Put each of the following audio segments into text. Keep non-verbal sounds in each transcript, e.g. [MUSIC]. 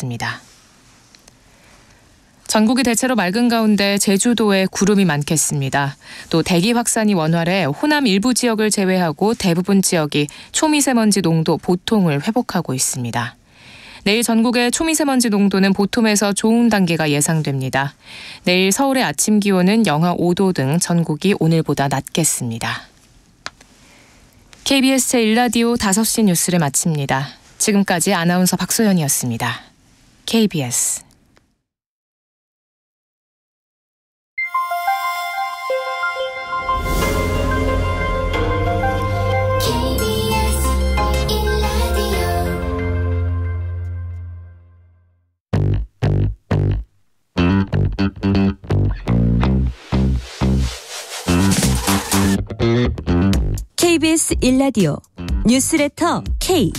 있습니다. 전국이 대체로 맑은 가운데 제주도에 구름이 많겠습니다. 또 대기 확산이 원활해 호남 일부 지역을 제외하고 대부분 지역이 초미세먼지 농도 보통을 회복하고 있습니다. 내일 전국의 초미세먼지 농도는 보통에서 좋은 단계가 예상됩니다. 내일 서울의 아침 기온은 영하 5도 등 전국이 오늘보다 낮겠습니다. KBS 제1라디오 5시 뉴스를 마칩니다. 지금까지 아나운서 박소연이었습니다. KBS KBS 일라디오 뉴스레터 K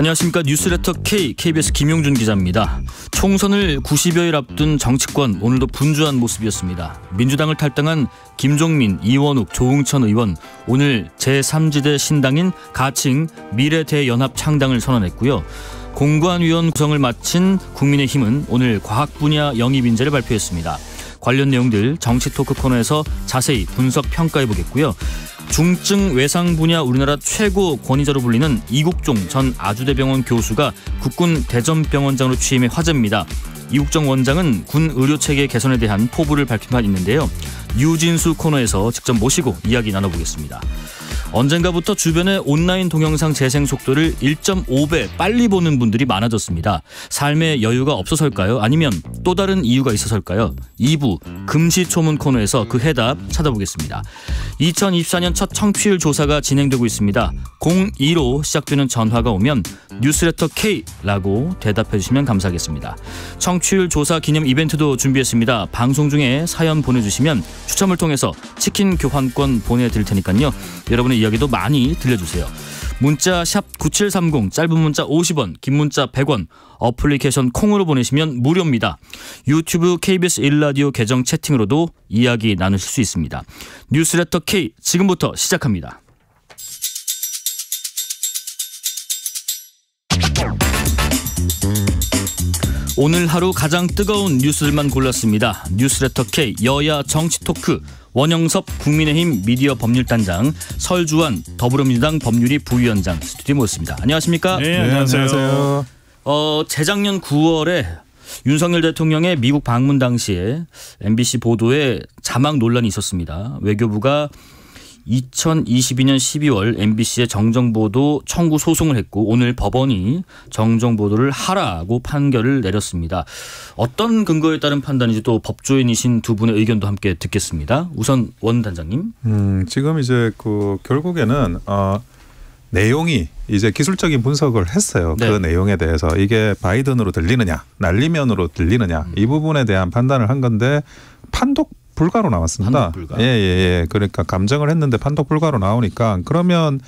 안녕하십니까 뉴스레터 K KBS 김용준 기자입니다. 총선을 90여일 앞둔 정치권 오늘도 분주한 모습이었습니다. 민주당을 탈당한 김종민, 이원욱, 조응천 의원 오늘 제3지대 신당인 가칭 미래대연합 창당을 선언했고요. 공관위원 구성을 마친 국민의힘은 오늘 과학 분야 영입 인재를 발표했습니다. 관련 내용들 정치 토크 코너에서 자세히 분석 평가해 보겠고요. 중증 외상 분야 우리나라 최고 권위자로 불리는 이국종 전 아주대병원 교수가 국군 대전병원장으로 취임해 화제입니다. 이국정 원장은 군 의료 체계 개선에 대한 포부를 밝힌 바 있는데요. 유진수 코너에서 직접 모시고 이야기 나눠보겠습니다. 언젠가부터 주변에 온라인 동영상 재생 속도를 1.5배 빨리 보는 분들이 많아졌습니다. 삶의 여유가 없어서일까요? 아니면 또 다른 이유가 있어서일까요? 2부 금시초문 코너에서 그 해답 찾아보겠습니다. 2024년 첫 청취율 조사가 진행되고 있습니다. 02로 시작되는 전화가 오면 뉴스레터 K라고 대답해 주시면 감사하겠습니다. 청취율 조사 기념 이벤트도 준비했습니다. 방송 중에 사연 보내주시면 추첨을 통해서 치킨 교환권 보내드릴 테니까요. 여러분의 이야기도 많이 들려주세요. 문자 9730 짧은 문자 50원 긴 문자 100원 어플리케이션 콩으로 보내시면 무료입니다. 유튜브 KBS 1라디오 계정 채팅으로도 이야기 나누실 수 있습니다. 뉴스레터 K 지금부터 시작합니다. 오늘 하루 가장 뜨거운 뉴스들만 골랐습니다. 뉴스레터 K 여야 정치 토크 원영섭 국민의힘 미디어 법률단장, 설주환 더불어민주당 법률위 부위원장 스튜디오 모셨습니다. 안녕하십니까? 네, 네, 안녕하세요. 네, 안녕하세요. 어, 재작년 9월에 윤석열 대통령의 미국 방문 당시에 MBC 보도에 자막 논란이 있었습니다. 외교부가 2022년 12월 m b c 의 정정보도 청구 소송을 했고 오늘 법원이 정정보도를 하라고 판결을 내렸습니다. 어떤 근거에 따른 판단인지 또 법조인이신 두 분의 의견도 함께 듣겠습니다. 우선 원 단장님. 음, 지금 이제 그 결국에는 어, 내용이 이제 기술적인 분석을 했어요. 그 네. 그 내용에 대해서 이게 바이든으로 들리느냐, 날리면으로 들리느냐 음. 이 부분에 대한 판단을 한 건데 판독 불가로 나왔습니다. 예예예. 예, 예. 그러니까 감정을 했는데 판독 불가로 나오니까 그러면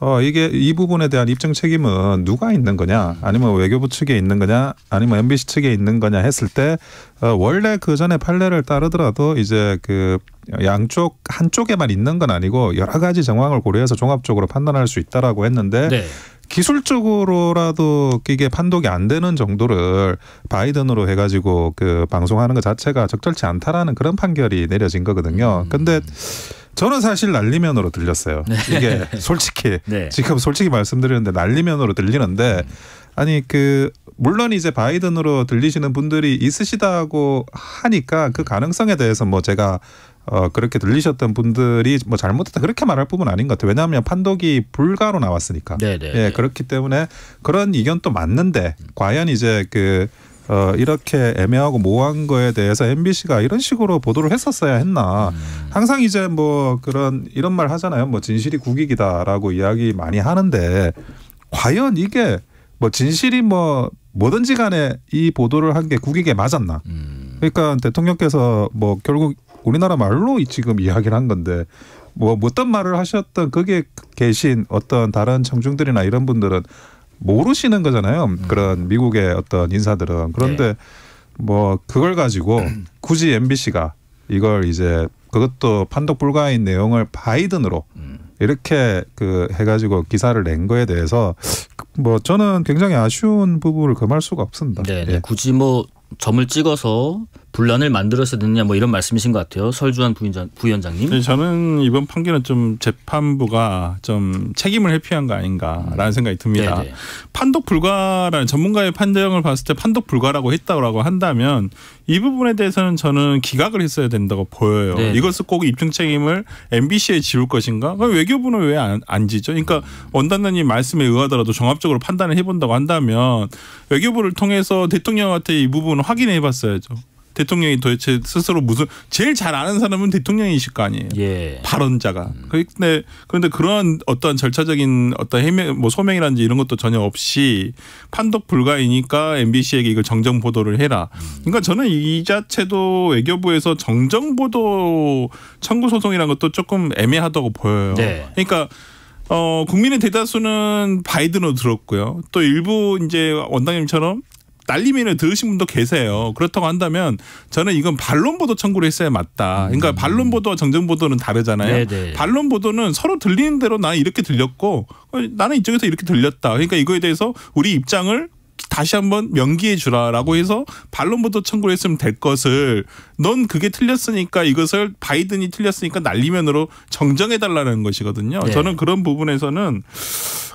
어 이게 이 부분에 대한 입증 책임은 누가 있는 거냐 아니면 외교부 측에 있는 거냐 아니면 MBC 측에 있는 거냐 했을 때 어, 원래 그 전에 판례를 따르더라도 이제 그 양쪽 한쪽에만 있는 건 아니고 여러 가지 정황을 고려해서 종합적으로 판단할 수 있다라고 했는데 네. 기술적으로라도 이게 판독이 안 되는 정도를 바이든으로 해가지고 그 방송하는 것 자체가 적절치 않다라는 그런 판결이 내려진 거거든요. 음. 근데 저는 사실 난리면으로 들렸어요. 네. 이게 [LAUGHS] 솔직히 네. 지금 솔직히 말씀드리는데 난리면으로 들리는데 음. 아니 그 물론 이제 바이든으로 들리시는 분들이 있으시다고 하니까 그 가능성에 대해서 뭐 제가 어, 그렇게 들리셨던 분들이 뭐 잘못했다 그렇게 말할 부분 은 아닌 것 같아요. 왜냐하면 판독이 불가로 나왔으니까. 네네. 네, 예, 네. 그렇기 때문에 그런 이견도 맞는데 음. 과연 이제 그 어, 이렇게 애매하고 모호한 거에 대해서 MBC가 이런 식으로 보도를 했었어야 했나. 음. 항상 이제 뭐 그런 이런 말 하잖아요. 뭐 진실이 국익이다라고 이야기 많이 하는데 과연 이게 뭐 진실이 뭐 뭐든지 간에 이 보도를 한 게 국익에 맞았나. 음. 그러니까 대통령께서 뭐 결국 우리나라 말로 지금 이야기를 한 건데 뭐 어떤 말을 하셨던 거기에 계신 어떤 다른 청중들이나 이런 분들은 모르시는 거잖아요. 음. 그런 미국의 어떤 인사들은 그런데 네. 뭐 그걸 가지고 [CLEARS THROAT] 굳이 MBC가 이걸 이제 그것도 판독 불가인 내용을 바이든으로 음. 이렇게 그 해가지고 기사를 낸 거에 대해서 뭐 저는 굉장히 아쉬운 부분을 금할 수가 없습니다. 네, 네. 예. 굳이 뭐 점을 찍어서 분란을 만들어서 됐냐 뭐 이런 말씀이신 것 같아요. 설주한 부위원장, 부위원장님. 네, 저는 이번 판결은 좀 재판부가 좀 책임을 회피한 거 아닌가라는 생각이 듭니다. 네네. 네. 판독 불가라는 전문가의 판정을 봤을 때 판독 불가라고 했다고 한다면 이 부분에 대해서는 저는 기각을 했어야 된다고 보여요. 네네. 네. 이것을 꼭 입증 책임을 MBC에 지울 것인가? 그럼 외교부는 왜안 안 지죠? 그러니까 원단장님 말씀에 의하더라도 종합적으로 판단을 해본다고 한다면 외교부를 통해서 대통령한테 이 부분을 확인해 봤어야죠. 대통령이 도대체 스스로 무슨 제일 잘 아는 사람은 대통령이실 거 아니에요. 예. 발언자가. 음. 그런데 그런데 그런 어떤 절차적인 어떤 해명 뭐 소명이라든지 이런 것도 전혀 없이 판독 불가이니까 MBC에게 이걸 정정 보도를 해라. 음. 그러니까 저는 이 자체도 외교부에서 정정 보도 청구 소송이라는 것도 조금 애매하다고 보여요. 네. 그러니까 어, 국민의 대다수는 바이든으로 들었고요. 또 일부 이제 원당님처럼 날리면을 들으신 분도 계세요. 그렇다고 한다면 저는 이건 반론 보도 청구를 했어야 맞다. 그러니까 음. 반론 보도와 정정 보도는 다르잖아요. 네네. 네. 반론 보도는 서로 들리는 대로 나 이렇게 들렸고 어, 나는 이쪽에서 이렇게 들렸다. 그러니까 이거에 대해서 우리 입장을 다시 한번 명기해 주라라고 해서 반론 보도 청구를 했으면 될 것을 넌 그게 틀렸으니까 이것을 바이든이 틀렸으니까 날리면으로 정정해 달라는 것이거든요. 네. 저는 그런 부분에서는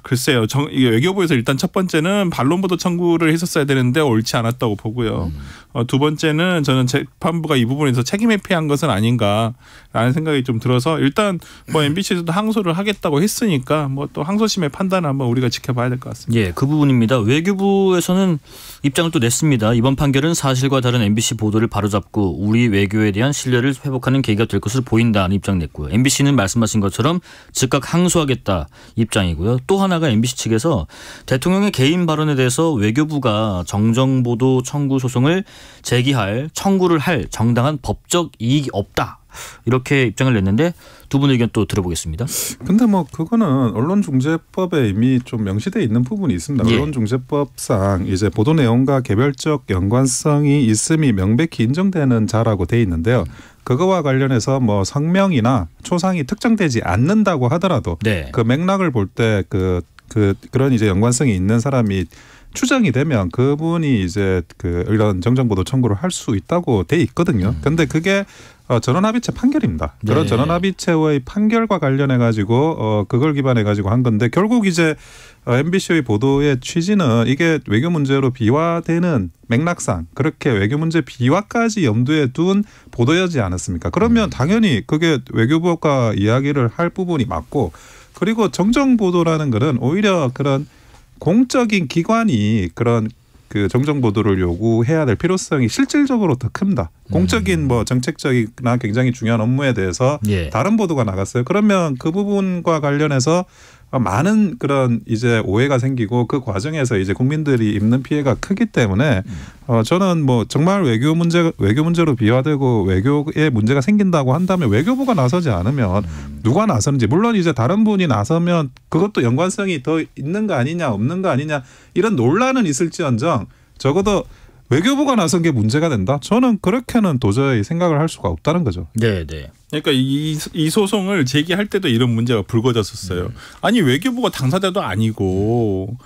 글쎄요. 정, 외교부에서 일단 첫 번째는 반론보도 청구를 했었어야 되는데 옳지 않았다고 보고요. 음. 어, 두 번째는 저는 재판부가 이 부분에서 책임 회피한 것은 아닌가라는 생각이 좀 들어서 일단 뭐 음. MBC에서도 항소를 하겠다고 했으니까 뭐 또 항소심의 판단을 한번 우리가 지켜봐야 될 것 같습니다. 예, 그 부분입니다. 외교부에서는 입장을 또 냈습니다. 이번 판결은 사실과 다른 MBC 보도를 바로잡고 우리 외교에 대한 신뢰를 회복하는 계기가 될 것으로 보인다는 입장 냈고요. MBC는 말씀하신 것처럼 즉각 항소하겠다 입장이고요. 또한 하나가 MBC 측에서 대통령의 개인 발언에 대해서 외교부가 정정보도 청구 소송을 제기할 청구를 할 정당한 법적 이익이 없다. 이렇게 입장을 냈는데 두 분 의견 또 들어보겠습니다. 근데 뭐 그거는 언론중재법에 이미 좀 명시돼 있는 부분이 있습니다. 예. 언론중재법상 이제 보도 내용과 개별적 연관성이 있음이 명백히 인정되는 자라고 돼 있는데요. 그거와 관련해서 뭐 성명이나 초상이 특정되지 않는다고 하더라도 네. 그 맥락을 볼때그그 그, 그런 이제 연관성이 있는 사람이 추정이 되면 그분이 이제 그 이런 정정보도 청구를 할 수 있다고 돼 있거든요. 음. 근데 그게 어, 전원합의체 판결입니다. 네. 그런 전원합의체의 판결과 관련해 가지고 어, 그걸 기반해 가지고 한 건데 결국 이제 어, MBC의 보도의 취지는 이게 외교 문제로 비화되는 맥락상 그렇게 외교 문제 비화까지 염두에 둔 보도여지 않았습니까? 그러면 음. 당연히 그게 외교부가 이야기를 할 부분이 맞고 그리고 정정 보도라는 것은 오히려 그런 공적인 기관이 그런 그 정정 보도를 요구해야 될 필요성이 실질적으로 더 큽니다. 음. 공적인 뭐 정책적이나 굉장히 중요한 업무에 대해서 예. 다른 보도가 나갔어요. 그러면 그 부분과 관련해서 많은 그런 이제 오해가 생기고 그 과정에서 이제 국민들이 입는 피해가 크기 때문에 어 저는 뭐 정말 외교 문제 외교 문제로 비화되고 외교에 문제가 생긴다고 한다면 외교부가 나서지 않으면 누가 나서는지 물론 이제 다른 분이 나서면 그것도 연관성이 더 있는 거 아니냐 없는 거 아니냐 이런 논란은 있을지언정 적어도 외교부가 나선 게 문제가 된다. 저는 그렇게는 도저히 생각을 할 수가 없다는 거죠. 네, 네. 그러니까 이, 이 소송을 제기할 때도 이런 문제가 불거졌었어요. 음. 아니 외교부가 당사자도 아니고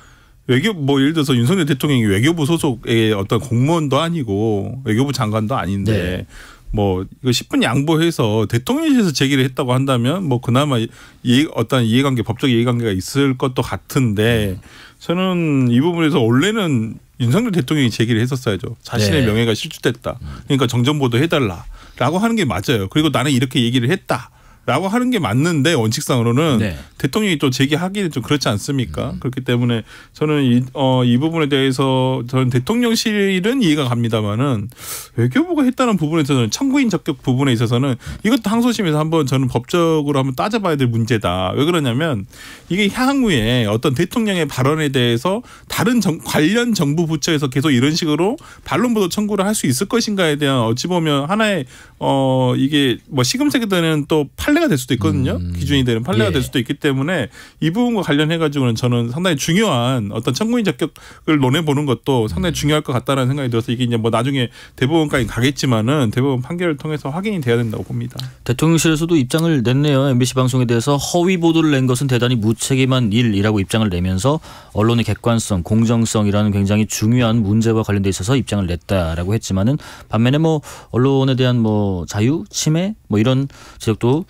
외교 뭐 예를 들어서 윤석열 대통령이 외교부 소속의 어떤 공무원도 아니고 외교부 장관도 아닌데 네. 뭐 이거 10분 양보해서 대통령실에서 제기를 했다고 한다면 뭐 그나마 이 어떤 이해관계 법적 이해관계가 있을 것도 같은데 네. 저는 이 부분에서 원래는 윤석열 대통령이 제기를 했었어야죠. 자신의 네. 명예가 실추됐다. 그러니까 정정보도 해달라라고 하는 게 맞아요. 그리고 나는 이렇게 얘기를 했다. 라고 하는 게 맞는데 원칙상으로는 네. 대통령이 또 제기하기는 좀 그렇지 않습니까? 음. 그렇기 때문에 저는 이, 어, 이 부분에 대해서 저는 대통령실은 이해가 갑니다만은 외교부가 했다는 부분에서는 청구인 적격 부분에 있어서는 이것도 항소심에서 한번 저는 법적으로 한번 따져봐야 될 문제다. 왜 그러냐면 이게 향후에 어떤 대통령의 발언에 대해서 다른 정, 관련 정부 부처에서 계속 이런 식으로 반론보도 청구를 할 수 있을 것인가에 대한 어찌 보면 하나의 어 이게 뭐 시금세게 되는 또 팔. 판례가 될 수도 있거든요. 음. 기준이 되는 판례가 예. 될 수도 있기 때문에 이 부분과 관련해 가지고는 저는 상당히 중요한 어떤 청구인 자격을 논해 보는 것도 상당히 음. 중요할 것 같다라는 생각이 들어서 이게 이제 뭐 나중에 대법원까지 가겠지만은 대법원 판결을 통해서 확인이 돼야 된다고 봅니다. 대통령실에서도 입장을 냈네요. MBC 방송에 대해서 허위 보도를 낸 것은 대단히 무책임한 일이라고 입장을 내면서 언론의 객관성, 공정성이라는 굉장히 중요한 문제와 관련돼 있어서 입장을 냈다라고 했지만은 반면에 뭐 언론에 대한 뭐 자유 침해 뭐 이런 지적도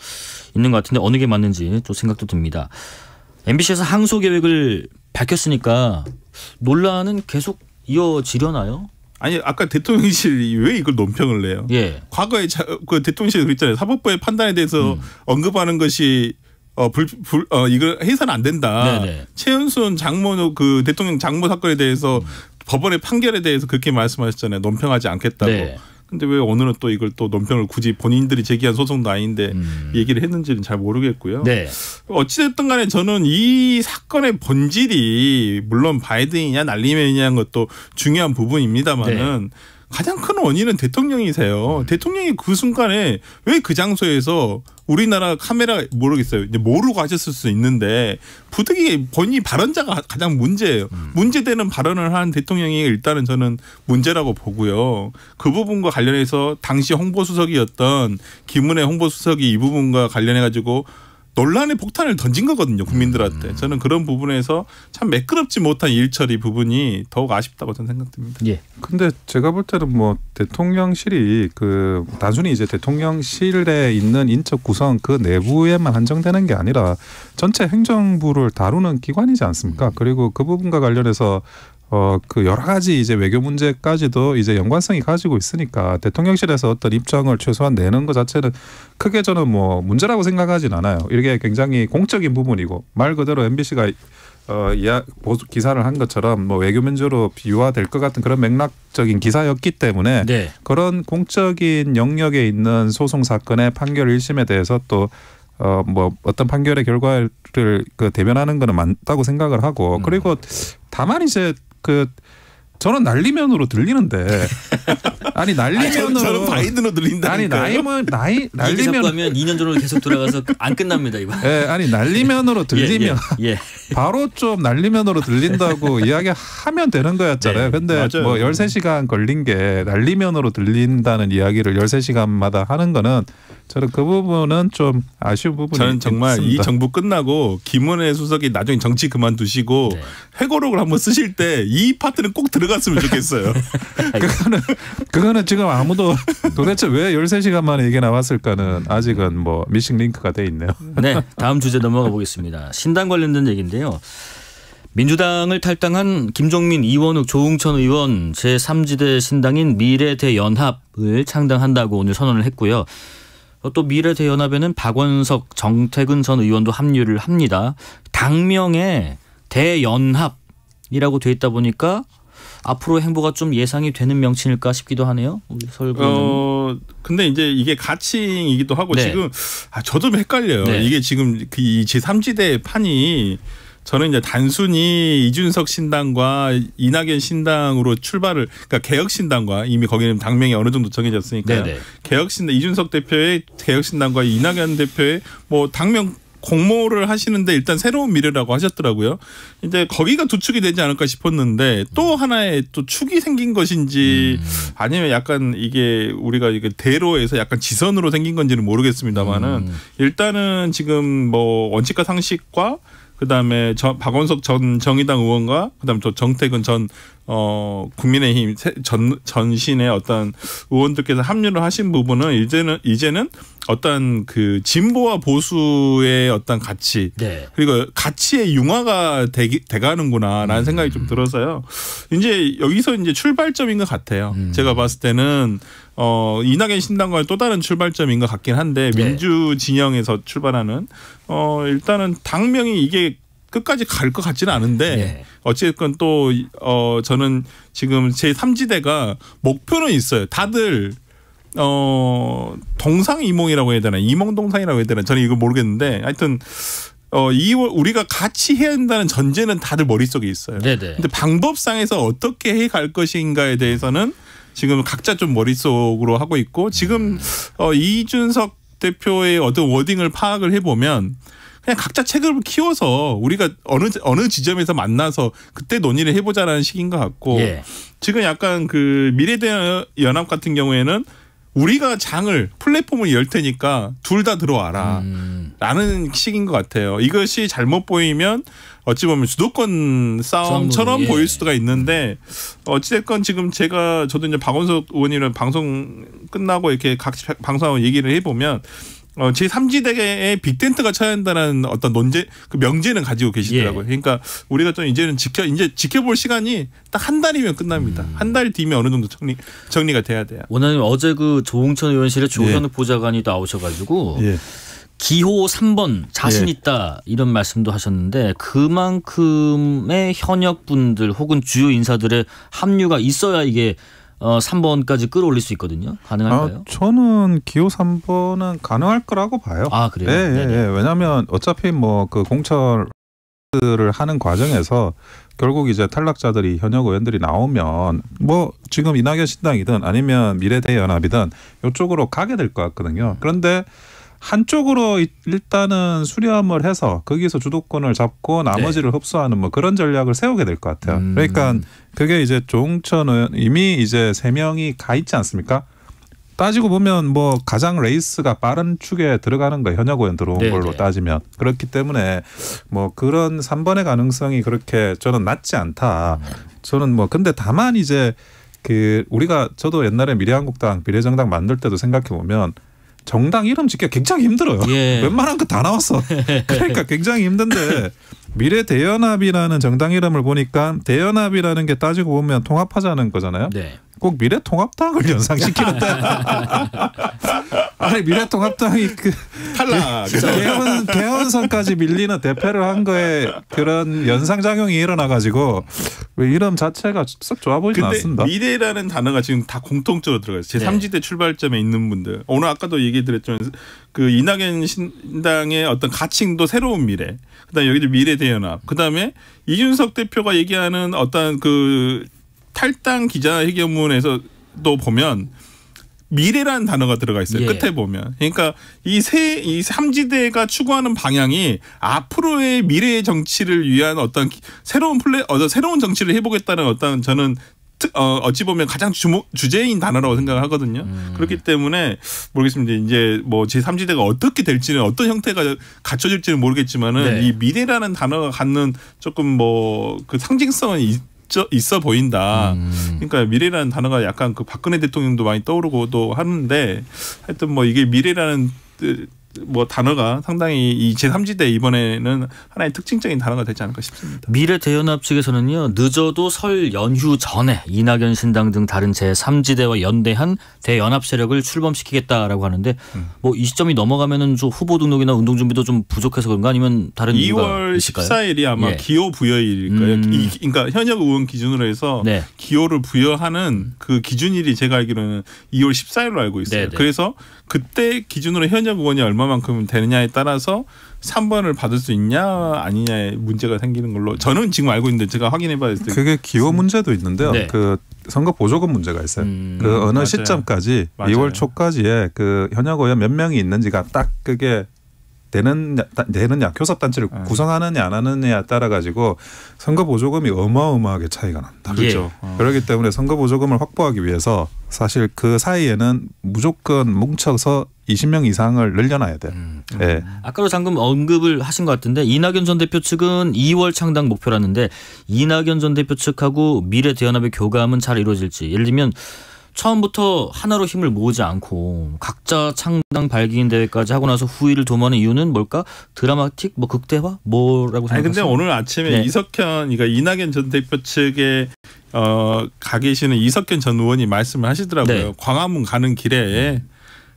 있는 것 같은데 어느 게 맞는지 또 생각도 듭니다. MBC에서 항소 계획을 밝혔으니까 논란은 계속 이어지려나요? 아니 아까 대통령실이 왜 이걸 논평을 내요? 예. 과거에 자, 그 대통령실이 그랬잖아요. 사법부의 판단에 대해서 음. 언급하는 것이 어, 불, 불, 어, 이걸 해서는 안 된다. 네네. 최은순 장모, 그 대통령 장모 사건에 대해서 음. 법원의 판결에 대해서 그렇게 말씀하셨잖아요. 논평하지 않겠다고. 네. 근데 왜 오늘은 또 이걸 또 논평을 굳이 본인들이 제기한 소송도 아닌데 음. 얘기를 했는지는 잘 모르겠고요. 네. 어찌됐든 간에 저는 이 사건의 본질이 물론 바이든이냐 날리맨이냐는 것도 중요한 부분입니다만은 네. 가장 큰 원인은 대통령이세요. 음. 대통령이 그 순간에 왜 그 장소에서 우리나라 카메라 모르겠어요. 이제 모르고 하셨을 수 있는데 부득이 본인 발언자가 가장 문제예요. 음. 문제되는 발언을 한 대통령이 일단은 저는 문제라고 보고요. 그 부분과 관련해서 당시 홍보수석이었던 김은혜 홍보수석이 이 부분과 관련해 가지고 논란의 폭탄을 던진 거거든요 국민들한테 음. 저는 그런 부분에서 참 매끄럽지 못한 일처리 부분이 더욱 아쉽다고 저는 생각됩니다. 예. 근데 제가 볼 때는 뭐 대통령실이 그 단순히 이제 대통령실에 있는 인적 구성 그 내부에만 한정되는 게 아니라 전체 행정부를 다루는 기관이지 않습니까? 음. 그리고 그 부분과 관련해서 어, 그 여러 가지 이제 외교 문제까지도 이제 연관성이 가지고 있으니까 대통령실에서 어떤 입장을 최소한 내는 것 자체는 크게 저는 뭐 문제라고 생각하진 않아요. 이게 굉장히 공적인 부분이고 말 그대로 MBC가 어, 이야, 기사를 한 것처럼 뭐 외교 문제로 비유화될 것 같은 그런 맥락적인 기사였기 때문에 네. 그런 공적인 영역에 있는 소송 사건의 판결 일심에 대해서 또 어, 뭐 어떤 판결의 결과를 그 대변하는 거는 맞다고 생각을 하고 음. 그리고 다만 이제 그 저는 날리면으로 들리는데 [LAUGHS] 아니 날리면으로 저는 바이든으로 들린다 아니 나이면 나이 날리면 하면 2년 전으로 계속 돌아가서 안 끝납니다 이번 예 아니 날리면으로 예, 들리면 예, 예, 예. 바로 좀 날리면으로 들린다고 [LAUGHS] 이야기하면 되는 거였잖아요 네, 근데 맞아요. 뭐 13시간 걸린 게 날리면으로 들린다는 이야기를 13시간마다 하는 거는 저는 그 부분은 좀 아쉬운 부분이 저는 정말 있습니다. 이 정부 끝나고 김은혜 수석이 나중에 정치 그만두시고 네. 회고록을 한번 쓰실 때 이 파트는 꼭 들어갔으면 좋겠어요. [LAUGHS] [LAUGHS] 그거는 그거는 지금 아무도 도대체 왜 13시간 만에 이게 나왔을까는 아직은 뭐 미싱 링크가 돼 있네요. [LAUGHS] 네, 다음 주제 넘어가 보겠습니다. 신당 관련된 얘기인데요. 민주당을 탈당한 김종민, 이원욱, 조웅천 의원 제3지대 신당인 미래대연합을 창당한다고 오늘 선언을 했고요. 또 미래대연합에는 박원석, 정태근 전 의원도 합류를 합니다. 당명에 대연합이라고 돼 있다 보니까 앞으로 행보가 좀 예상이 되는 명칭일까 싶기도 하네요. 설 어, 근데 이제 이게 가칭이기도 하고 네. 지금 아, 저도 헷갈려요. 네. 이게 지금 그 제3지대 판이 저는 이제 단순히 이준석 신당과 이낙연 신당으로 출발을 그러니까 개혁 신당과 이미 거기는 당명이 어느 정도 정해졌으니까 네, 네. 개혁 신당 이준석 대표의 개혁 신당과 이낙연 대표의 뭐 당명 공모를 하시는데 일단 새로운 미래라고 하셨더라고요. 이제 거기가 두 축이 되지 않을까 싶었는데 또 하나의 또 축이 생긴 것인지 음. 아니면 약간 이게 우리가 이게 대로에서 약간 지선으로 생긴 건지는 모르겠습니다만은 음. 일단은 지금 뭐 원칙과 상식과 그다음에 저 박원석 전 정의당 의원과 그다음에 또 정태근 전 어, 국민의힘 전, 전신의 어떤 의원들께서 합류를 하신 부분은 이제는, 이제는 어떤 그 진보와 보수의 어떤 가치. 네. 그리고 가치의 융화가 되, 돼가는구나라는 생각이 좀 음. 들어서요. 이제 여기서 이제 출발점인 것 같아요. 음. 제가 봤을 때는 어, 이낙연 신당과의 또 다른 출발점인 것 같긴 한데 네. 민주 진영에서 출발하는 어, 일단은 당명이 이게 끝까지 갈 것 같지는 않은데 네. 어쨌건 또 어, 저는 지금 제 3지대가 목표는 있어요. 다들 어, 동상이몽이라고 해야 되나 이몽동상이라고 해야 되나 저는 이거 모르겠는데 하여튼 어, 이 우리가 같이 해야 한다는 전제는 다들 머릿속에 있어요. 네네. 네. 근데 방법상에서 어떻게 해 갈 것인가에 대해서는 지금 각자 좀 머릿속으로 하고 있고 지금 어, 이준석 대표의 어떤 워딩을 파악을 해보면 그냥 각자 책을 키워서 우리가 어느 어느 지점에서 만나서 그때 논의를 해보자라는 식인 것 같고 예. 지금 약간 그 미래대연합 같은 경우에는 우리가 장을 플랫폼을 열 테니까 둘 다 들어와라. 음. 라는 식인 것 같아요. 이것이 잘못 보이면 어찌 보면 수도권 싸움처럼 예. 보일 수가 있는데 어찌됐건 지금 제가 저도 이제 박원석 의원이랑 방송 끝나고 이렇게 각 방송하고 얘기를 해보면 어, 제3지대에 빅텐트가 쳐야 한다는 어떤 논제, 그 명제는 가지고 계시더라고요. 예. 그러니까 우리가 좀 이제는 지켜, 이제 지켜볼 시간이 딱 한 달이면 끝납니다. 음. 한달 뒤면 어느 정도 정리, 정리가 돼야 돼요. 원장님 어제 그 조홍천 의원실에 조현욱 예. 보좌관이 또 나오셔가지고 예. 기호 3번 자신 예. 있다 이런 말씀도 하셨는데 그만큼의 현역 분들 혹은 주요 인사들의 합류가 있어야 이게 어 3번까지 끌어올릴 수 있거든요. 가능할까요? 아, 저는 기호 3번은 가능할 거라고 봐요. 아 그래요? 예, 예, 예. 왜냐하면 어차피 뭐 그 공천을 하는 과정에서 결국 이제 탈락자들이 현역 의원들이 나오면 뭐 지금 이낙연 신당이든 아니면 미래대연합이든 이쪽으로 가게 될 것 같거든요. 음. 그런데 한쪽으로 일단은 수렴을 해서 거기서 주도권을 잡고 나머지를 네. 흡수하는 뭐 그런 전략을 세우게 될 것 같아요. 음. 그러니까 그게 이제 종천은 이미 이제 세 명이 가 있지 않습니까? 따지고 보면 뭐 가장 레이스가 빠른 축에 들어가는 거 현역 의원 들어온 네네. 걸로 네. 따지면 그렇기 때문에 뭐 그런 3번의 가능성이 그렇게 저는 낮지 않다. 저는 뭐 근데 다만 이제 그 우리가 저도 옛날에 미래한국당 미래정당 만들 때도 생각해 보면 정당 이름 짓기가 굉장히 힘들어요. 예. [LAUGHS] 웬만한 거 다 나왔어. 그러니까 굉장히 힘든데 미래 대연합이라는 정당 이름을 보니까 대연합이라는 게 따지고 보면 통합하자는 거잖아요. 네. 꼭 미래통합당을 연상시키는다. [LAUGHS] 아니 미래통합당이 그 탈락 개헌 개헌선까지 밀리는 대패를 한 거에 그런 연상작용이 일어나가지고 왜 이름 자체가 썩 좋아 보이지 않습니다. 미래라는 단어가 지금 다 공통적으로 들어가 요제 3지대 네. 출발점에 있는 분들 오늘 아까도 얘기드렸지만 그 이낙연 신당의 어떤 가칭도 새로운 미래 그다음 에 여기도 미래 대연합 그다음에 이준석 대표가 얘기하는 어떤 그 탈당 기자회견문에서 도 보면 미래라는 단어가 들어가 있어요. 예. 끝에 보면. 그러니까 이 세, 이 삼지대가 추구하는 방향이 앞으로의 미래의 정치를 위한 어떤 새로운 플레, 어, 새로운 정치를 해보겠다는 어떤 저는 어, 어찌 보면 가장 주목 주제인 단어라고 생각하거든요. 음. 그렇기 때문에 모르겠습니다. 이제 뭐 제3지대가 어떻게 될지는 어떤 형태가 갖춰질지는 모르겠지만은 네. 이 미래라는 단어가 갖는 조금 뭐 그 상징성은 있죠 있어 보인다. 음. 그러니까 미래라는 단어가 약간 그 박근혜 대통령도 많이 떠오르고 또 하는데 하여튼 뭐 이게 미래라는 뭐 단어가 상당히 이 제3지대 이번에는 하나의 특징적인 단어가 되지 않을까 싶습니다. 미래 대연합 측에서는요. 늦어도 설 연휴 전에 이낙연 신당 등 다른 제3지대와 연대한 대연합 세력을 출범시키겠다라고 하는데 음. 뭐이 시점이 넘어가면은 좀 후보 등록이나 운동 준비도 좀 부족해서 그런가 아니면 다른 2월 있을까요? 14일이 아마 예. 기호 부여일일 거예요. 음. 이, 그러니까 현역 의원 기준으로 해서 네. 기호를 부여하는 그 기준일이 제가 알기로는 2월 14일로 알고 있어요. 네네. 네. 그래서 그때 기준으로 현역 의원이 얼마 얼마만큼 되느냐에 따라서 3번을 받을 수 있냐 아니냐에 문제가 생기는 걸로 저는 지금 알고 있는데 제가 확인해 봐야 돼 그게 기호 문제도 있는데요. 네. 그 선거 보조금 문제가 있어요. 음, 그 어느 맞아요. 시점까지 맞아요. 2월 초까지에 그 현역 의원 몇 명이 있는지가 딱 그게 되는 되느냐 교섭 단체를 네. 구성하느냐 안 하느냐에 따라 가지고 선거 보조금이 어마어마하게 차이가 난다. 예. 그렇죠. 어. 그렇기 때문에 선거 보조금을 확보하기 위해서 사실 그 사이에는 무조건 뭉쳐서 20명 이상을 늘려놔야 돼요. 음. 예. 음. 아까도 잠금 언급을 하신 것 같은데 이낙연 전 대표 측은 2월 창당 목표라는데 이낙연 전 대표 측하고 미래 대연합의 교감은 잘 이루어질지 예를 들면 처음부터 하나로 힘을 모으지 않고 각자 창당 발기인 대회까지 하고 나서 후위를 도모하는 이유는 뭘까? 드라마틱 뭐 극대화 뭐라고 생각하세요? 아니 근데 오늘 아침에 네. 이석현 그러니까 이낙연 전 대표 측에 어, 가 계시는 이석현 전 의원이 말씀을 하시더라고요. 네. 광화문 가는 길에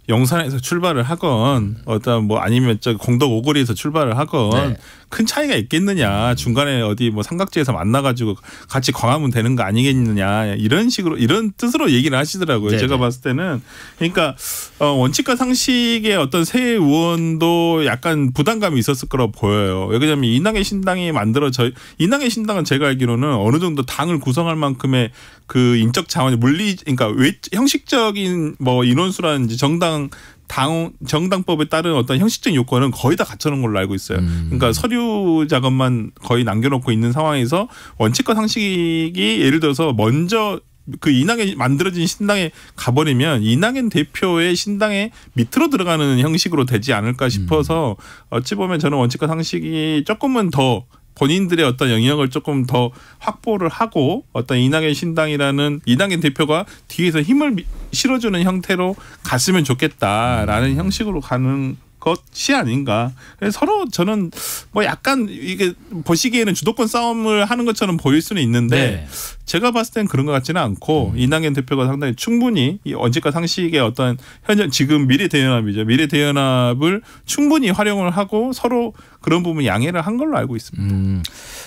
영산에서 출발을 하건 어떤 뭐 아니면 저 공덕 오거리에서 출발을 하건 네. 큰 차이가 있겠느냐 중간에 어디 뭐 삼각지에서 만나가지고 같이 광하면 되는 거 아니겠느냐 이런 식으로 이런 뜻으로 얘기를 하시더라고요. 네네. 제가 봤을 때는 그러니까 어 원칙과 상식의 어떤 새 의원도 약간 부담감이 있었을 거라 고 보여요. 왜냐하면 인항의 신당이 만들어져 인항의 신당은 제가 알기로는 어느 정도 당을 구성할 만큼의 그 인적 자원이 물리 그러니까 외, 형식적인 뭐 인원수라든지 정당 당 정당법에 따른 어떤 형식적인 요건은 거의 다 갖춰놓은 걸로 알고 있어요. 음. 그러니까 서류 작업만 거의 남겨놓고 있는 상황에서 원칙과 상식이 예를 들어서 먼저 그 인항에 만들어진 신당에 가버리면 이낙연 대표의 신당에 밑으로 들어가는 형식으로 되지 않을까 싶어서 음. 어찌 보면 저는 원칙과 상식이 조금은 더 본인들의 어떤 영향을 조금 더 확보를 하고 어떤 이낙연 신당이라는 이낙연 대표가 뒤에서 힘을 실어주는 형태로 갔으면 좋겠다라는 형식으로 가는 것이 아닌가. 서로 저는 뭐 약간 이게 보시기에는 주도권 싸움을 하는 것처럼 보일 수는 있는데 네. 제가 봤을 땐 그런 것 같지는 않고 음. 이낙연 대표가 상당히 충분히 이언칙과 상식의 어떤 현재 지금 미래 대연합이죠. 미래 대연합을 충분히 활용을 하고 서로 그런 부분 양해를 한 걸로 알고 있습니다. 음.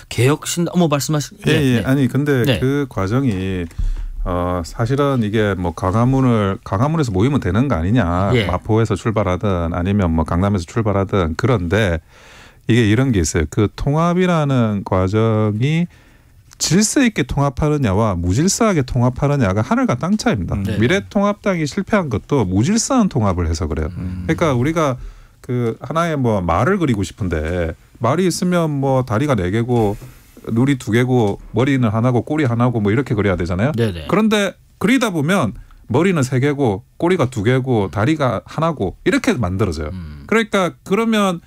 개혁신당 뭐 말씀하신 예, 예, 예. 네. 아니 근데 네. 그 과정이 어 사실은 이게 뭐 강화문을 강화문에서 모이면 되는 거 아니냐 예. 마포에서 출발하든 아니면 뭐 강남에서 출발하든 그런데 이게 이런 게 있어요 그 통합이라는 과정이 질서 있게 통합하느냐와 무질서하게 통합하느냐가 하늘과 땅 차이입니다 네. 미래통합당이 실패한 것도 무질서한 통합을 해서 그래요 음. 그러니까 우리가 그 하나의 뭐 말을 그리고 싶은데 말이 있으면 뭐 다리가 네 개고 눈이 두 개고 머리는 하나고 꼬리 하나고 뭐 이렇게 그려야 되잖아요. 네네. 그런데 그리다 보면 머리는 세 개고 꼬리가 두 개고 다리가 하나고 이렇게 만들어져요. 음. 그러니까 그러면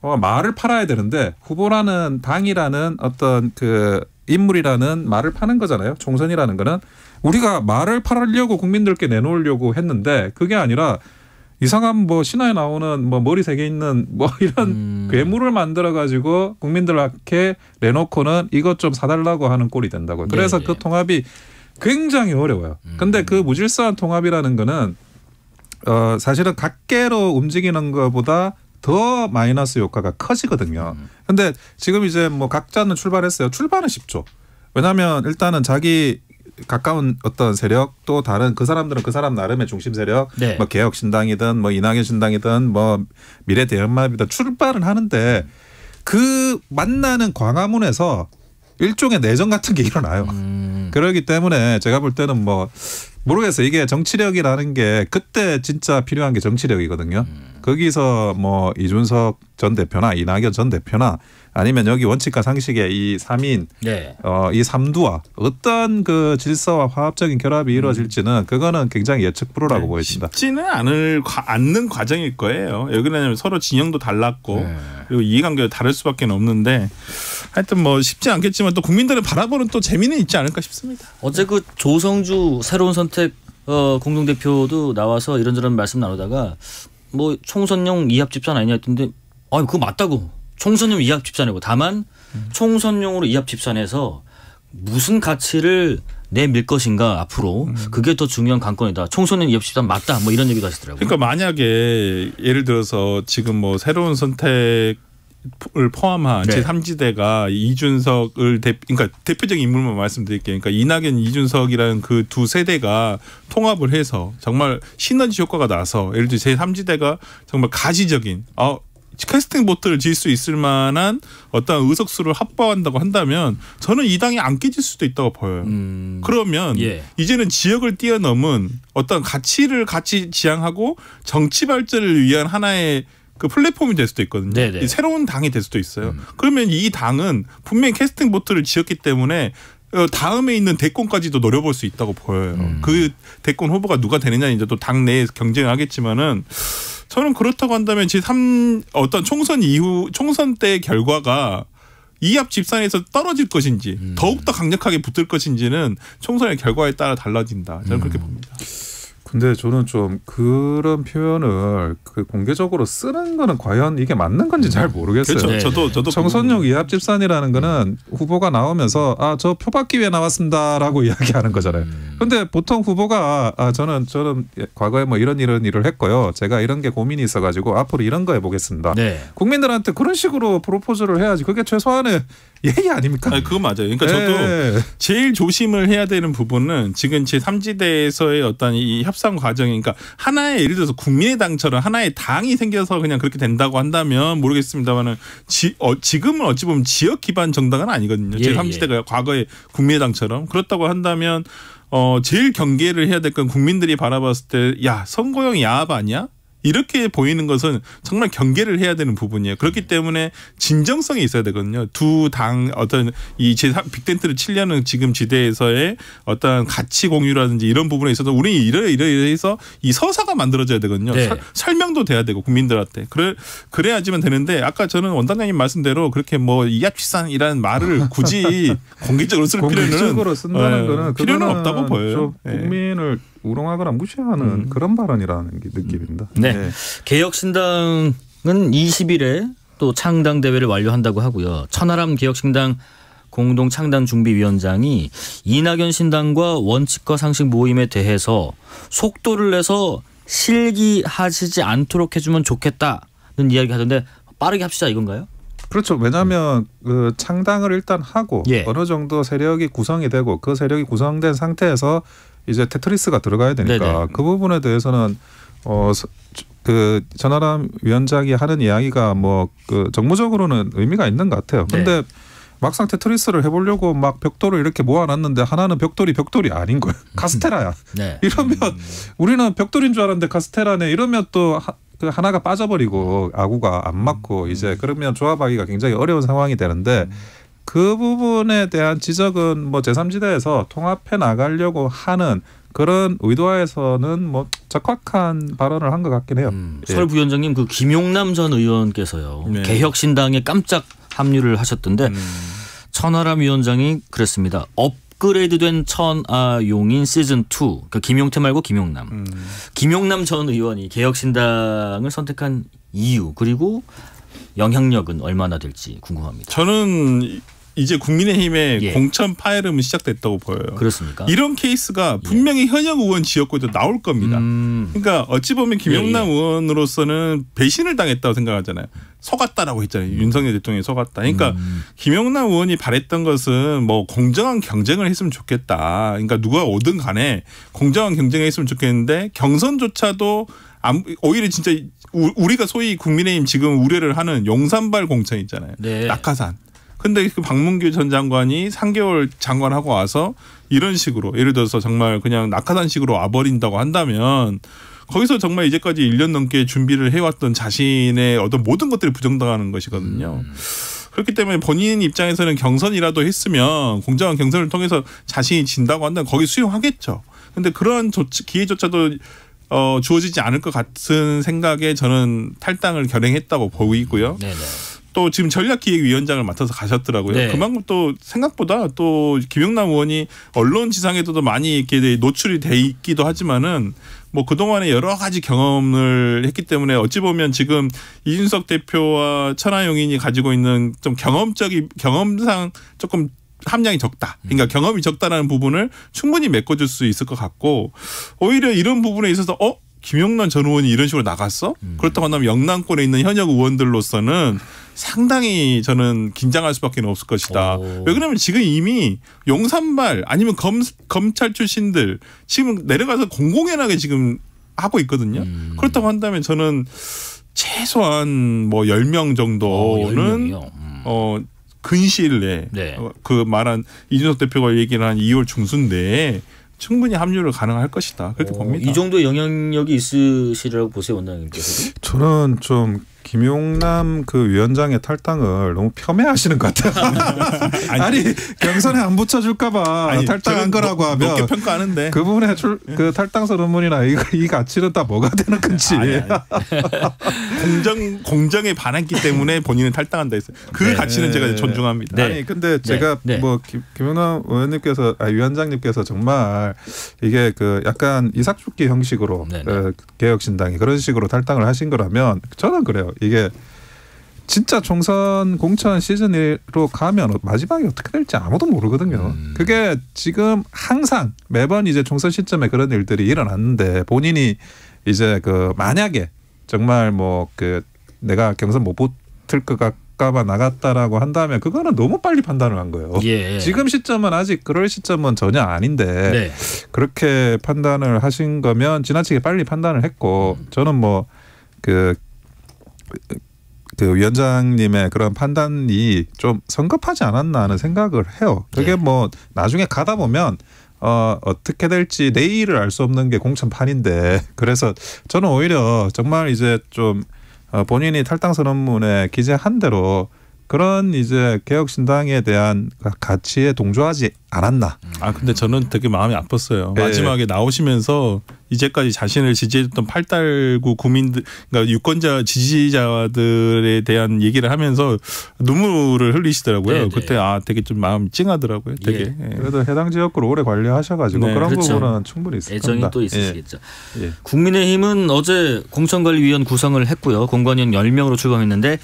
어, 말을 팔아야 되는데 후보라는 당이라는 어떤 그 인물이라는 말을 파는 거잖아요. 총선이라는 거는 우리가 말을 팔려고 국민들께 내놓으려고 했는데 그게 아니라 이상한 뭐 신화에 나오는 뭐 머리색에 있는 뭐 [LAUGHS] 이런 음. 괴물을 만들어 가지고 국민들한테 내놓고는 이것 좀 사달라고 하는 꼴이 된다고 예, 그래서 네, 네. 그 통합이 굉장히 어려워요. 음. 근데 그 무질서한 통합이라는 거는 어 사실은 각계로 움직이는 것보다 더 마이너스 효과가 커지거든요. 음. 근데 지금 이제 뭐 각자는 출발했어요. 출발은 쉽죠. 왜냐하면 일단은 자기 가까운 어떤 세력 또 다른 그 사람들은 그 사람 나름의 중심 세력 네. 뭐 개혁 신당이든 뭐 이낙연 신당이든 뭐 미래 대연합이든 출발은 하는데 그 만나는 광화문에서 일종의 내전 같은 게 일어나요. 음. 그러기 때문에 제가 볼 때는 뭐 모르겠어요. 이게 정치력이라는 게 그때 진짜 필요한 게 정치력이거든요. 음. 거기서 뭐 이준석 전 대표나 이낙연 전 대표나 아니면 여기 원칙과 상식의 이삼인 네. 어, 이 삼두와 어떤 그 질서와 화합적인 결합이 음. 이루어질지는 그거는 굉장히 예측 불허라고 네. 보여집니다. 쉽지는 않을, 않는 과정일 거예요. 여기는 서로 진영도 달랐고 네. 그리고 이해관계도 다를 수밖에 없는데 하여튼 뭐 쉽지 않겠지만 또 국민들의 바라보는 또 재미는 있지 않을까 싶습니다. 어제 그 조성주 새로운 선택 어, 공동대표도 나와서 이런저런 말씀 나누다가 뭐 총선용 이합 집산 아니냐 했던데 아니 그거 맞다고 총선용 이합 집산이고 다만 음. 총선용으로 이합 집산해서 무슨 가치를 내밀 것인가 앞으로 음. 그게 더 중요한 관건이다. 총선용 이합 집산 맞다. 뭐 이런 얘기도 하시더라고요. 그러니까 만약에 예를 들어서 지금 뭐 새로운 선택 을 포함한 네. 제3지대가 이준석을 대, 그러니까 대표적인 인물만 말씀드릴게요. 그러니까 이낙연, 이준석이라는 그 두 세대가 통합을 해서 정말 시너지 효과가 나서 예를 들어 제3지대가 정말 가시적인 어 캐스팅 보트를 질 수 있을 만한 어떤 의석수를 확보한다고 한다면 저는 이 당이 안 깨질 수도 있다고 보여요. 음. 그러면 예. 이제는 지역을 뛰어넘은 어떤 가치를 같이 지향하고 정치 발전을 위한 하나의 그 플랫폼이 될 수도 있거든요. 네네. 네. 새로운 당이 될 수도 있어요. 음. 그러면 이 당은 분명히 캐스팅 보트를 지었기 때문에 어, 다음에 있는 대권까지도 노려볼 수 있다고 보여요. 음. 그 대권 후보가 누가 되느냐 이제 또 당 내에 서 경쟁하겠지만은 을 저는 그렇다고 한다면 제삼 어떤 총선 이후 총선 때 결과가 이합 집산에서 떨어질 것인지 음. 더욱더 강력하게 붙을 것인지는 총선의 결과에 따라 달라진다. 저는 그렇게 음. 봅니다. 근데 저는 좀 그런 표현을 그 공개적으로 쓰는 거는 과연 이게 맞는 건지 잘 음. 모르겠어요. 그렇죠. 네. 저도 저도 정선용 이합집산이라는 거는 후보가 나오면서 아 저 표 받기 위해 나왔습니다라고 [LAUGHS] 이야기하는 거잖아요. 그런데 음. 보통 후보가 아 저는 저는 과거에 뭐 이런 이런 일을 했고요. 제가 이런 게 고민이 있어가지고 앞으로 이런 거 해보겠습니다. 네. 국민들한테 그런 식으로 프로포즈를 해야지 그게 최소한의 얘기 아닙니까? 아니, 그건 맞아요. 그러니까 네. 저도 제일 조심을 해야 되는 부분은 지금 제 3지대에서의 어떤 이 협상 과정이니까 그러니까 하나의 예를 들어서 국민의당처럼 하나의 당이 생겨서 그냥 그렇게 된다고 한다면 모르겠습니다만은 지, 어, 지금은 어찌 보면 지역 기반 정당은 아니거든요. 예, 제 3지대가 예. 과거의 국민의당처럼 그렇다고 한다면 어, 제일 경계를 해야 될 건 국민들이 바라봤을 때, 야, 선거형 야합 아니야? 이렇게 보이는 것은 정말 경계를 해야 되는 부분이에요. 그렇기 때문에 진정성이 있어야 되거든요. 두 당 어떤 이제 빅텐트를 칠려는 지금 지대에서의 어떤 가치 공유라든지 이런 부분에 있어서 우리 이러이러 이래서 이 서사가 만들어져야 되거든요. 네. 설, 명도 돼야 되고 국민들한테 그래 그래야지만 되는데 아까 저는 원단장님 말씀대로 그렇게 뭐 이합치산이라는 말을 굳이 [LAUGHS] 공개적으로 쓸 필요는 공개적으로 쓴다는 에, 네. 거는 필요는 없다고 보여요. 네. 국민을 예. 우롱하거나 무시하는 음. 그런 발언이라는 게 느낌입니다. 네. 네. 개혁신당은 20일에 또 창당 대회를 완료한다고 하고요. 천하람 개혁신당 공동 창당 준비위원장이 이낙연 신당과 원칙과 상식 모임에 대해서 속도를 내서 실기하시지 않도록 해주면 좋겠다는 이야기 하던데 빠르게 합시다 이건가요? 그렇죠. 왜냐하면 음. 그 창당을 일단 하고 예. 어느 정도 세력이 구성이 되고 그 세력이 구성된 상태에서 이제 테트리스가 들어가야 되니까 네네. 그 부분에 대해서는 어, 그 전하람 위원장이 하는 이야기가 뭐 그 정무적으로는 의미가 있는 것 같아요. 네. 근데 네. 막상 테트리스를 해보려고 막 벽돌을 이렇게 모아놨는데 하나는 벽돌이 벽돌이 아닌 거예요. 음. 카스테라야. [LAUGHS] 네. 이러면 음. 우리는 벽돌인 줄 알았는데 카스테라네. 이러면 또 하, 그 하나가 빠져버리고 아구가 안 맞고 음. 이제 그러면 조합하기가 굉장히 어려운 상황이 되는데. 음. 그 부분에 대한 지적은 뭐 제3지대에서 통합해 나가려고 하는 그런 의도하에서는 뭐 적확한 발언을 한 것 같긴 해요. 음, 설 예. 부위원장님 그 김용남 전 의원께서요 네. 개혁신당에 깜짝 합류를 하셨던데 음. 천하람 위원장이 그랬습니다. 업그레이드된 천아용인 시즌 2 그러니까 김용태 말고 김용남 음. 김용남 전 의원이 개혁신당을 선택한 이유 그리고 영향력은 얼마나 될지 궁금합니다. 저는 이제 국민의힘의 예. 공천 파열음은 시작됐다고 보여요. 그렇습니까? 이런 케이스가 예. 분명히 예. 현역 의원 지역구에도 나올 겁니다. 음. 그러니까 어찌 보면 예, 김영남 예. 의원으로서는 배신을 당했다고 생각하잖아요. 속았다라고 했잖아요. 윤석열 대통령이 속았다. 그러니까 음. 김영남 의원이 바랬던 것은 뭐 공정한 경쟁을 했으면 좋겠다. 그러니까 누가 오든 간에 공정한 경쟁을 했으면 좋겠는데 경선조차도 오히려 진짜 우리가 소위 국민의힘 지금 우려를 하는 용산발 공천 있잖아요. 네. 낙하산. 근데 그 박문규 전 장관이 3개월 장관하고 와서 이런 식으로 예를 들어서 정말 그냥 낙하산식으로 와버린다고 한다면 거기서 정말 이제까지 1년 넘게 준비를 해왔던 자신의 어떤 모든 것들을 부정당하는 것이거든요. 음. 그렇기 때문에 본인 입장에서는 경선이라도 했으면 공정한 경선을 통해서 자신이 진다고 한다면 거기 수용하겠죠. 근데 그러한 조치, 기회조차도 어, 주어지지 않을 것 같은 생각에 저는 탈당을 결행했다고 보이고요. 네네. 네. 또 지금 전략기획위원장을 맡아서 가셨더라고요. 네. 그만큼 또 생각보다 또 김영남 의원이 언론 지상에도 많이 이렇게 노출이 돼 있기도 하지만은 뭐 그동안에 여러 가지 경험을 했기 때문에 어찌 보면 지금 이준석 대표와 천하용인이 가지고 있는 좀 경험적인 경험상 조금 함량이 적다. 그러니까 음. 경험이 적다라는 부분을 충분히 메꿔줄 수 있을 것 같고 오히려 이런 부분에 있어서 어 김영란 전 의원이 이런 식으로 나갔어? 음. 그렇다고 한다면 영남권에 있는 현역 의원들로서는 상당히 저는 긴장할 수밖에 없을 것이다. 오. 왜 그러면 지금 이미 용산발 아니면 검, 검찰 출신들 지금 내려가서 공공연하게 지금 하고 있거든요. 음. 그렇다고 한다면 저는 최소한 뭐 열 명 정도는 어, 음. 어 근시일 내에 네. 어, 그 말한 이준석 대표가 얘기를 한 2월 중순 내에 충분히 합류를 가능할 것이다. 그렇게 어, 봅니다. 이 정도 영향력이 있으시라고 보세요, 원장님께서? 저는 좀 김용남 그 위원장의 탈당을 너무 폄훼하시는 것 같아요. [LAUGHS] 아니, 아니, 경선에 안 붙여줄까봐 탈당한 거라고 하면 높게 평가하는데 그 부분에 출, 그 탈당서 논문이나 이, 이 가치는 다 뭐가 되는 건지 아니, 아니. [LAUGHS] 공정 공정에 반했기 때문에 본인은 탈당한다 했어요. 그 네. 가치는 제가 존중합니다. 네. 아니 근데 네. 제가 네. 뭐 김, 용남 의원님께서 아, 위원장님께서 정말 이게 그 약간 이삭죽기 형식으로 그 개혁신당이 그런 식으로 탈당을 하신 거라면 저는 그래요. 이게 진짜 총선 공천 시즌으로 가면 마지막에 어떻게 될지 아무도 모르거든요. 음. 그게 지금 항상 매번 이제 총선 시점에 그런 일들이 일어났는데 본인이 이제 그 만약에 정말 뭐 그 내가 경선 못 붙을 것 같까봐 나갔다라고 한다면 그거는 너무 빨리 판단을 한 거예요. 예. 지금 시점은 아직 그럴 시점은 전혀 아닌데 네. 그렇게 판단을 하신 거면 지나치게 빨리 판단을 했고 음. 저는 뭐그 그 위원장님의 그런 판단이 좀 성급하지 않았나 하는 생각을 해요. 그게 예. 뭐 나중에 가다 보면 어, 어떻게 될지 내일을 알 수 없는 게 공천판인데 [LAUGHS] 그래서 저는 오히려 정말 이제 좀 어, 본인이 탈당 선언문에 기재한 대로 그런 이제 개혁신당에 대한 가치에 동조하지 않았나. 아 근데 저는 되게 마음이 아팠어요. 네. 마지막에 나오시면서 이제까지 자신을 지지했던 팔달구 국민들 그러니까 유권자 지지자들에 대한 얘기를 하면서 눈물을 흘리시더라고요. 네네. 네. 그때 아 되게 좀 마음이 찡하더라고요. 되게 예. 예. 그래도 해당 지역구를 오래 관리하셔가지고 네, 그런 그렇죠. 부분은 충분히 있을 애정이 또 예. 있으시겠죠. 예. 국민의힘은 어제 공천관리위원 구성을 했고요. 공관위원 열명으로 출범했는데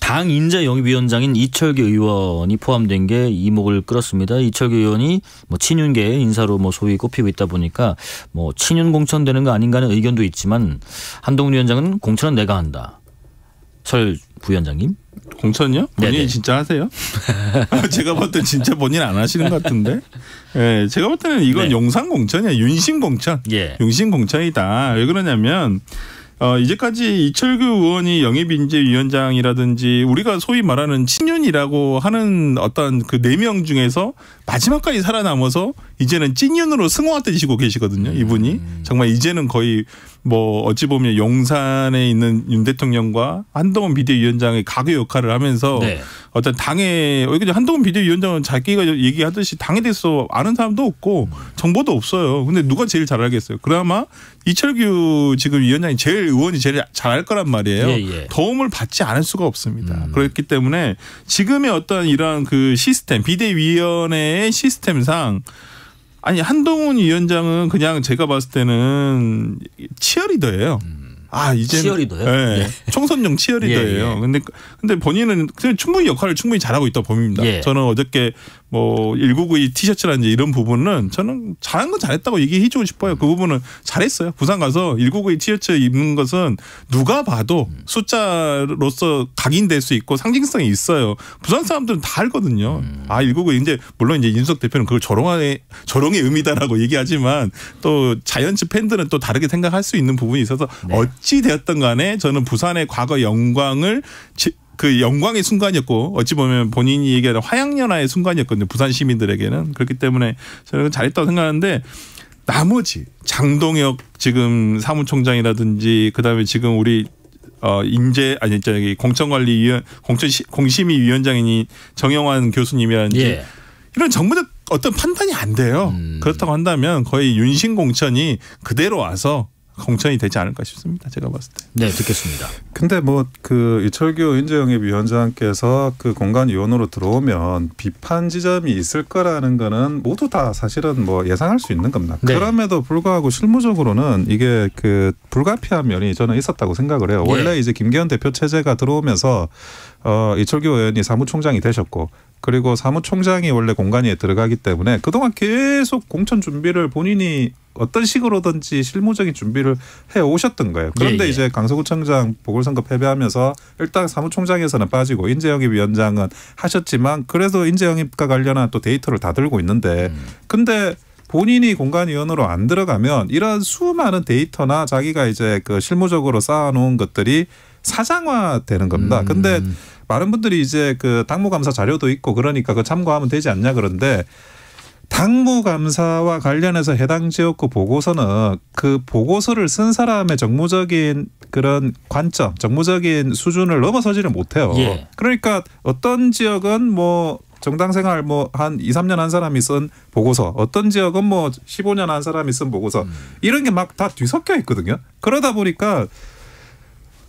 당 인재 영입위원장인 이철규 의원이 포함된 게 이목을 끌었습니다. 이철규 의원이 뭐 친윤계 인사로 뭐 소위 꼽히고 있다 보니까 뭐 친윤 공천되는 거 아닌가 하는 의견도 있지만 한동훈 위원장은 공천은 내가 한다. 설 부위원장님. 공천요? 네, 본인이 네네. 진짜 하세요? [LAUGHS] 제가 볼 때 진짜 본인 안 하시는 것 같은데. 예, 네, 제가 볼 때는 이건 네. 용산 공천이야, 윤심 공천, 예. 윤심 공천이다. 왜 그러냐면 어, 이제까지 이철규 의원이 영입인재위원장이라든지 우리가 소위 말하는 친윤이라고 하는 어떤 그 네 명 중에서 마지막까지 살아남아서 이제는 찐윤으로 승호테지시고 계시거든요. 이분이 음. 정말 이제는 거의 뭐 어찌 보면 용산에 있는 윤 대통령과 한동훈 비대위원장의 가교 역할을 하면서 네. 어떤 당에 어, 한동훈 비대위원장은 자기가 얘기하듯이 당에 대해서 아는 사람도 없고 정보도 없어요. 근데 누가 제일 잘 알겠어요? 그나마 이철규 지금 위원장이 제일 의원이 제일 잘할 거란 말이에요. 예, 예. 도움을 받지 않을 수가 없습니다. 음. 그렇기 때문에 지금의 어떤 이런 그 시스템 비대위원회의 시스템상 아니 한동훈 위원장은 그냥 제가 봤을 때는 치어리더예요. 음. 아이제 치어리더요? 네. 예. 총선용 예. 치어리더예요. 예, 예. 근데 근데 본인은 충분히 역할을 충분히 잘하고 있다 고 봅니다. 예. 저는 어저께 뭐 199의 티셔츠라든지 이런 부분은 저는 잘한 건 잘했다고 얘기해 주고 싶어요. 그 부분은 잘했어요. 부산 가서 199의 티셔츠 입는 것은 누가 봐도 숫자로서 각인될 수 있고 상징성이 있어요. 부산 사람들은 다 알거든요. 아199 이제 물론 이제 윤석 대표는 그걸 조롱의 조롱의 의미다라고 얘기하지만 또 자연치 팬들은 또 다르게 생각할 수 있는 부분이 있어서 네. 어찌 되었던 간에 저는 부산의 과거 영광을 그 영광의 순간이었고 어찌 보면 본인이 얘기하는 화양연화의 순간이었거든요. 부산 시민들에게는 그렇기 때문에 저는 잘했다고 생각하는데 나머지 장동혁 지금 사무총장이라든지 그다음에 지금 우리 어 인재 아니 저기 공천관리위원 공천 공심위 위원장이니 정영환 교수님이라든지 예. 이런 정부적 어떤 판단이 안 돼요. 음. 그렇다고 한다면 거의 윤신 공천이 그대로 와서 공천이 되지 않을까 싶습니다. 제가 봤을 때. 네, 듣겠습니다. 근데 뭐 그 이철규 인재영입 위원장께서 그 공간위원으로 들어오면 비판 지점이 있을 거라는 거는 모두 다 사실은 뭐 예상할 수 있는 겁니다. 네. 그럼에도 불구하고 실무적으로는 이게 그 불가피한 면이 저는 있었다고 생각을 해요. 예. 원래 네. 이제 김기현 대표 체제가 들어오면서 어, 이철규 의원이 사무총장이 되셨고 그리고 사무총장이 원래 공간위에 들어가기 때문에 그동안 계속 공천 준비를 본인이 어떤 식으로든지 실무적인 준비를 해 오셨던 거예요. 그런데 예, 예. 이제 강서구청장 보궐선거 패배하면서 일단 사무총장에서는 빠지고 인재영입 위원장은 하셨지만 그래도 인재영입과 관련한 또 데이터를 다 들고 있는데 음. 근데 본인이 공간위원으로 안 들어가면 이런 수많은 데이터나 자기가 이제 그 실무적으로 쌓아놓은 것들이 사장화되는 겁니다. 음. 근데 많은 분들이 이제 그 당무 감사 자료도 있고 그러니까 그 참고하면 되지 않냐 그런데 당무 감사와 관련해서 해당 지역구 보고서는 그 보고서를 쓴 사람의 정무적인 그런 관점, 정무적인 수준을 넘어서지를 못해요. 예. 그러니까 어떤 지역은 뭐 정당 생활 뭐한 2, 3년 한 사람이 쓴 보고서, 어떤 지역은 뭐 15년 한 사람이 쓴 보고서 음. 이런 게 막 다 뒤섞여 있거든요. 그러다 보니까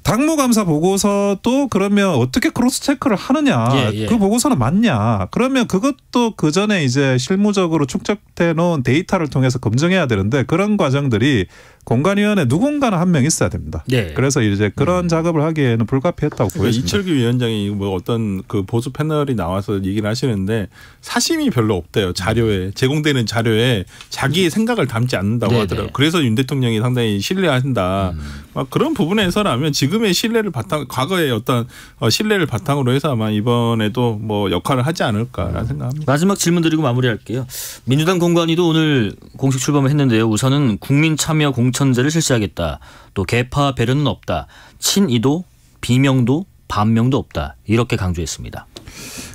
당무 감사 보고서도 그러면 어떻게 크로스 체크를 하느냐 예, 예. 그 보고서는 맞냐 그러면 그것도 그 전에 이제 실무적으로 축적돼 놓은 데이터를 통해서 검증해야 되는데 그런 과정들이 공간위원회 누군가는 한 명 있어야 됩니다. 네. 그래서 이제 그런 음. 작업을 하기에는 불가피했다고 그러니까 보여집니다. 이철규 위원장이 뭐 어떤 그 보수 패널이 나와서 얘기를 하시는데 사심이 별로 없대요. 자료에 음. 제공되는 자료에 자기의 음. 생각을 담지 않는다고 네네. 하더라고요. 그래서 윤 대통령이 상당히 신뢰하신다. 음. 막 그런 부분에서라면 지금의 신뢰를 바탕 과거의 어떤 어, 신뢰를 바탕으로 해서 아마 이번에도 뭐 역할을 하지 않을까라는 음. 생각합니다. 마지막 질문 드리고 마무리할게요. 민주당 공관위도 오늘 공식 출범을 했는데요. 우선은 국민 참여 공 공천제를 실시하겠다. 또 개파 배려는 없다. 친이도 비명도 반명도 없다. 이렇게 강조했습니다.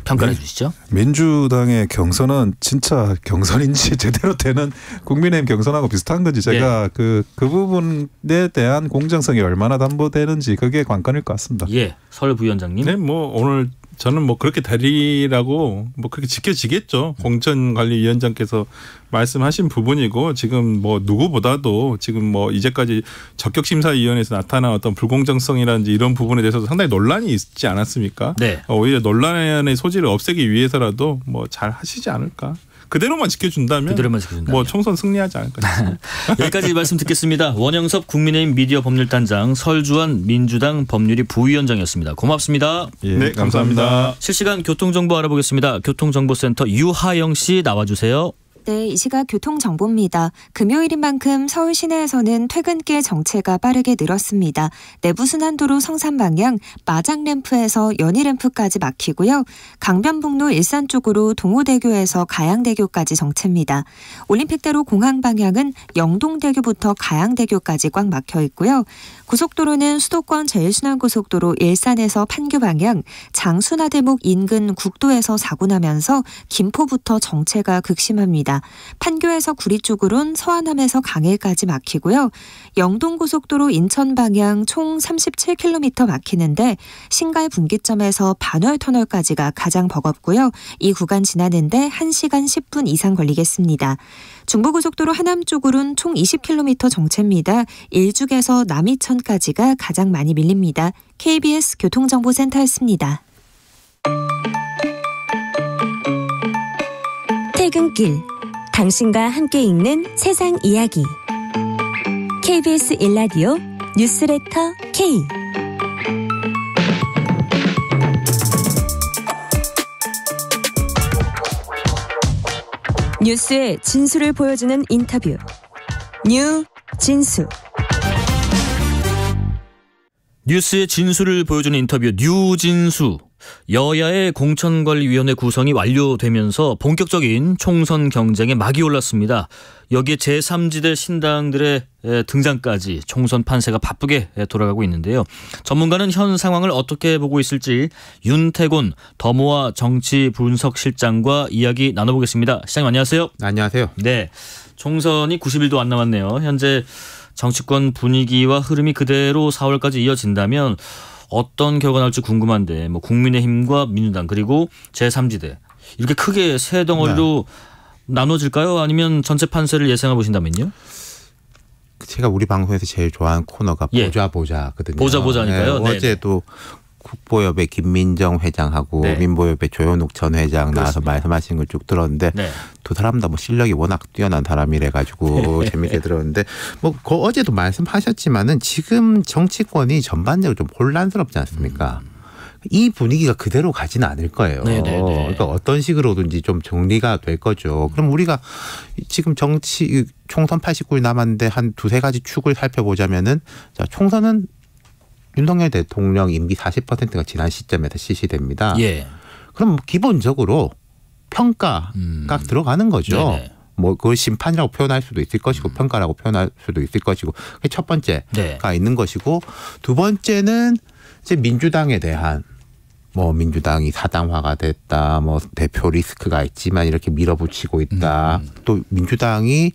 평가해 네. 주시죠. 민주당의 경선은 진짜 경선인지 [LAUGHS] 제대로 되는 국민의힘 경선하고 비슷한 건지 예. 제가 그그 예. 그 부분에 대한 공정성이 얼마나 담보되는지 그게 관건일 것 같습니다. 예, 설 부위원장님. 네, 뭐 오늘 저는 뭐 그렇게 되리라고 뭐 그렇게 지켜지겠죠. 공천관리위원장께서 말씀하신 부분이고 지금 뭐 누구보다도 지금 뭐 이제까지 적격심사위원회에서 나타난 어떤 불공정성이라든지 이런 부분에 대해서도 상당히 논란이 있지 않았습니까? 네. 어, 오히려 논란의 소지를 없애기 위해서라도 뭐 잘 하시지 않을까 그대로만 지켜준다면 그대로만 지켜준다면 뭐 총선 승리하지 않을까 [LAUGHS] 여기까지 말씀 듣겠습니다. 원영섭 국민의힘 미디어 법률단장 설주환 민주당 법률위 부위원장이었습니다. 고맙습니다. 예, 네 감사합니다. 감사합니다. 실시간 교통정보 알아보겠습니다. 교통정보센터 유하영 씨 나와주세요. 네, 이 시각 교통정보입니다. 금요일인 만큼 서울 시내에서는 퇴근길 정체가 빠르게 늘었습니다. 내부순환도로 성산방향 마장램프에서 연희램프까지 막히고요. 강변북로 일산 쪽으로 동호대교에서 가양대교까지 정체입니다. 올림픽대로 공항방향은 영동대교부터 가양대교까지 꽉 막혀 있고요. 고속도로는 수도권 제일순환고속도로 일산에서 판교방향 장순화대목 인근 국도에서 사고 나면서 김포부터 정체가 극심합니다. 판교에서 구리 쪽으론 서안함에서 강일까지 막히고요. 영동고속도로 인천 방향 총 37km 막히는데 신갈 분기점에서 반월 터널까지가 가장 버겁고요. 이 구간 지나는데 1시간 10분 이상 걸리겠습니다. 중부고속도로 하남 쪽으론 총 20km 정체입니다. 일죽에서 남이천까지가 가장 많이 밀립니다. KBS 교통정보센터였습니다. 퇴근길 당신과 함께 읽는 세상 이야기. KBS 일라디오 뉴스레터 K. 뉴스의 진수를 보여주는 인터뷰. 뉴 진수. 뉴스의 진수를 보여주는 인터뷰 뉴진수 여야의 공천관리위원회 구성이 완료되면서 본격적인 총선 경쟁에 막이 올랐습니다. 여기에 제3지대 신당들의 등장까지 총선 판세가 바쁘게 돌아가고 있는데요. 전문가는 현 상황을 어떻게 보고 있을지 윤태곤 더모아 정치 분석실장과 이야기 나눠보겠습니다. 시장님 안녕하세요. 안녕하세요. 네. 총선이 90일도 안 남았네요. 현재 정치권 분위기와 흐름이 그대로 4월까지 이어진다면 어떤 결과 나올지 궁금한데 뭐 국민의힘과 민주당 그리고 제3지대 이렇게 크게 세 덩어리로 네. 나눠질까요? 아니면 전체 판세를 예상해 보신다면요? 제가 우리 방송에서 제일 좋아하는 코너가 예. 보자 보자거든요. 보자 보자니까요. 네, 네, 네. 어제 또 국보협의 김민정 회장하고 네. 민보협의 조현욱 전 회장 나와서 말씀하신 걸 쭉 들었는데 네. 두 사람 다 뭐 실력이 워낙 뛰어난 사람이래 가지고 네. [LAUGHS] 재밌게 들었는데 뭐그 어제도 말씀하셨지만은 지금 정치권이 전반적으로 좀 혼란스럽지 않습니까? 음. 이 분위기가 그대로 가지는 않을 거예요. 네네네. 네, 네. 그러니까 어떤 식으로든지 좀 정리가 될 거죠. 그럼 우리가 지금 정치 총선 89일 남았는데 한 두세 가지 축을 살펴보자면은 자, 총선은 윤석열 대통령 임기 40%가 지난 시점에서 실시됩니다. 예. 그럼 기본적으로 평가가 음. 들어가는 거죠. 네네. 뭐 그걸 심판이라고 표현할 수도 있을 것이고 음. 평가라고 표현할 수도 있을 것이고 그게 첫 번째가 네. 있는 것이고 두 번째는 이제 민주당에 대한 뭐 민주당이 사당화가 됐다, 뭐 대표 리스크가 있지만 이렇게 밀어붙이고 있다. 음. 음. 또 민주당이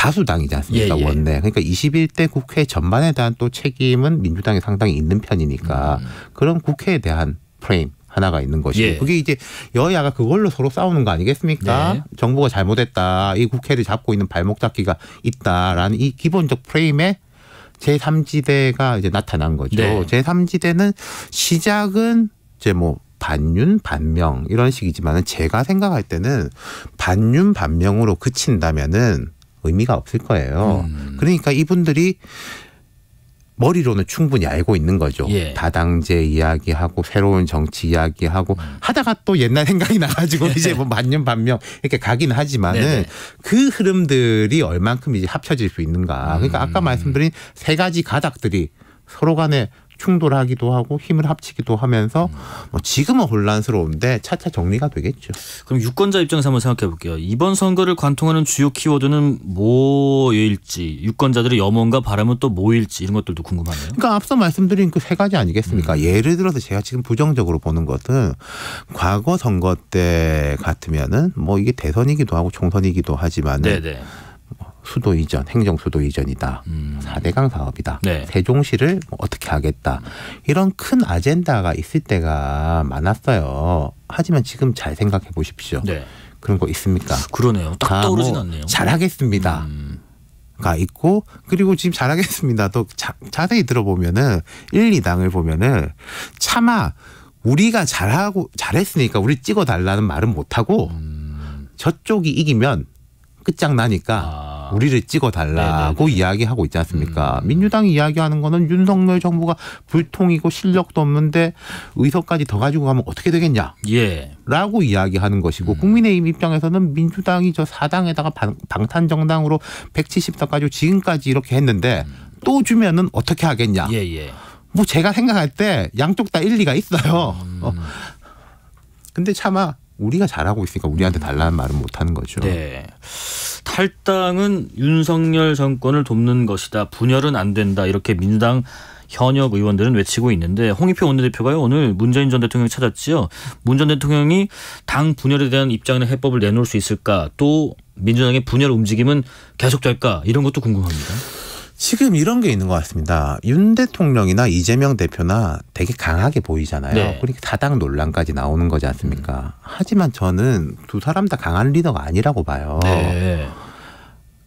다수당이지 않습니까 예, 예. 원내 그러니까 21대 국회 전반에 대한 또 책임은 민주당이 상당히 있는 편이니까 음. 그런 국회에 대한 프레임 하나가 있는 것이고 예. 그게 이제 여야가 그걸로 서로 싸우는 거 아니겠습니까? 네. 정부가 잘못했다. 이 국회를 잡고 있는 발목 잡기가 있다라는 이 기본적 프레임에 제3지대가 이제 나타난 거죠. 네. 제3지대는 시작은 이제 뭐 반윤 반명 이런 식이지만은 제가 생각할 때는 반윤 반명으로 그친다면은 의미가 없을 거예요. 음. 그러니까 이분들이 머리로는 충분히 알고 있는 거죠. 예. 다당제 이야기하고 새로운 정치 이야기하고 음. 하다가 또 옛날 생각이 나가지고 예. 이제 뭐만년 반명 이렇게 가긴 하지만은 네네. 네. 그 흐름들이 얼만큼 이제 합쳐질 수 있는가. 그러니까 음. 아까 말씀드린 세 가지 가닥들이 서로 간에 충돌하기도 하고 힘을 합치기도 하면서 음. 뭐 지금은 혼란스러운데 차차 정리가 되겠죠. 그럼 유권자 입장에서 한번 생각해 볼게요. 이번 선거를 관통하는 주요 키워드는 뭐일지 유권자들의 염원과 바람은 또 뭐일지 이런 것들도 궁금하네요. 그러니까 앞서 말씀드린 그 세 가지 아니겠습니까? 음. 예를 들어서 제가 지금 부정적으로 보는 것은 과거 선거 때 같으면은 뭐 이게 대선이기도 하고 총선이기도 하지만은 네네. 네. 수도 이전, 행정 수도 이전이다. 음. 사대강 사업이다. 네. 세종시를 뭐 어떻게 하겠다. 이런 큰 아젠다가 있을 때가 많았어요. 하지만 지금 잘 생각해 보십시오. 네. 그런 거 있습니까? 그러네요. 딱 아, 뭐 떠오르진 않네요. 잘하겠습니다. 음. 가 있고 그리고 지금 잘하겠습니다. 도 자, 자세히 들어보면은 1, 2당을 보면은 차마 우리가 잘하고 잘했으니까 우리 찍어 달라는 말은 못 하고 음. 저쪽이 이기면 끝장나니까 아. 우리를 찍어달라고 네네네. 이야기하고 있지 않습니까? 음. 민주당이 이야기하는 거는 윤석열 정부가 불통이고 실력도 없는데 의석까지 더 가지고 가면 어떻게 되겠냐? 예. 라고 이야기하는 것이고 음. 국민의힘 입장에서는 민주당이 저 사당에다가 방, 탄정당으로 170석 까지 지금까지 이렇게 했는데 음. 또 주면은 어떻게 하겠냐? 예, 예. 뭐 제가 생각할 때 양쪽 다 일리가 있어요. 음. 어. 근데 차마 우리가 잘하고 있으니까 우리한테 달라는 말은 못 하는 거죠. 네. 탈당은 윤석열 정권을 돕는 것이다. 분열은 안 된다. 이렇게 민주당 현역 의원들은 외치고 있는데 홍익표 원내대표가 오늘 문재인 전 대통령을 찾았지요. 문 전 대통령이 당 분열에 대한 입장이나 해법을 내놓을 수 있을까? 또 민주당의 분열 움직임은 계속될까? 이런 것도 궁금합니다. 지금 이런 게 있는 것 같습니다. 윤 대통령이나 이재명 대표나 되게 강하게 보이잖아요. 네. 그러니까 사당 논란까지 나오는 거지 않습니까? 음. 하지만 저는 두 사람 다 강한 리더가 아니라고 봐요. 네.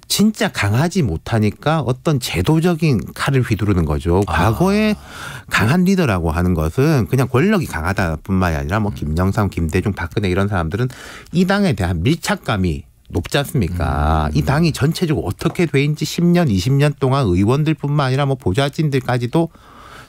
진짜 강하지 못하니까 어떤 제도적인 칼을 휘두르는 거죠. 아. 과거에 아. 강한 리더라고 하는 것은 그냥 권력이 강하다 뿐만이 아니라 뭐 음. 김영삼, 김대중, 박근혜 이런 사람들은 이 당에 대한 밀착감이 높지 않습니까? 음. 이 당이 전체적으로 어떻게 돼인지 10년, 20년 동안 의원들뿐만 아니라 뭐 보좌진들까지도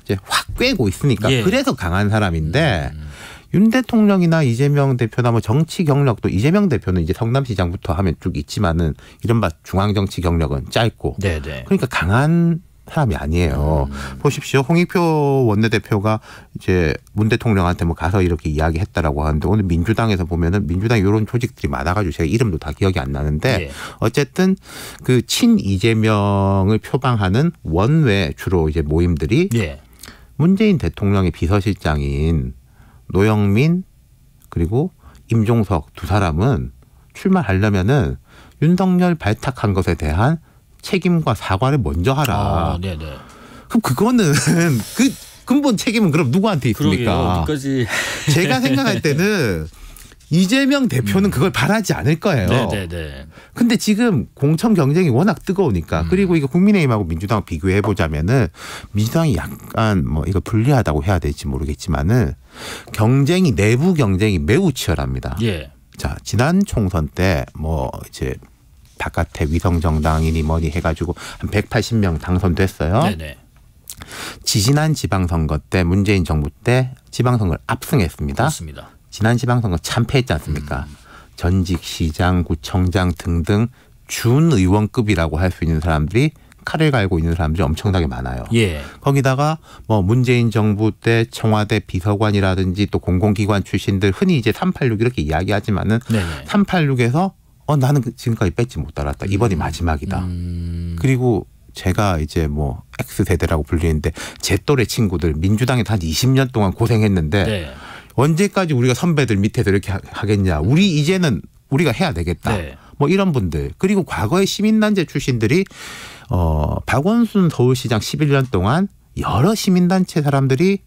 이제 확 꿰고 있으니까 예. 그래서 강한 사람인데 음. 윤 대통령이나 이재명 대표나 뭐 정치 경력도 이재명 대표는 이제 성남시장부터 하면 쭉 있지만은 이른바 중앙 정치 경력은 짧고 네네. 네. 그러니까 강한 사람이 아니에요. 음. 보십시오. 홍익표 원내대표가 이제 문 대통령한테 뭐 가서 이렇게 이야기했다라고 하는데 오늘 민주당에서 보면은 민주당 이런 조직들이 많아가지고 제가 이름도 다 기억이 안 나는데 네. 어쨌든 그 친 이재명을 표방하는 원외 주로 이제 모임들이 네. 문재인 대통령의 비서실장인 노영민 그리고 임종석 두 사람은 출마하려면은 윤석열 발탁한 것에 대한 책임과 사과를 먼저 하라. 아, 그럼 그거는 [LAUGHS] 그 근본 책임은 그럼 누구한테 있습니까? 그러게요, [LAUGHS] 제가 생각할 때는 이재명 대표는 음. 그걸 바라지 않을 거예요. 네네네. 근데 지금 공천 경쟁이 워낙 뜨거우니까 음. 그리고 이거 국민의힘하고 민주당 비교해 보자면은 민주당이 약간 뭐 이거 불리하다고 해야 될지 모르겠지만은 경쟁이 내부 경쟁이 매우 치열합니다. 예. 자 지난 총선 때 뭐 이제 바깥에 위성 정당이니 뭐니 해가지고 한 180명 당선됐어요. 지지난 지방선거 때 문재인 정부 때 지방선거를 압승했습니다. 맞습니다. 지난 지방선거 참패했지 않습니까? 음. 전직 시장, 구청장 등등 준 의원급이라고 할 수 있는 사람들이 칼을 갈고 있는 사람들이 엄청나게 많아요. 예. 거기다가 뭐 문재인 정부 때 청와대 비서관이라든지 또 공공기관 출신들 흔히 이제 386 이렇게 이야기하지만은 네네. 386에서 어 나는 그 지금까지 뺏지 못 알았다. 이번이 음, 마지막이다. 음. 그리고 제가 이제 뭐 X 세대라고 불리는데 제 또래 친구들 민주당에 한 20년 동안 고생했는데 네. 언제까지 우리가 선배들 밑에서 이렇게 하겠냐. 음. 우리 이제는 우리가 해야 되겠다. 네. 뭐 이런 분들 그리고 과거에 시민단체 출신들이 어 박원순 서울시장 11년 동안 여러 시민단체 사람들이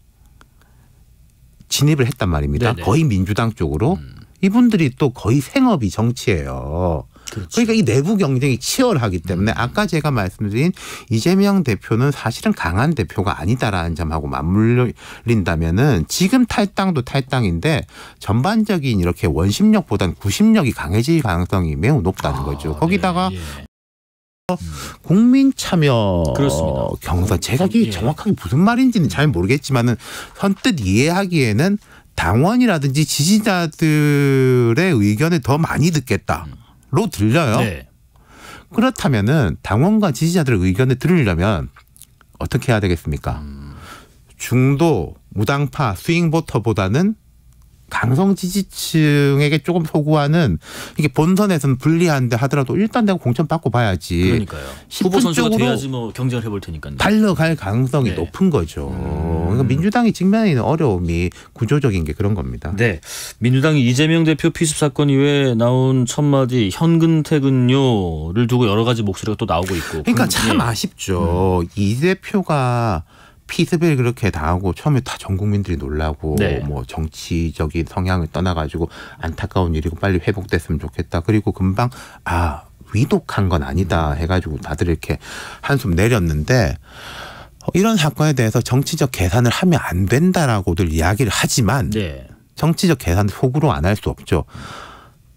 진입을 했단 말입니다. 네네. 네. 거의 민주당 쪽으로. 음. 이분들이 또 거의 생업이 정치예요. 그렇죠. 그러니까이 내부 경쟁이 치열하기 때문에 음. 아까 제가 말씀드린 이재명 대표는 사실은 강한 대표가 아니다라는 점하고 맞물린다면은 지금 탈당도 탈당인데 전반적인 이렇게 원심력보단 구심력이 강해질 가능성이 매우 높다는 아, 거죠. 거기다가 네, 예. 음. 국민 참여 그렇습니다. 경선 제가 이게 예. 정확하게 무슨 말인지는 잘 모르겠지만은 선뜻 이해하기에는 당원이라든지 지지자들의 의견을 더 많이 듣겠다로 들려요. 네. 그렇다면은 당원과 지지자들의 의견을 들으려면 어떻게 해야 되겠습니까? 음. 중도 무당파 스윙보터보다는 강성 지지층에게 조금 소구하는 이게 본선에서는 불리한데 하더라도 일단 내가 공천 받고 봐야지. 그러니까요. 후보 선수가 돼야지 뭐 경쟁을 해볼 테니까달러갈 가능성이 네. 높은 거죠. 음. 그러니까 민주당이 직면해 있는 어려움이 구조적인 게 그런 겁니다. 네. 민주당이 이재명 대표 피습 사건 이후에 나온 첫 마디 현근 퇴근료를 두고 여러 가지 목소리가 또 나오고 있고. 그러니까 참 네. 아쉽죠. 음. 이 대표가 피습을 그렇게 당하고 처음에 다 전 국민들이 놀라고 네. 뭐 정치적인 성향을 떠나가지고 안타까운 일이고 빨리 회복됐으면 좋겠다. 그리고 금방 아 위독한 건 아니다 해가지고 다들 이렇게 한숨 내렸는데 어, 이런 사건에 대해서 정치적 계산을 하면 안 된다라고들 이야기를 하지만 네. 정치적 계산 속으로 안 할 수 없죠.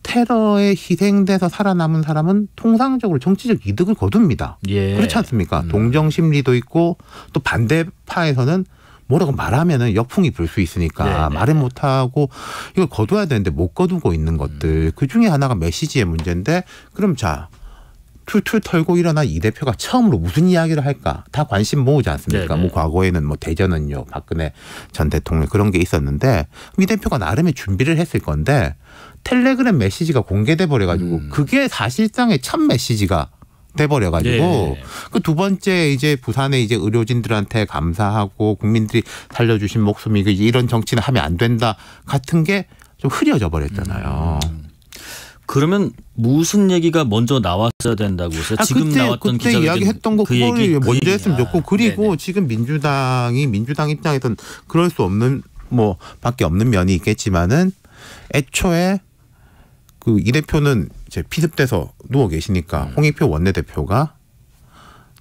테러에 희생돼서 살아남은 사람은 통상적으로 정치적 이득을 거둡니다. 예. 그렇지 않습니까? 음. 동정 심리도 있고 또 반대파에서는 뭐라고 말하면은 역풍이 불 수 있으니까 네네. 네, 말을 못하고 이걸 거둬야 되는데 못 거두고 있는 것들 음. 그 중에 하나가 메시지의 문제인데 그럼 자 툴툴 털고 일어난 이 대표가 처음으로 무슨 이야기를 할까 다 관심 모으지 않습니까? 네네. 네. 뭐 과거에는 뭐 대전은요 박근혜 전 대통령 그런 게 있었는데 이 대표가 나름의 준비를 했을 건데 텔레그램 메시지가 공개돼 버려가지고 음. 그게 사실상의 첫 메시지가 돼버려가지고 예. 그두 번째 이제 부산에 이제 의료진들한테 감사하고 국민들이 살려주신 목숨이 그 이런 정치는 하면 안 된다 같은 게 좀 흐려져 버렸잖아요. 음. 그러면 무슨 얘기가 먼저 나왔어야 된다고 해서 아, 지금 그때, 나왔던 그때 이야기했던 거그그 얘기, 먼저 그 했으면 좋고 그리고 네네. 지금 민주당이 민주당 입장에선 그럴 수 없는 뭐 밖에 없는 면이 있겠지만은 애초에 그이 대표는 이제 피습돼서 누워 계시니까 음. 홍익표 원내대표가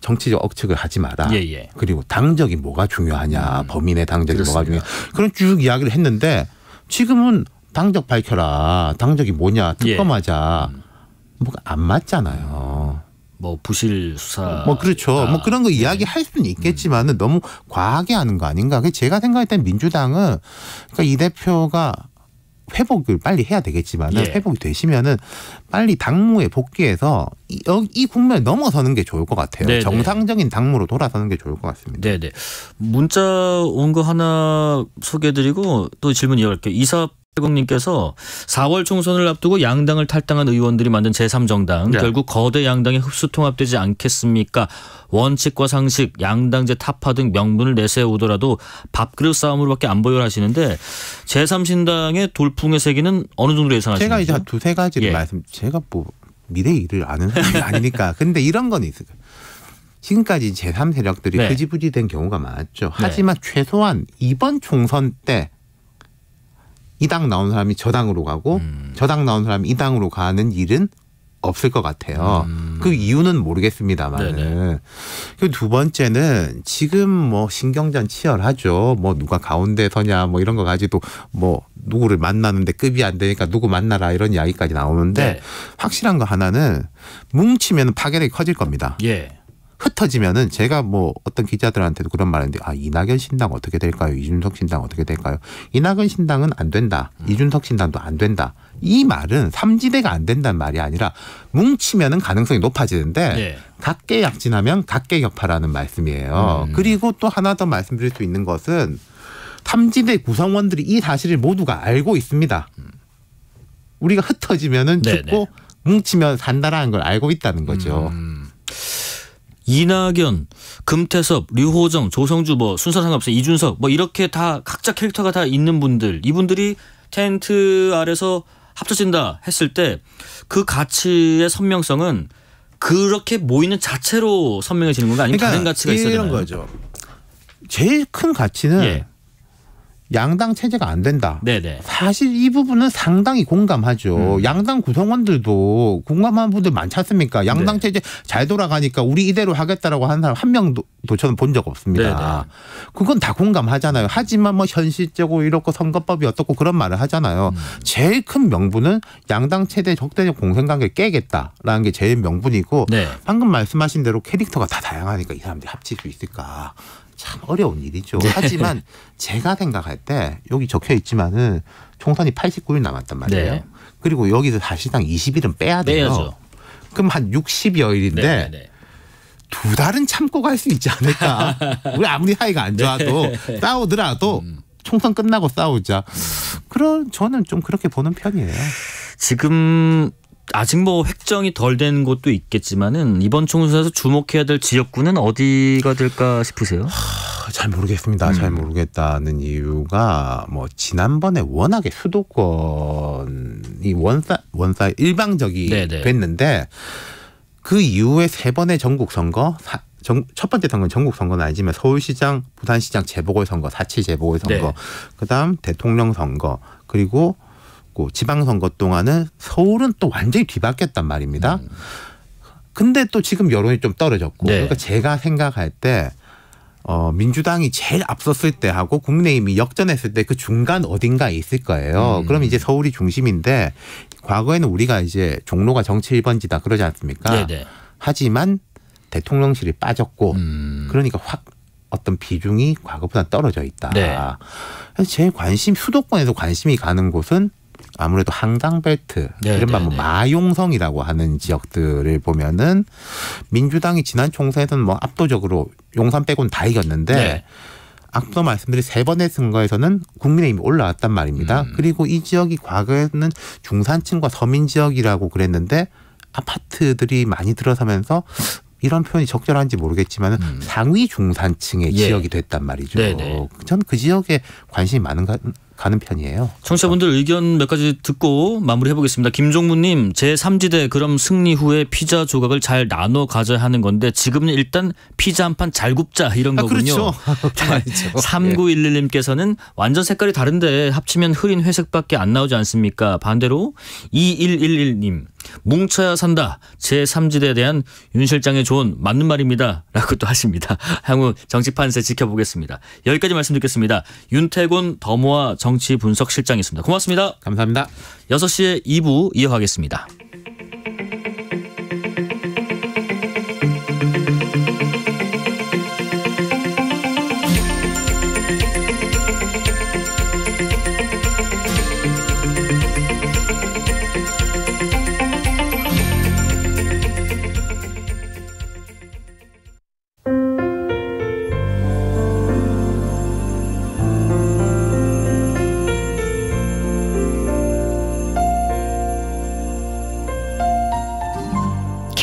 정치적 억측을 하지 마라. 예, 예. 그리고 당적이 뭐가 중요하냐. 음. 범인의 당적이 그렇습니다. 뭐가 중요하 그런 쭉 이야기를 했는데 지금은 당적 밝혀라. 당적이 뭐냐. 예. 특검하자. 예. 뭐가 안 맞잖아요. 뭐 부실 수사 뭐 그렇죠 뭐 아. 그런 거 예. 이야기 할 수는 있겠지만은 음. 너무 과하게 하는 거 아닌가 그 제가 생각할 땐 민주당은 그러니까 이 대표가 회복을 빨리 해야 되겠지만 예. 회복이 되시면은 빨리 당무에 복귀해서 이, 이 국면을 넘어서는 게 좋을 것 같아요. 네네. 정상적인 당무로 돌아서는 게 좋을 것 같습니다. 네네. 문자 온 거 하나 소개해드리고 또 질문 이어갈게요. 이사 최 국님께서 4월 총선을 앞두고 양당을 탈당한 의원들이 만든 제3정당 네. 결국 거대 양당에 흡수통합되지 않겠습니까? 원칙과 상식, 양당제 타파 등 명분을 내세우더라도 밥그릇 싸움으로밖에 안 보여 하시는데 제3신당의 돌풍의 세기는 어느 정도 예상하시나요? 제가 이제 두세 가지를 예. 말씀 제가 뭐 미래 일을 아는 사람이 [LAUGHS] 아니니까 근데 이런 건 있어요. 지금까지 제3세력들이 네. 흐지부지된 경우가 많았죠. 네. 하지만 네. 최소한 이번 총선 때 이당 나온 사람이 저 당으로 가고 음. 저당 나온 사람이 이 당으로 가는 일은 없을 것 같아요. 음. 그 이유는 모르겠습니다만은. 그 두 번째는 지금 뭐 신경전 치열하죠. 뭐 누가 가운데 서냐 뭐 이런 거 가지고 뭐 누구를 만나는데 급이 안 되니까 누구 만나라 이런 이야기까지 나오는데 네. 확실한 거 하나는 뭉치면 파괴력이 커질 겁니다. 예. 흩어지면은 제가 뭐 어떤 기자들한테도 그런 말을는데아 이낙연 신당 어떻게 될까요? 이준석 신당 어떻게 될까요? 이낙연 신당은 안 된다. 음. 이준석 신당도 안 된다. 이 말은 삼지대가 안 된다는 말이 아니라 뭉치면은 가능성이 높아지는데 예. 각계 약진하면 각계 격파라는 말씀이에요. 음. 그리고 또 하나 더 말씀드릴 수 있는 것은 삼지대 구성원들이 이 사실을 모두가 알고 있습니다. 우리가 흩어지면은 네네. 죽고 네. 뭉치면 산다라는 걸 알고 있다는 거죠. 음. 이낙연, 금태섭, 류호정, 조성주 뭐 순서 상관없어 이준석 뭐 이렇게 다 각자 캐릭터가 다 있는 분들 이분들이 텐트 아래서 합쳐진다 했을 때 그 가치의 선명성은 그렇게 모이는 자체로 선명해지는 건가 아니면 그러니까 다른 가치가 있어야 되는 거죠. 제일 큰 가치는 예. 양당 체제가 안 된다. 네네. 사실 이 부분은 상당히 공감하죠. 음. 양당 구성원들도 공감한 분들 많지 않습니까? 양당 네. 체제 잘 돌아가니까 우리 이대로 하겠다라고 하는 사람 한 명도 저는 본 적 없습니다. 네네. 그건 다 공감하잖아요. 하지만 뭐 현실적으로 이렇고 선거법이 어떻고 그런 말을 하잖아요. 음. 제일 큰 명분은 양당 체제 적대적 공생관계 깨겠다라는 게 제일 명분이고 네. 방금 말씀하신 대로 캐릭터가 다 다양하니까 이 사람들이 합칠 수 있을까. 참 어려운 일이죠. 네. 하지만 제가 생각할 때 여기 적혀 있지만은 총선이 89일 남았단 말이에요. 네. 그리고 여기서 사실상 20일은 빼야 돼요. 빼야죠. 그럼 한 60여일인데 네, 두 달은 참고 갈 수 있지 않을까. [LAUGHS] 우리 아무리 사이가 안 좋아도 네. 싸우더라도 음. 총선 끝나고 싸우자. 음. 그런 저는 좀 그렇게 보는 편이에요. 지금 아직 뭐 획정이 덜 된 곳도 있겠지만은 이번 총선에서 주목해야 될 지역구는 어디가 될까 싶으세요? 잘 모르겠습니다. 음. 잘 모르겠다는 이유가 뭐 지난번에 워낙에 수도권이 원사 원사 일방적이 네네. 네. 됐는데 그 이후에 세 번의 전국 선거 사, 첫 번째 선거는 전국 선거는 아니지만 서울시장, 부산시장 재보궐선거, 사치 재보궐선거, 네. 그다음 대통령 선거 그리고 있고 지방선거 동안은 서울은 또 완전히 뒤바뀌었단 말입니다. 음. 근데 또 지금 여론이 좀 떨어졌고 네. 그러니까 제가 생각할 때 어, 민주당이 제일 앞섰을 때하고 국민의힘이 역전했을 때 그 중간 어딘가에 있을 거예요. 음. 그럼 이제 서울이 중심인데 과거에는 우리가 이제 종로가 정치 1번지다 그러지 않습니까? 네네. 네. 하지만 대통령실이 빠졌고 음. 그러니까 확 어떤 비중이 과거보다 떨어져 있다. 네. 제일 관심 수도권에서 관심이 가는 곳은 아무래도 항당벨트 이른바 뭐 마용성이라고 하는 지역들을 보면은 민주당이 지난 총선에서는 뭐 압도적으로 용산 빼곤 다 이겼는데 네. 앞서 말씀드린 세 번의 선거에서는 국민의힘이 올라왔단 말입니다. 음. 그리고 이 지역이 과거에는 중산층과 서민 지역이라고 그랬는데 아파트들이 많이 들어서면서 이런 표현이 적절한지 모르겠지만 음. 상위 중산층의 예. 지역이 됐단 말이죠. 네, 네. 전그 지역에 관심이 많은 가, 가는 편이에요. 청취자분들 의견 몇 가지 듣고 마무리해 보겠습니다. 김종무님 제3지대 그럼 승리 후에 피자 조각을 잘 나눠 가져야 하는 건데 지금은 일단 피자 한 판 잘 굽자 이런 아, 그렇죠. 거군요. 그렇죠. [LAUGHS] 3911님께서는 예. 완전 색깔이 다른데 합치면 흐린 회색밖에 안 나오지 않습니까? 반대로 2111님 뭉쳐야 산다. 제3지대에 대한 윤 실장의 조언 맞는 말입니다. 라고 또 하십니다. [LAUGHS] 향후 정치판세 지켜보겠습니다. 여기까지 말씀드리겠습니다. 윤태곤 더모아 정치분석실장이었습니다. 고맙습니다. 감사합니다. 6시에 2부 이어가겠습니다.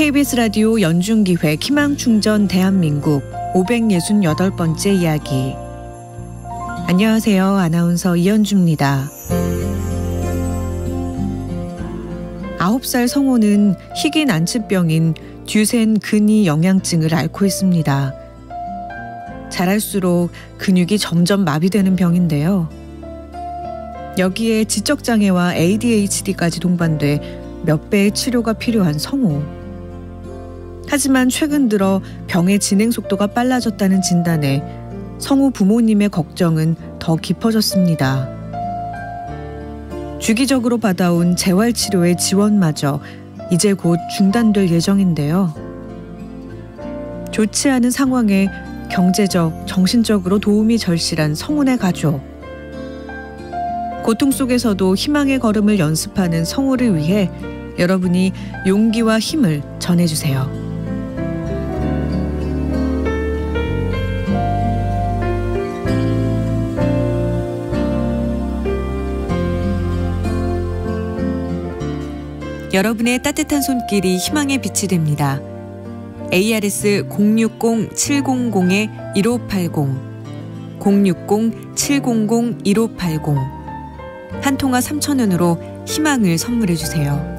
KBS 라디오 연중기획 희망충전 대한민국 568번째 이야기. 안녕하세요. 아나운서 이현주입니다. 9살 성호는 희귀 난치병인 듀센 근위 영양증을 앓고 있습니다. 자랄수록 근육이 점점 마비되는 병인데요. 여기에 지적장애와 ADHD까지 동반돼 몇 배의 치료가 필요한 성호. 하지만 최근 들어 병의 진행 속도가 빨라졌다는 진단에 성우 부모님의 걱정은 더 깊어졌습니다. 주기적으로 받아온 재활치료의 지원마저 이제 곧 중단될 예정인데요. 좋지 않은 상황에 경제적, 정신적으로 도움이 절실한 성운의 가족. 고통 속에서도 희망의 걸음을 연습하는 성우를 위해 여러분이 용기와 힘을 전해주세요. 여러분의 따뜻한 손길이 희망의 빛이 됩니다. ARS 060-700-1580 060-700-1580 한 통화 3,000원으로 희망을 선물해 주세요.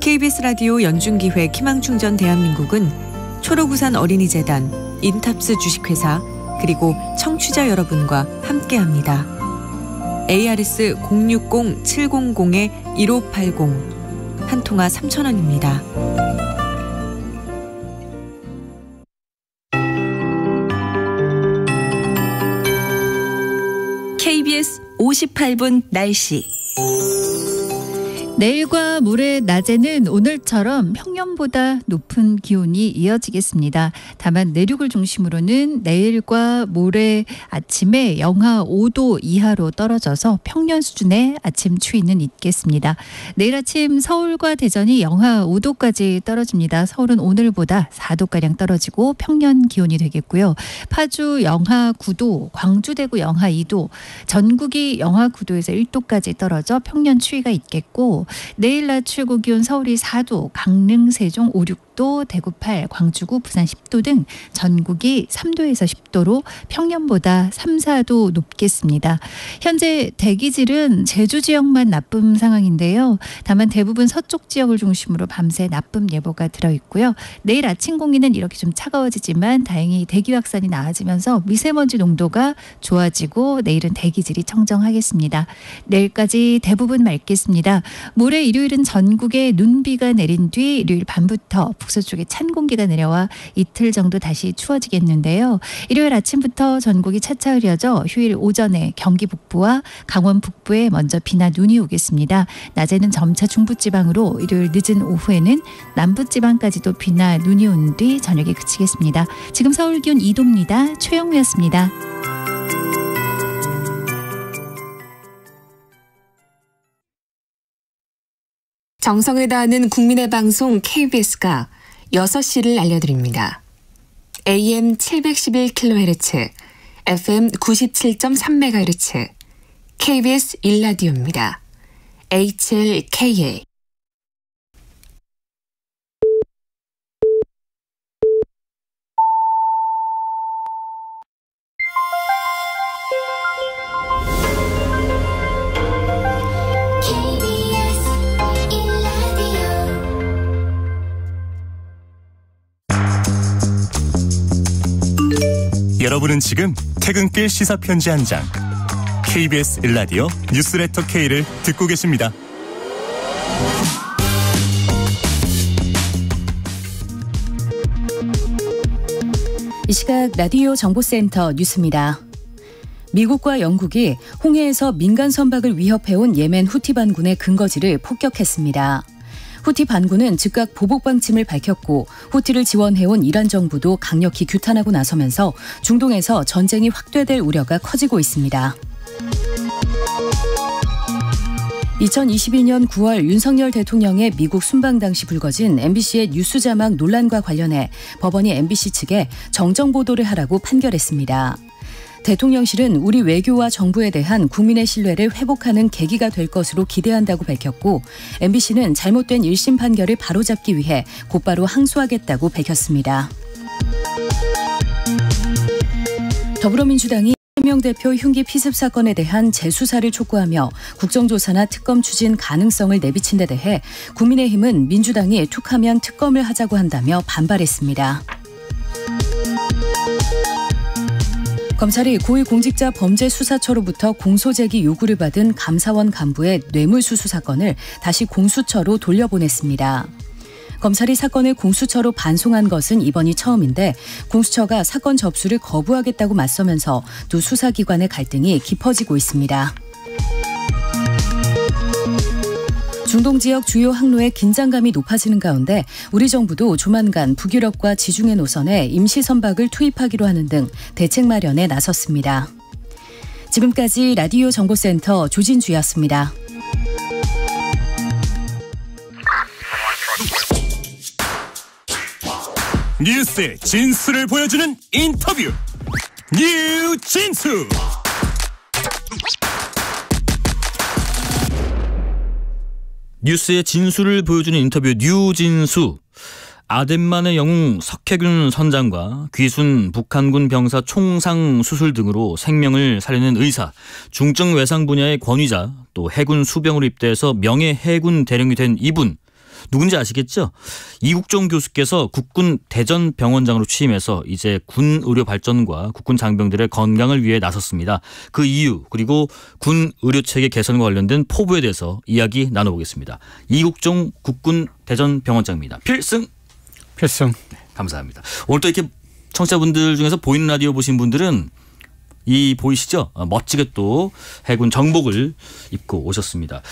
KBS 라디오 연중기획 희망충전 대한민국은 초록우산 어린이재단, 인탑스 주식회사, 그리고 청취자 여러분과 함께합니다. ARS 060-700-1580한 통화 3천원입니다 58분 날씨. 내일과 모레 낮에는 오늘처럼 평년보다 높은 기온이 이어지겠습니다. 다만 내륙을 중심으로는 내일과 모레 아침에 영하 5도 이하로 떨어져서 평년 수준의 아침 추위는 있겠습니다. 내일 아침 서울과 대전이 영하 5도까지 떨어집니다. 서울은 오늘보다 4도가량 떨어지고 평년 기온이 되겠고요. 파주 영하 9도, 광주 대구 영하 2도, 전국이 영하 9도에서 1도까지 떨어져 평년 추위가 있겠고 내일 낮 최고 기온 서울이 4도, 강릉, 세종 5, 6도, 6도, 대구 8, 광주구, 부산 10도 등 전국이 3도에서 10도로 평년보다 3, 4도 높겠습니다. 현재 대기질은 제주 지역만 나쁨 상황인데요. 다만 대부분 서쪽 지역을 중심으로 밤새 나쁨 예보가 들어 있고요. 내일 아침 공기는 이렇게 좀 차가워지지만 다행히 대기 확산이 나아지면서 미세먼지 농도가 좋아지고 내일은 대기질이 청정하겠습니다. 내일까지 대부분 맑겠습니다. 모레 일요일은 전국에 눈비가 내린 뒤 일요일 밤부터 북서 쪽에 찬 공기가 내려와 이틀 정도 다시 추워지겠는데요. 일요일 아침부터 전국이 차차 흐려져 휴일 오전에 경기 북부와 강원 북부에 먼저 비나 눈이 오겠습니다. 낮에는 점차 중부지방으로 일요일 늦은 오후에는 남부지방까지도 비나 눈이 온 뒤 저녁에 그치겠습니다. 지금 서울 기온 2도입니다. 최영미였습니다. 정성을 다하는 국민의 방송 KBS가 6시를 알려드립니다. AM 711kHz, FM 97.3MHz, KBS 1라디오입니다. HLKA 여러분은 지금 퇴근길 시사편지 한 장. KBS 일라디오 뉴스레터 K를 듣고 계십니다. 이 시각 라디오 정보센터 뉴스입니다. 미국과 영국이 홍해에서 민간 선박을 위협해온 예멘 후티 반군의 근거지를 폭격했습니다. 후티 반군은 즉각 보복 방침을 밝혔고 후티를 지원해온 이란 정부도 강력히 규탄하고 나서면서 중동에서 전쟁이 확대될 우려가 커지고 있습니다. 2022년 9월 윤석열 대통령의 미국 순방 당시 불거진 MBC의 뉴스 자막 논란과 관련해 법원이 MBC 측에 정정 보도를 하라고 판결했습니다. 대통령실은 우리 외교와 정부에 대한 국민의 신뢰를 회복하는 계기가 될 것으로 기대한다고 밝혔고 MBC는 잘못된 1심 판결을 바로잡기 위해 곧바로 항소하겠다고 밝혔습니다. 더불어민주당이 이명 대표 흉기 피습 사건에 대한 재수사를 촉구하며 국정조사나 특검 추진 가능성을 내비친 데 대해 국민의힘은 민주당이 툭하면 특검을 하자고 한다며 반발했습니다. 검찰이 고위공직자 범죄수사처로부터 공소제기 요구를 받은 감사원 간부의 뇌물수수 사건을 다시 공수처로 돌려보냈습니다. 검찰이 사건을 공수처로 반송한 것은 이번이 처음인데 공수처가 사건 접수를 거부하겠다고 맞서면서 두 수사기관의 갈등이 깊어지고 있습니다. 중동 지역 주요 항로의 긴장감이 높아지는 가운데 우리 정부도 조만간 북유럽과 지중해 노선에 임시 선박을 투입하기로 하는 등 대책 마련에 나섰습니다. 지금까지 라디오 정보센터 조진주였습니다. 뉴스의 진수를 보여주는 인터뷰 뉴진수 뉴스의 진수를 보여주는 인터뷰 뉴진수 아덴만의 영웅 석혜균 선장과 귀순 북한군 병사 총상 수술 등으로 생명을 살리는 의사, 중증 외상 분야의 권위자, 또 해군 수병으로 입대해서 명예 해군 대령이 된 이분. 누군지 아시겠죠? 이국종 교수께서 국군 대전병원장으로 취임해서 이제 군 의료 발전과 국군 장병들의 건강을 위해 나섰습니다. 그 이유 그리고 군 의료 체계 개선과 관련된 포부에 대해서 이야기 나눠보겠습니다. 이국종 국군 대전병원장입니다. 필승. 필승. 네, 감사합니다. 오늘 또 이렇게 청취자분들 중에서 보이는 라디오 보신 분들은 이 보이시죠? 어, 멋지게 또 해군 정복을 입고 오셨습니다.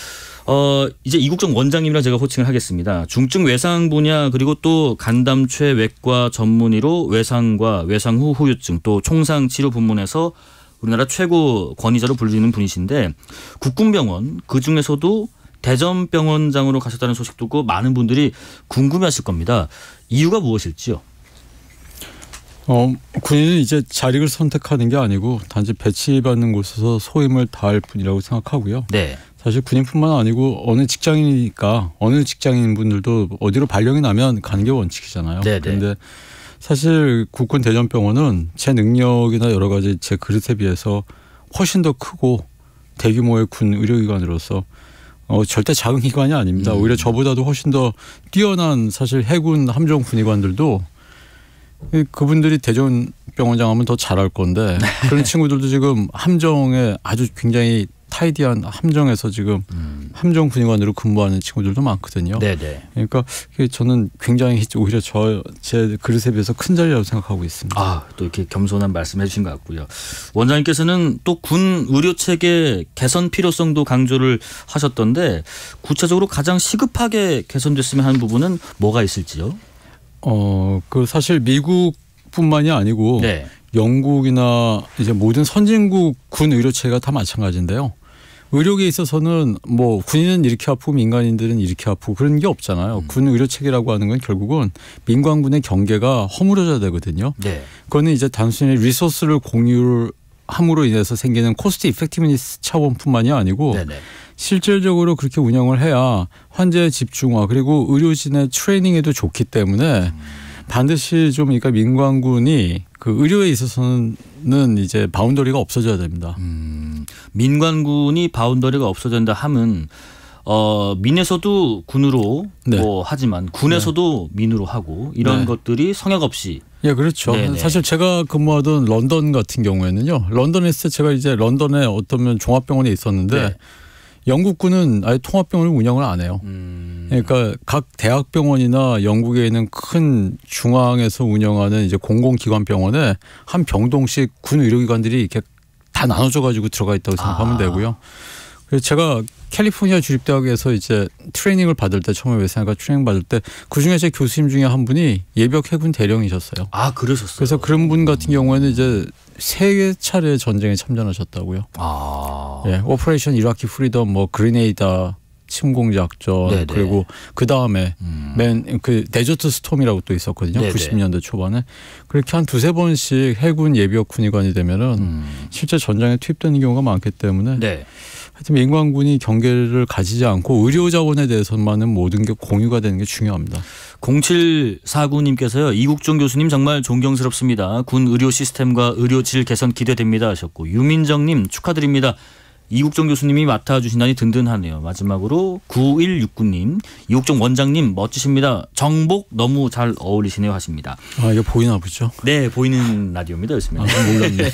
어, 이제 이국정 원장님이라 제가 호칭을 하겠습니다. 중증 외상 분야 그리고 또 간담체 외과 전문의로 외상과 외상 후 후유증 또 총상 치료 부문에서 우리나라 최고 권위자로 불리는 분이신데 국군병원 그 중에서도 대전병원장으로 가셨다는 소식 듣고 많은 분들이 궁금해하실 겁니다. 이유가 무엇일지요? 어, 군인은 이제 자리를 선택하는 게 아니고 단지 배치받는 곳에서 소임을 다할 뿐이라고 생각하고요. 네. 사실 군인뿐만 아니고 어느 직장인이니까 어느 직장인 분들도 어디로 발령이 나면 가는 게 원칙이잖아요. 네네. 네. 그런데 사실 국군 대전병원은 제 능력이나 여러 가지 제 그릇에 비해서 훨씬 더 크고 대규모의 군 의료기관으로서 어, 절대 작은 기관이 아닙니다. 음. 오히려 저보다도 훨씬 더 뛰어난 사실 해군 함정 군의관들도 그분들이 대전병원장 하면 더 잘할 건데 네. 그런 친구들도 지금 함정에 아주 굉장히 타이디한 함정에서 지금 음. 함정 군의관으로 근무하는 친구들도 많거든요. 네네. 네. 그러니까 저는 굉장히 오히려 저 제 그릇에 비해서 큰 자리라고 생각하고 있습니다. 아, 또 이렇게 겸손한 말씀해 주신 것 같고요. 원장님께서는 또 군 의료 체계 개선 필요성도 강조를 하셨던데 구체적으로 가장 시급하게 개선됐으면 하는 부분은 뭐가 있을지요? 어, 그 사실 미국뿐만이 아니고 네. 영국이나 이제 모든 선진국 군 의료체가 다 마찬가지인데요. 의료계 에 있어서는 뭐 군인은 이렇게 아프고 민간인들은 이렇게 아프고 그런 게 없잖아요. 음. 군 의료 체계라고 하는 건 결국은 민관군의 경계가 허물어져야 되거든요. 네. 그거는 이제 단순히 리소스를 공유 함으로 인해서 생기는 코스트 이펙티브니스 차원뿐만이 아니고 네네. 실질적으로 그렇게 운영을 해야 환자의 집중화 그리고 의료진의 트레이닝에도 좋기 때문에 음. 반드시 좀 그러니까 민관군이 그 의료에 있어서는 이제 바운더리가 없어져야 됩니다. 음, 민관군이 바운더리가 없어진다 함은 어, 민에서도 군으로 네. 뭐 하지만 군에서도 네. 민으로 하고 이런 네. 것들이 성역 없이 예, 그렇죠. 네네. 네. 사실 제가 근무하던 런던 같은 경우에는요. 런던에 있을 때 제가 이제 런던에 어떤 종합병원에 있었는데 네. 영국군은 아예 통합병원을 운영을 안 해요. 음. 그러니까 각 대학병원이나 영국에 있는 큰 중앙에서 운영하는 이제 공공기관 병원에 한 병동씩 군 의료기관들이 이렇게 다 나눠져 가지고 들어가 있다고 생각하면 아. 되고요. 제가 캘리포니아 주립대학에서 이제 트레이닝을 받을 때 처음에 외상과 트레이닝 받을 때 그중에 제 교수님 중에 한 분이 예비역 해군 대령이셨어요. 아 그러셨어요. 그래서 그런 분 같은 경우에는 이제 세 차례 전쟁에 참전하셨다고요. 아. 예, 오퍼레이션 이라키 프리덤 뭐 그리네이다 침공 작전 네네. 그리고 그 다음에 음. 맨그 데저트 스톰이라고 또 있었거든요. 네네. 90년대 초반에 그렇게 한 두세 번씩 해군 예비역 군의관이 되면은 음. 실제 전장에 투입되는 경우가 많기 때문에 네. 하여튼 민관군이 경계를 가지지 않고 의료 자원에 대해서만은 모든 게 공유가 되는 게 중요합니다. 0749님께서요. 이국종 교수님 정말 존경스럽습니다. 군 의료 시스템과 의료질 개선 기대됩니다 하셨고 유민정님 축하드립니다. 이국정 교수님이 맡아주신다니 든든하네요. 마지막으로 9169님, 이국정 원장님 멋지십니다. 정복 너무 잘 어울리시네요 하십니다. 아 이거 보이나 보죠? 네, 보이는 라디오입니다. 요즘에. 아, 몰랐네.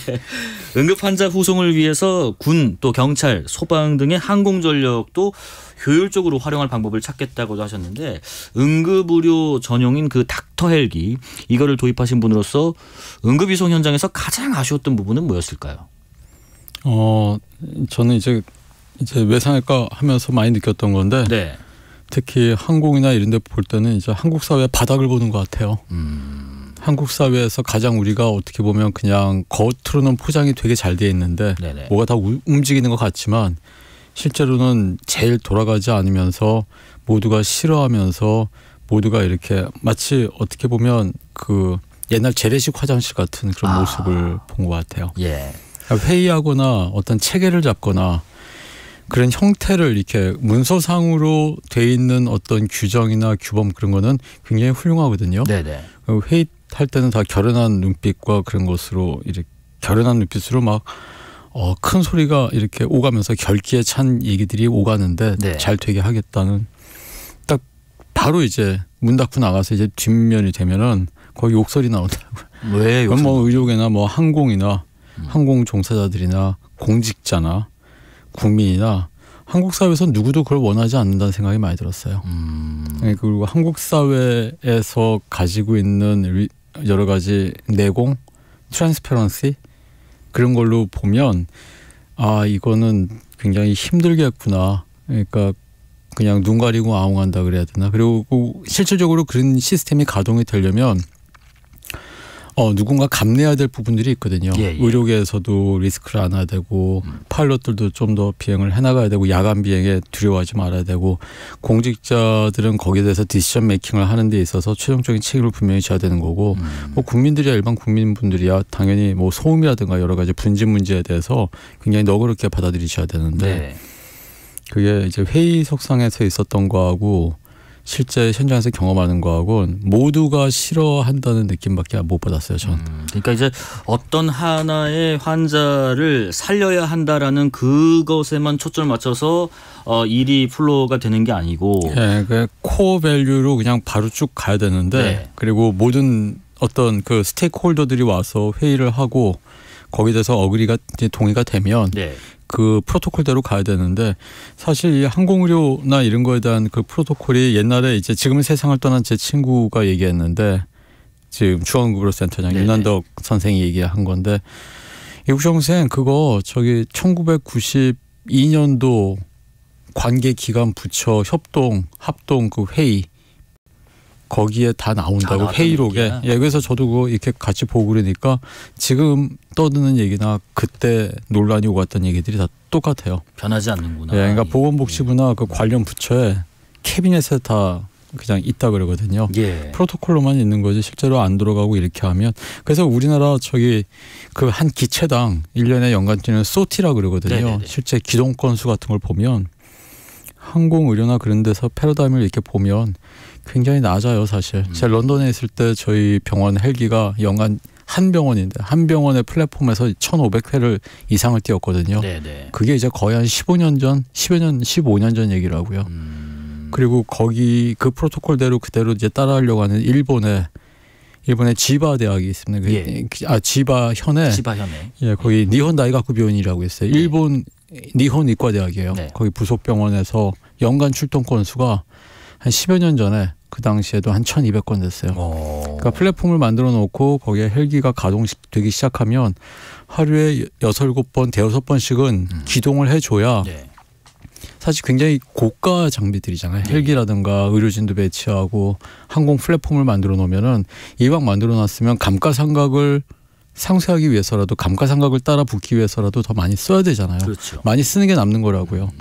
[LAUGHS] 응급환자 후송을 위해서 군 또 경찰, 소방 등의 항공전력도 효율적으로 활용할 방법을 찾겠다고도 하셨는데 응급의료 전용인 그 닥터 헬기 이거를 도입하신 분으로서 응급이송 현장에서 가장 아쉬웠던 부분은 뭐였을까요? 어 저는 이제 이제 외상외과 하면서 많이 느꼈던 건데 네. 특히 항공이나 이런 데 볼 때는 이제 한국 사회 바닥을 보는 것 같아요. 음. 한국 사회에서 가장 우리가 어떻게 보면 그냥 겉으로는 포장이 되게 잘 돼 있는데 네네. 뭐가 다 우, 움직이는 것 같지만 실제로는 제일 돌아가지 않으면서 모두가 싫어하면서 모두가 이렇게 마치 어떻게 보면 그 옛날 재래식 화장실 같은 그런 아. 모습을 본 것 같아요. 예. 그러니까 회의하거나 어떤 체계를 잡거나 그런 형태를 이렇게 문서상으로 돼 있는 어떤 규정이나 규범 그런 거는 굉장히 훌륭하거든요. 네네. 그 회의 할 때는 다 결연한 눈빛과 그런 것으로 이렇게 결연한 눈빛으로 막 어, 큰 소리가 이렇게 오가면서 결기에 찬 얘기들이 오가는데 네. 잘 되게 하겠다는 딱 바로 이제 문 닫고 나가서 이제 뒷면이 되면은 거의 욕설이 나온다고. 왜 욕설? 뭐 의료계나 뭐 항공이나 항공 종사자들이나 공직자나 국민이나 한국 사회에서 누구도 그걸 원하지 않는다는 생각이 많이 들었어요. 음. 예, 그리고 한국 사회에서 가지고 있는 여러 가지 내공, 트랜스페런시 그런 걸로 보면 아 이거는 굉장히 힘들겠구나. 그러니까 그냥 눈 가리고 아웅한다 그래야 되나. 그리고 실질적으로 그런 시스템이 가동이 되려면 어, 누군가 감내해야 될 부분들이 있거든요. 예, 예. 의료계에서도 리스크를 안아야 되고 음. 파일럿들도 좀 더 비행을 해나가야 되고 야간 비행에 두려워하지 말아야 되고 공직자들은 거기에 대해서 디시전 메이킹을 하는 데 있어서 최종적인 책임을 분명히 져야 되는 거고 음. 뭐 국민들이야 일반 국민분들이야 당연히 뭐 소음이라든가 여러 가지 분진 문제에 대해서 굉장히 너그럽게 받아들이셔야 되는데 네. 그게 이제 회의 석상에서 있었던 거하고 실제 현장에서 경험하는 거하고는 모두가 싫어한다는 느낌밖에 못 받았어요. 저는. 음, 그러니까 이제 어떤 하나의 환자를 살려야 한다라는 그것에만 초점을 맞춰서 어, 일이 플로가 되는 게 아니고 네, 그 코어 밸류로 그냥 바로 쭉 가야 되는데 네. 그리고 모든 어떤 그 스테이크홀더들이 와서 회의를 하고 거기에 대해서 어그리가 이제 동의가 되면 네. 그 프로토콜대로 가야 되는데 사실 이 항공의료나 이런 거에 대한 그 프로토콜이 옛날에 이제 지금 세상을 떠난 제 친구가 얘기했는데 지금 주한구로센터장 윤난덕 선생이 얘기한 건데 이국정생 그거 저기 1992년도 관계기관 부처 협동 합동 그 회의 거기에 다 나온다고 아, 회의록에 예 그래서 저도 그거 이렇게 같이 보고 그러니까 지금 떠드는 얘기나 그때 논란이 오갔던 얘기들이 다 똑같아요. 변하지 않는구나. 예, 그러니까 예. 보건복지부나 예. 그 음. 관련 부처에 캐비넷에 다 그냥 있다 그러거든요. 예. 프로토콜로만 있는 거지 실제로 안 들어가고 이렇게 하면 그래서 우리나라 저기 그 한 기체당 일년에 연간 뛰는 소티라 그러거든요. 네네네. 네, 네. 실제 기동 건수 같은 걸 보면 항공 의료나 그런 데서 패러다임을 이렇게 보면 굉장히 낮아요 사실. 음. 제가 런던에 있을 때 저희 병원 헬기가 연간 한 병원인데 한 병원의 플랫폼에서 1,500회를 이상을 뛰었거든요. 네네. 네. 그게 이제 거의 한 15년 전, 10여 년, 15년 전 얘기라고요. 음. 그리고 거기 그 프로토콜대로 그대로 이제 따라하려고 하는 일본의 일본의 지바 대학이 있습니다. 그, 예. 아 지바 현에 지바 현에 예 거기 예. 네. 니혼 다이가쿠 병원이라고 있어요. 일본 예. 니혼 이과대학이에요 네. 거기 부속 병원에서 연간 출동 건수가 한 10여 년 전에 그 당시에도 한 1,200건 됐어요. 오. 어. 그러니까 플랫폼을 만들어 놓고 거기에 헬기가 가동되기 시작하면 하루에 6, 7번, 대여섯 번씩은 음. 기동을 해줘야 네. 사실 굉장히 고가 장비들이잖아요. 예. 헬기라든가 의료진도 배치하고 항공 플랫폼을 만들어 놓으면은 이왕 만들어 놨으면 감가상각을 상쇄하기 위해서라도 감가상각을 따라 붙기 위해서라도 더 많이 써야 되잖아요. 그렇죠. 많이 쓰는 게 남는 거라고요. 음.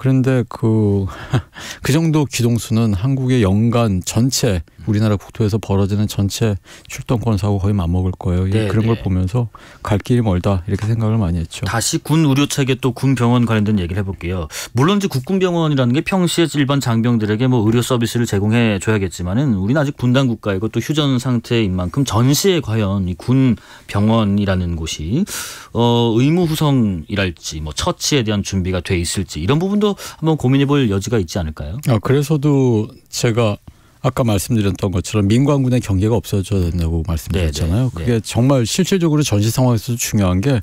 그런데 그, [LAUGHS] 그 정도 기동수는 한국의 연간 전체 우리나라 국토에서 벌어지는 전체 출동권 사고 거의 맞먹을 거예요. 예, 네, 그런 걸 네. 보면서 갈 길이 멀다 이렇게 생각을 많이 했죠. 다시 군 의료 체계 또 군 병원 관련된 얘기를 해볼게요. 물론 이제 국군병원이라는 게 평시에 일반 장병들에게 뭐 의료 서비스를 제공해 줘야겠지만은 우리는 아직 군단 국가이고 또 휴전 상태인 만큼 전시에 과연 이군 병원이라는 곳이 어 의무 후성이랄지 뭐 처치에 대한 준비가 돼 있을지 이런 부분도 한번 고민해볼 여지가 있지 않을까요? 아 그래서도 제가 아까 말씀드렸던 것처럼 민관군의 경계가 없어져야 된다고 말씀드렸잖아요. 네네. 네, 네. 그게 정말 실질적으로 전시 상황에서 중요한 게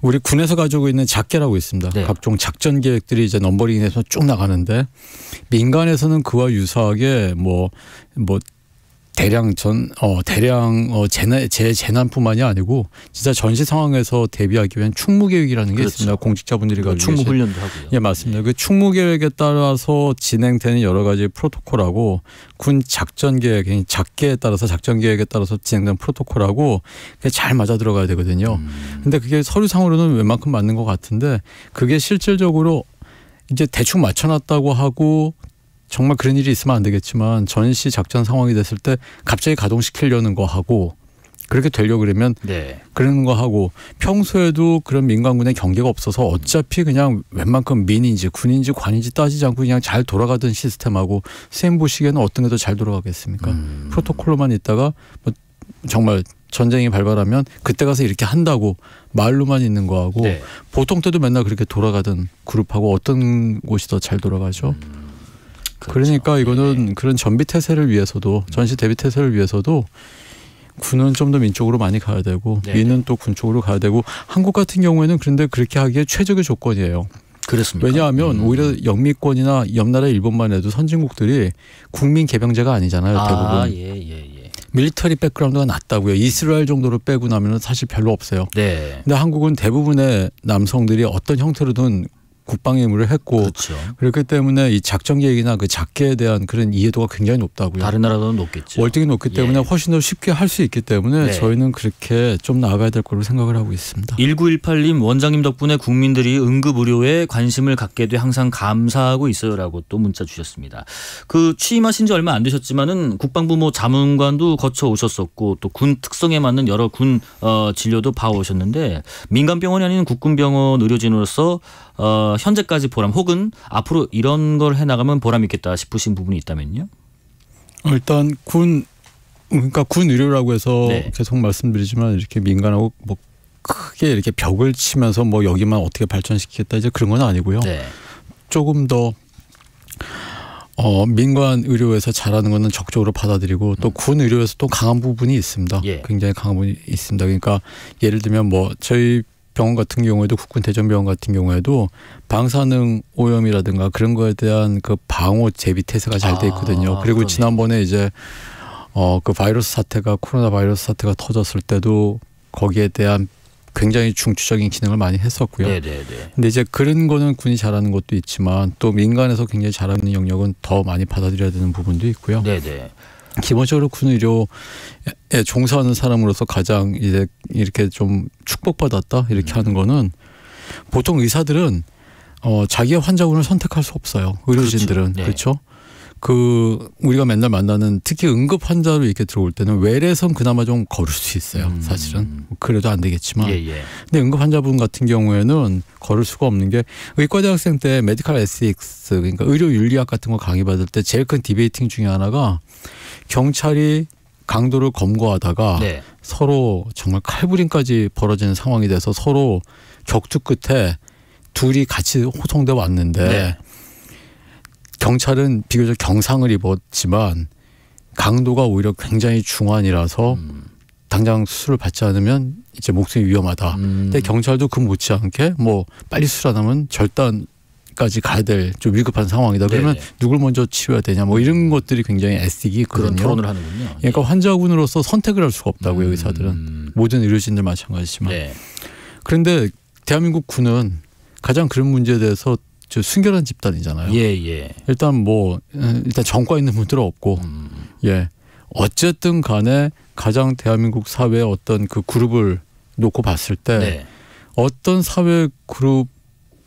우리 군에서 가지고 있는 작계라고 있습니다. 네. 각종 작전 계획들이 이제 넘버링에서 쭉 나가는데 민간에서는 그와 유사하게 뭐뭐 뭐, 뭐 대량 전 어 대량 어 재난 재 재난뿐만이 아니고 진짜 전시 상황에서 대비하기 위한 충무 계획이라는 게 그렇죠. 있습니다. 공직자분들이 가지고 충무 훈련도 하고요. 예, 맞습니다. 네. 그 충무 계획에 따라서 진행되는 여러 가지 프로토콜하고 군 작전 계획, 작계에 따라서 작전 계획에 따라서 진행된 프로토콜하고 그게 잘 맞아 들어가야 되거든요. 음. 근데 그게 서류상으로는 웬만큼 맞는 것 같은데 그게 실질적으로 이제 대충 맞춰놨다고 하고 정말 그런 일이 있으면 안 되겠지만 전시 작전 상황이 됐을 때 갑자기 가동시키려는 거 하고 그렇게 되려 고 그러면 네. 그러는 거 하고 평소에도 그런 민간군의 경계가 없어서 어차피 그냥 웬만큼 민인지 군인지 관인지 따지지 않고 그냥 잘 돌아가던 시스템하고 쌤 보시기에는 어떤 게 더 잘 돌아가겠습니까? 음. 프로토콜로만 있다가 뭐 정말 전쟁이 발발하면 그때 가서 이렇게 한다고 말로만 있는 거하고 네. 보통 때도 맨날 그렇게 돌아가던 그룹하고 어떤 곳이 더 잘 돌아가죠? 음. 그렇죠. 그러니까 이거는 예. 그런 전비 태세를 위해서도 음. 전시 대비 태세를 위해서도 군은 좀 더 민쪽으로 많이 가야 되고 네. 위는 네. 또군 쪽으로 가야 되고 한국 같은 경우에는 그런데 그렇게 하기에 최적의 조건이에요. 그렇습니까? 왜냐하면 음. 오히려 영미권이나 옆나라 일본만 해도 선진국들이 국민 개병제가 아니잖아요. 아, 대부분. 아, 예, 예, 예. 밀리터리 백그라운드가 낮다고요. 이스라엘 정도로 빼고 나면 사실 별로 없어요. 네. 근데 한국은 대부분의 남성들이 어떤 형태로든 국방 임무를 했고 그렇죠. 그렇기 때문에 이 작전 계획이나 그 작계에 대한 그런 이해도가 굉장히 높다고요. 다른 나라도 높겠죠. 월등히 높기 때문에 예. 훨씬 더 쉽게 할 수 있기 때문에 네. 저희는 그렇게 좀 나가야 아될 거로 생각을 하고 있습니다. 1918님 원장님 덕분에 국민들이 응급 의료에 관심을 갖게 돼 항상 감사하고 있어요라고 또 문자 주셨습니다. 그 취임하신 지 얼마 안 되셨지만은 국방부모 자문관도 거쳐 오셨었고 또 군 특성에 맞는 여러 군 어, 진료도 봐오셨는데 민간병원이 아닌 국군병원 의료진으로서 어, 현재까지 보람 혹은 앞으로 이런 걸 해나가면 보람 있겠다 싶으신 부분이 있다면요? 어, 일단 군 그러니까 군 의료라고 해서 네. 계속 말씀드리지만 이렇게 민간하고 뭐 크게 이렇게 벽을 치면서 뭐 여기만 어떻게 발전시키겠다 이제 그런 건 아니고요. 네. 조금 더 어, 민간 의료에서 잘하는 거는 적극적으로 받아들이고 또군 음. 의료에서 또 강한 부분이 있습니다. 예. 굉장히 강한 부분이 있습니다. 그러니까 예를 들면 뭐 저희 병원 같은 경우에도 국군 대전병원 같은 경우에도 방사능 오염이라든가 그런 거에 대한 그 방호 제비 태세가 잘돼 아, 있거든요. 아, 그리고 그러네. 지난번에 이제 어 그 바이러스 사태가 코로나 바이러스 사태가 터졌을 때도 거기에 대한 굉장히 중추적인 기능을 많이 했었고요. 네네네. 네, 네. 근데 이제 그런 거는 군이 잘하는 것도 있지만 또 민간에서 굉장히 잘하는 영역은 더 많이 받아들여야 되는 부분도 있고요. 네네. 네. 기본적으로 군의료에 종사하는 사람으로서 가장 이제 이렇게 좀 축복받았다 이렇게 음. 하는 거는 보통 의사들은 어 자기의 환자군을 선택할 수 없어요. 의료진들은 그렇 네. 그렇죠? 그 우리가 맨날 만나는 특히 응급 환자로 이렇게 들어올 때는 외래선 그나마 좀 걸을 수 있어요. 음. 사실은 뭐 그래도 안 되겠지만. 예, 예. 근데 응급 환자분 같은 경우에는 걸을 수가 없는 게 의과대학생 때 메디컬 에스틱스 그러니까 의료 윤리학 같은 거 강의 받을 때 제일 큰 디베이팅 중에 하나가 경찰이 강도를 검거하다가 네. 서로 정말 칼부림까지 벌어지는 상황이 돼서 서로 격투 끝에 둘이 같이 호송돼 왔는데 네. 경찰은 비교적 경상을 입었지만 강도가 오히려 굉장히 중환이라서 음. 당장 수술을 받지 않으면 이제 목숨이 위험하다. 음. 근데 경찰도 그 못지않게 뭐 빨리 수술하면 절단 까지 가야 될 좀 위급한 상황이다. 네, 그러면 네네. 누굴 먼저 치료해야 되냐 뭐 이런 음. 것들이 굉장히 애쓰기 그런 토론을 하는군요. 예, 그러니까 예. 환자군으로서 선택을 할 수가 없다고요 음. 의사들은 모든 의료진들 마찬가지지만 네. 그런데 대한민국 군은 가장 그런 문제에 대해서 저 순결한 집단이잖아요. 예, 예. 일단 뭐 음, 일단 정과 있는 분들은 없고 음. 예 어쨌든 간에 가장 대한민국 사회의 어떤 그 그룹을 놓고 봤을 때 네. 어떤 사회 그룹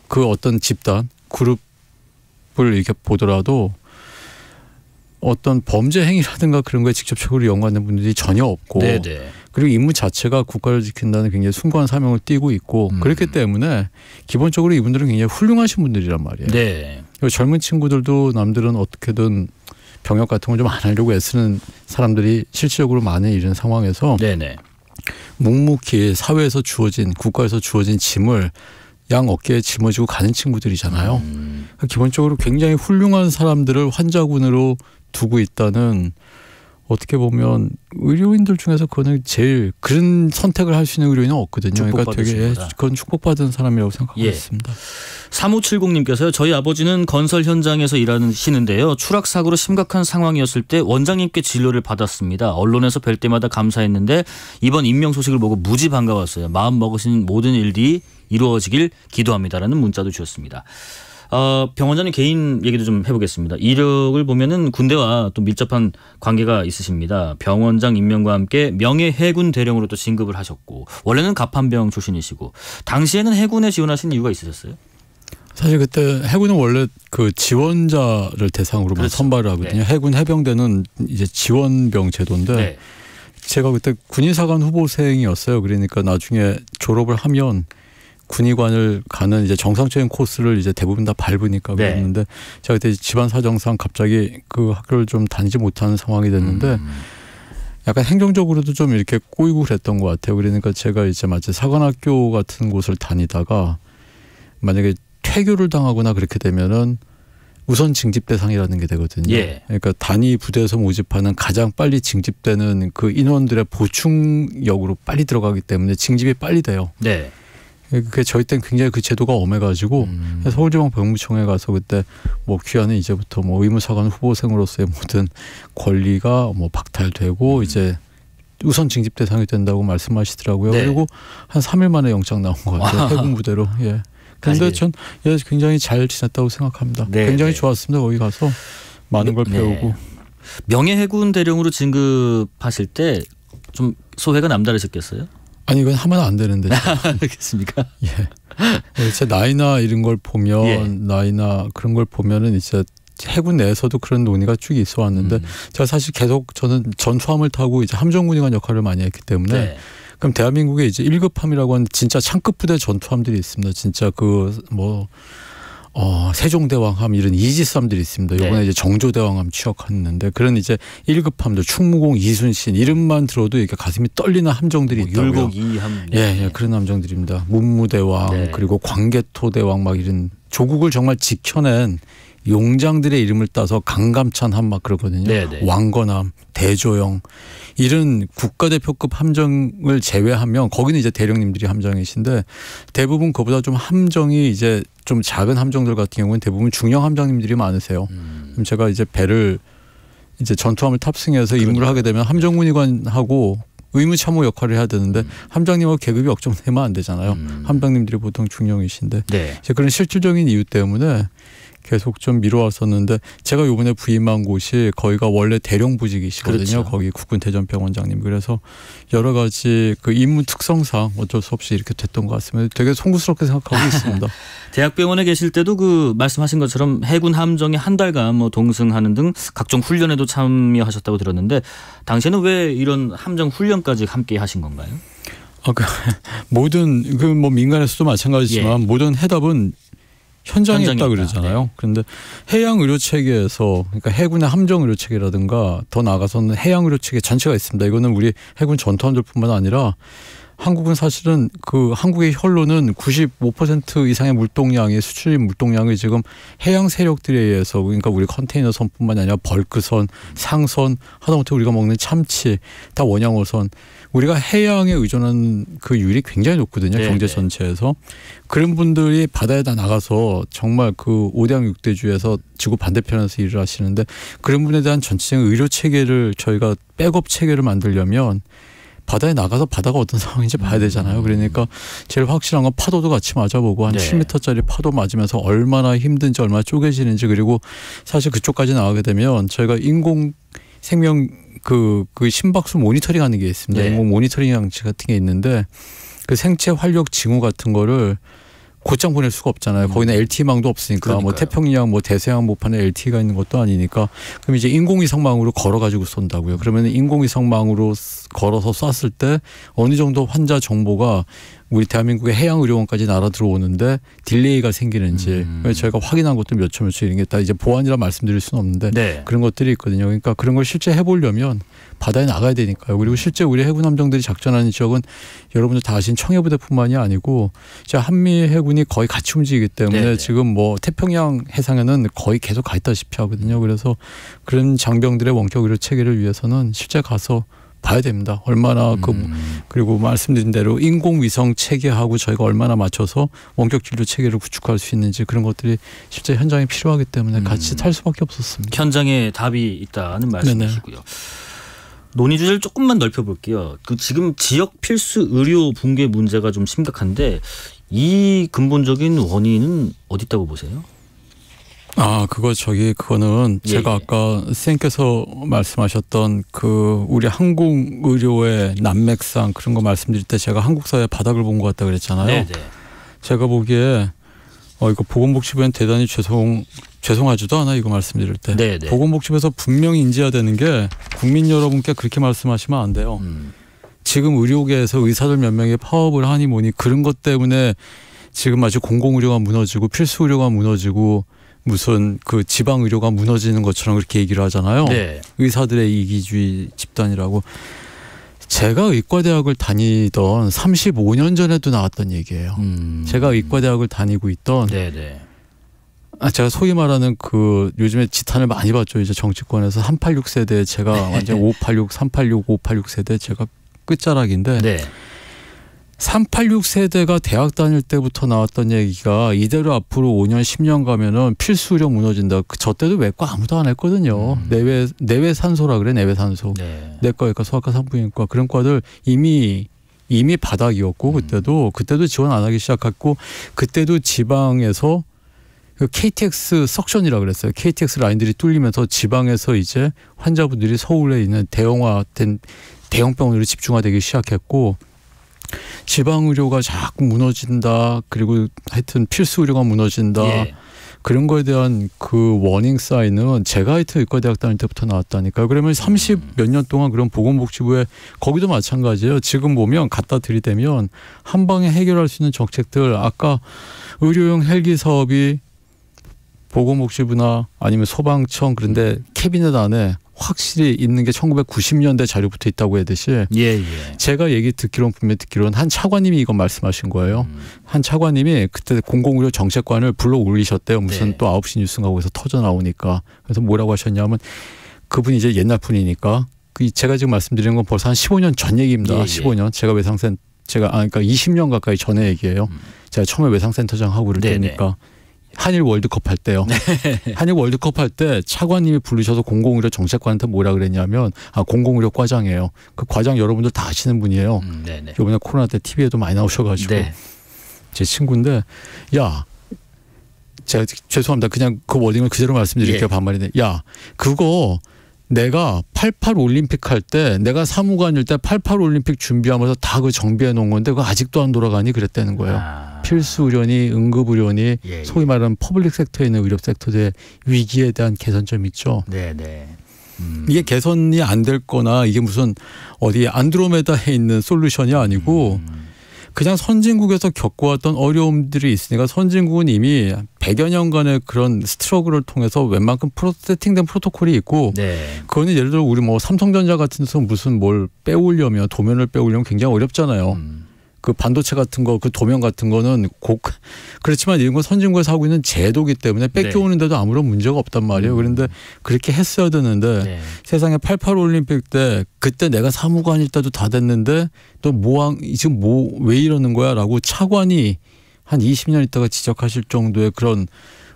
그 어떤 집단 그룹을 이렇게 보더라도 어떤 범죄 행위라든가 그런 거에 직접적으로 연관된 분들이 전혀 없고 네네. 네. 그리고 임무 자체가 국가를 지킨다는 굉장히 숭고한 사명을 띠고 있고 음. 그렇기 때문에 기본적으로 이분들은 굉장히 훌륭하신 분들이란 말이에요. 네. 그리고 젊은 친구들도 남들은 어떻게든 병역 같은 걸 좀 안 하려고 애쓰는 사람들이 실질적으로 많이 이런 상황에서 네네. 네. 묵묵히 사회에서 주어진 국가에서 주어진 짐을 양 어깨에 짊어지고 가는 친구들이잖아요. 음. 기본적으로 굉장히 훌륭한 사람들을 환자군으로 두고 있다는 어떻게 보면 의료인들 중에서 그는 제일 그런 선택을 할 수 있는 의료인은 없거든요. 그러니까 되게 그건 축복받은 사람이라고 생각하고 예. 있습니다. 3 5 7 0님께서 저희 아버지는 건설 현장에서 일하시는데요. 추락 사고로 심각한 상황이었을 때 원장님께 진료를 받았습니다. 언론에서 뵐 때마다 감사했는데 이번 임명 소식을 보고 무지 반가웠어요. 마음 먹으신 모든 일이 이루어지길 기도합니다라는 문자도 주셨습니다. 어, 병원장님 개인 얘기도 좀 해보겠습니다. 이력을 보면은 군대와 또 밀접한 관계가 있으십니다. 병원장 임명과 함께 명예 해군 대령으로 또 진급을 하셨고 원래는 갑판병 출신이시고 당시에는 해군에 지원하신 이유가 있으셨어요? 사실 그때 해군은 원래 그 지원자를 대상으로 그렇죠. 선발을 하거든요. 네. 해군 해병대는 이제 지원병 제도인데 네. 제가 그때 군인사관 후보생이었어요. 그러니까 나중에 졸업을 하면 군의관을 가는 이제 정상적인 코스를 이제 대부분 다 밟으니까 네. 그랬는데 제가 그때 집안 사정상 갑자기 그 학교를 좀 다니지 못하는 상황이 됐는데 음. 약간 행정적으로도 좀 이렇게 꼬이고 그랬던 것 같아요. 그러니까 제가 이제 마치 사관학교 같은 곳을 다니다가 만약에 퇴교를 당하거나 그렇게 되면은 우선 징집 대상이라는 게 되거든요. 예. 그러니까 단위 부대에서 모집하는 가장 빨리 징집되는 그 인원들의 보충역으로 빨리 들어가기 때문에 징집이 빨리 돼요. 네. 그게 저희 땐 굉장히 그 제도가 엄해가지고 음. 서울지방법무청에 가서 그때 뭐 귀하는 이제부터 뭐 의무사관 후보생으로서의 모든 권리가 뭐 박탈되고 음. 이제 우선 징집 대상이 된다고 말씀하시더라고요. 네. 그리고 한 3일 만에 영장 나온 것 같아요. [LAUGHS] 해군 부대로. 예. 근데 아, 전 예, 굉장히 잘 지냈다고 생각합니다. 네, 굉장히 네. 좋았습니다. 거기 가서 많은 걸 네. 배우고. 명예 해군 대령으로 진급하실 때 좀 소회가 남다르셨겠어요? 아니 이건 하면 안 되는데. 그렇습니까? [LAUGHS] 예. 네, 제 나이나 이런 걸 보면 예. 나이나 그런 걸 보면은 이제 해군 내에서도 그런 논의가 쭉 있어 왔는데 음. 제가 사실 계속 저는 전투함을 타고 이제 함정군이관 역할을 많이 했기 때문에 네. 그럼 대한민국에 이제 일급함이라고 하는 진짜 창급 부대 전투함들이 있습니다. 진짜 그뭐 어, 세종대왕함 이런 이지삼들이 있습니다. 네. 요번에 네. 이제 정조대왕함 취역했는데 그런 이제 1급함도 충무공 이순신 이름만 들어도 이렇게 가슴이 떨리는 함정들이 뭐 있다고요. 율곡 이함. 예, 예, 네. 그런 함정들입니다. 문무대왕 네. 그리고 광개토대왕 막 이런 조국을 정말 지켜낸 용장들의 이름을 따서 강감찬 함막 그러거든요. 네네. 네. 왕건함, 대조영 이런 국가대표급 함정을 제외하면 거기는 이제 대령님들이 함정이신데 대부분 그보다 좀 함정이 이제 좀 작은 함정들 같은 경우는 대부분 중형 함장님들이 많으세요. 음. 그럼 제가 이제 배를 이제 전투함을 탑승해서 그렇죠. 임무를 하게 되면 함정문의관하고 의무참호 역할을 해야 되는데 음. 함장님하고 계급이 억정되면 안 되잖아요. 음. 함장님들이 보통 중령이신데 네. 그런 실질적인 이유 때문에 계속 좀 미뤄왔었는데 제가 요번에 부임한 곳이 거기가 원래 대령 부직이시거든요. 그렇죠. 거기 국군 대전병원장님. 그래서 여러 가지 그 임무 특성상 어쩔 수 없이 이렇게 됐던 것 같습니다. 되게 송구스럽게 생각하고 있습니다. [LAUGHS] 대학병원에 계실 때도 그 말씀하신 것처럼 해군 함정에 한 달간 뭐 동승하는 등 각종 훈련에도 참여하셨다고 들었는데 당시에는 왜 이런 함정 훈련까지 함께 하신 건가요? 아까 그 [LAUGHS] 모든 그 뭐 민간에서도 마찬가지지만 예. 모든 해답은 현장에, 현 있다 그러잖아요. 네. 그런데 해양 의료 체계에서 그러니까 해군의 함정 의료 체계라든가 더 나아가서는 해양 의료 체계 전체가 있습니다. 이거는 우리 해군 전투함들뿐만 아니라 한국은 사실은 그 한국의 혈로는 95% 이상의 물동량이 수출입 물동량이 지금 해양 세력들에 의해서 그러니까 우리 컨테이너 선뿐만 아니라 벌크선, 상선, 하다못해 우리가 먹는 참치 다 원양어선 우리가 해양에 의존한 그 율이 굉장히 높거든요. 네네. 경제 네. 전체에서. 그런 분들이 바다에다 나가서 정말 그오대양육대주에서 지구 반대편에서 일을 하시는데 그런 분에 대한 전체적인 의료 체계를 저희가 백업 체계를 만들려면 바다에 나가서 바다가 어떤 [LAUGHS] 상황인지 봐야 음. 되잖아요. 그러니까 제일 확실한 건 파도도 같이 맞아보고 한 네. 미터짜리 파도 맞으면서 얼마나 힘든지 얼마나 쪼개지는지 그리고 사실 그쪽까지 나가게 되면 저희가 인공 생명 그, 그 심박수 모니터링 하는 게 있습니다. 네. 예. 모니터링 장치 같은 게 있는데 그 생체 활력 징후 같은 거를 곧장 보낼 수가 없잖아요. 음. 거기는 LTE망도 없으니까 뭐 그러니까요. 뭐 태평양 뭐 대서양 못판에 LTE가 있는 것도 아니니까 그럼 이제 인공위성망으로 걸어 가지고 쏜다고요. 그러면 인공위성망으로 걸어서 쐈을 때 어느 정도 환자 정보가 우리 대한민국의 해양 의료원까지 날아 들어오는데 딜레이가 생기는지 음. 저희가 확인한 것도 몇 초 몇 초 이런 게 다 이제 보안이라 말씀드릴 수는 없는데 네. 그런 것들이 있거든요. 그러니까 그런 걸 실제 해보려면 바다에 나가야 되니까요. 그리고 음. 실제 우리 해군 함정들이 작전하는 지역은 여러분들 다 아신 청해부대뿐만이 아니고 제 한미 해군이 거의 같이 움직이기 때문에 네네. 지금 뭐 태평양 해상에는 거의 계속 가 있다시피 하거든요. 그래서 그런 장병들의 원격 의료 체계를 위해서는 실제 가서 봐야 됩니다. 얼마나 그 음. 그리고 말씀드린 대로 인공위성 체계하고 저희가 얼마나 맞춰서 원격 진료 체계를 구축할 수 있는지 그런 것들이 실제 현장에 필요하기 때문에 음. 같이 탈 수밖에 없었습니다. 현장에 답이 있다는 말씀이시고요. 논의 주제를 조금만 넓혀볼게요. 그 지금 지역 필수 의료 붕괴 문제가 좀 심각한데 이 근본적인 원인은 어디 있다고 보세요? 아, 그거 저기 그거는 예, 제가 예. 아까 선생님께서 말씀하셨던 그 우리 한국 의료의 난맥상 그런 거 말씀드릴 때 제가 한국 사회 바닥을 본 것 같다 그랬잖아요. 네, 네. 제가 보기에 어 이거 보건복지부엔 대단히 죄송 죄송하지도 않아 이거 말씀드릴 때. 네, 네. 보건복지부에서 분명히 인지해야 되는 게 국민 여러분께 그렇게 말씀하시면 안 돼요. 음. 지금 의료계에서 의사들 몇 명이 파업을 하니 뭐니 그런 것 때문에 지금 아치 공공의료가 무너지고 필수의료가 무너지고 무슨 그 지방 의료가 무너지는 것처럼 그렇게 얘기를 하잖아요. 네. 의사들의 이기주의 집단이라고. 제가 의과대학을 다니던 35년 전에도 나왔던 얘기예요. 음. 제가 의과대학을 다니고 있던 네네. 네. 아, 제가 소위 말하는 그 요즘에 지탄을 많이 받죠. 이제 정치권에서 386 세대 제가 완전 586, 386, 586 세대 제가 끝자락인데 네. 386 세대가 대학 다닐 때부터 나왔던 얘기가 이대로 앞으로 5년 10년 가면은 필수 의료 무너진다. 그 저 때도 외과 아무도 안 했거든요. 음. 내외 내외 산소라 그래 내외 산소. 네. 내과, 외과, 소아과, 산부인과 그런 과들 이미 이미 바닥이었고 음. 그때도 그때도 지원 안 하기 시작했고 그때도 지방에서 KTX 그 석션이라 그랬어요. KTX 라인들이 뚫리면서 지방에서 이제 환자분들이 서울에 있는 대형화된 대형 병원으로 집중화되기 시작했고 지방 의료가 자꾸 무너진다. 그리고 하여튼 필수 의료가 무너진다. 예. 그런 거에 대한 그 워닝 사인은 제가 하여튼 의과대학 다닐 때부터 나왔다니까. 그러면 30 몇년 음. 동안 그런 보건복지부에 거기도 마찬가지예요. 지금 보면 갖다 들이대면 한 방에 해결할 수 있는 정책들 아까 의료용 헬기 사업이 보건복지부나 아니면 소방청 그런데 음. 캐비넷 안에 확실히 있는 게 1990년대 자료부터 있다고 하듯이 예, 예. 제가 얘기 듣기로는 분명히 듣기로는 한 차관님이 이건 말씀하신 거예요. 음. 한 차관님이 그때 공공의료 정책관을 불러 올리셨대요. 무슨 네. 또 9시 뉴스인가 거기서 터져 나오니까. 그래서 뭐라고 하셨냐면 그분이 이제 옛날 분이니까 그 제가 지금 말씀드리는 건 벌써 한 15년 전 얘기입니다. 예, 15년 예. 제가 외상센 제가 아 그러니까 20년 가까이 전에 얘기예요. 음. 제가 처음에 외상센터장 하고 그럴 네, 네. 때니까 한일 월드컵 할 때요. 네. 한일 월드컵 할 때 차관님이 부르셔서 공공의료 정책관한테 뭐라 그랬냐면 아 공공의료 과장이에요. 그 과장 여러분들 다 아시는 분이에요. 음, 네네. 이번에 네. 코로나 때 TV에도 많이 나오셔가지고 네. 제 친구인데 야 제가 죄송합니다. 그냥 그 워딩을 그대로 말씀드릴게요. 예. 반말인데 야 그거 내가 88 올림픽 할 때 내가 사무관일 때88 올림픽 준비하면서 다 그 정비해 놓은 건데 그거 아직도 안 돌아가니 그랬다는 거예요. 아. 필수 의료니 응급 의료니 예, 예. 소위 말하는 퍼블릭 섹터에 있는 의료 섹터의 위기에 대한 개선점 있죠. 네, 네. 음. 이게 개선이 안 될 거나 이게 무슨 어디 안드로메다에 있는 솔루션이 아니고 음. 그냥 선진국에서 겪어왔던 어려움들이 있으니까 선진국은 이미 100여 년간의 그런 스트러그를 통해서 웬만큼 프로 세팅된 프로토콜이 있고 네. 그거는 예를 들어 우리 뭐 삼성전자 같은 데서 무슨 뭘 빼오려면 도면을 빼오려면 굉장히 어렵잖아요. 음. 그 반도체 같은 거 그 도면 같은 거는 곡 그렇지만 이런 건 선진국에서 하고 있는 제도기 때문에 뺏겨오는데도 네. 아무런 문제가 없단 말이에요. 음. 그런데 그렇게 했어야 되는데 네. 세상에 88 올림픽 때 그때 내가 사무관일 때도 다 됐는데 또 모항 지금 뭐 왜 이러는 거야라고 차관이 한 20년 있다가 지적하실 정도의 그런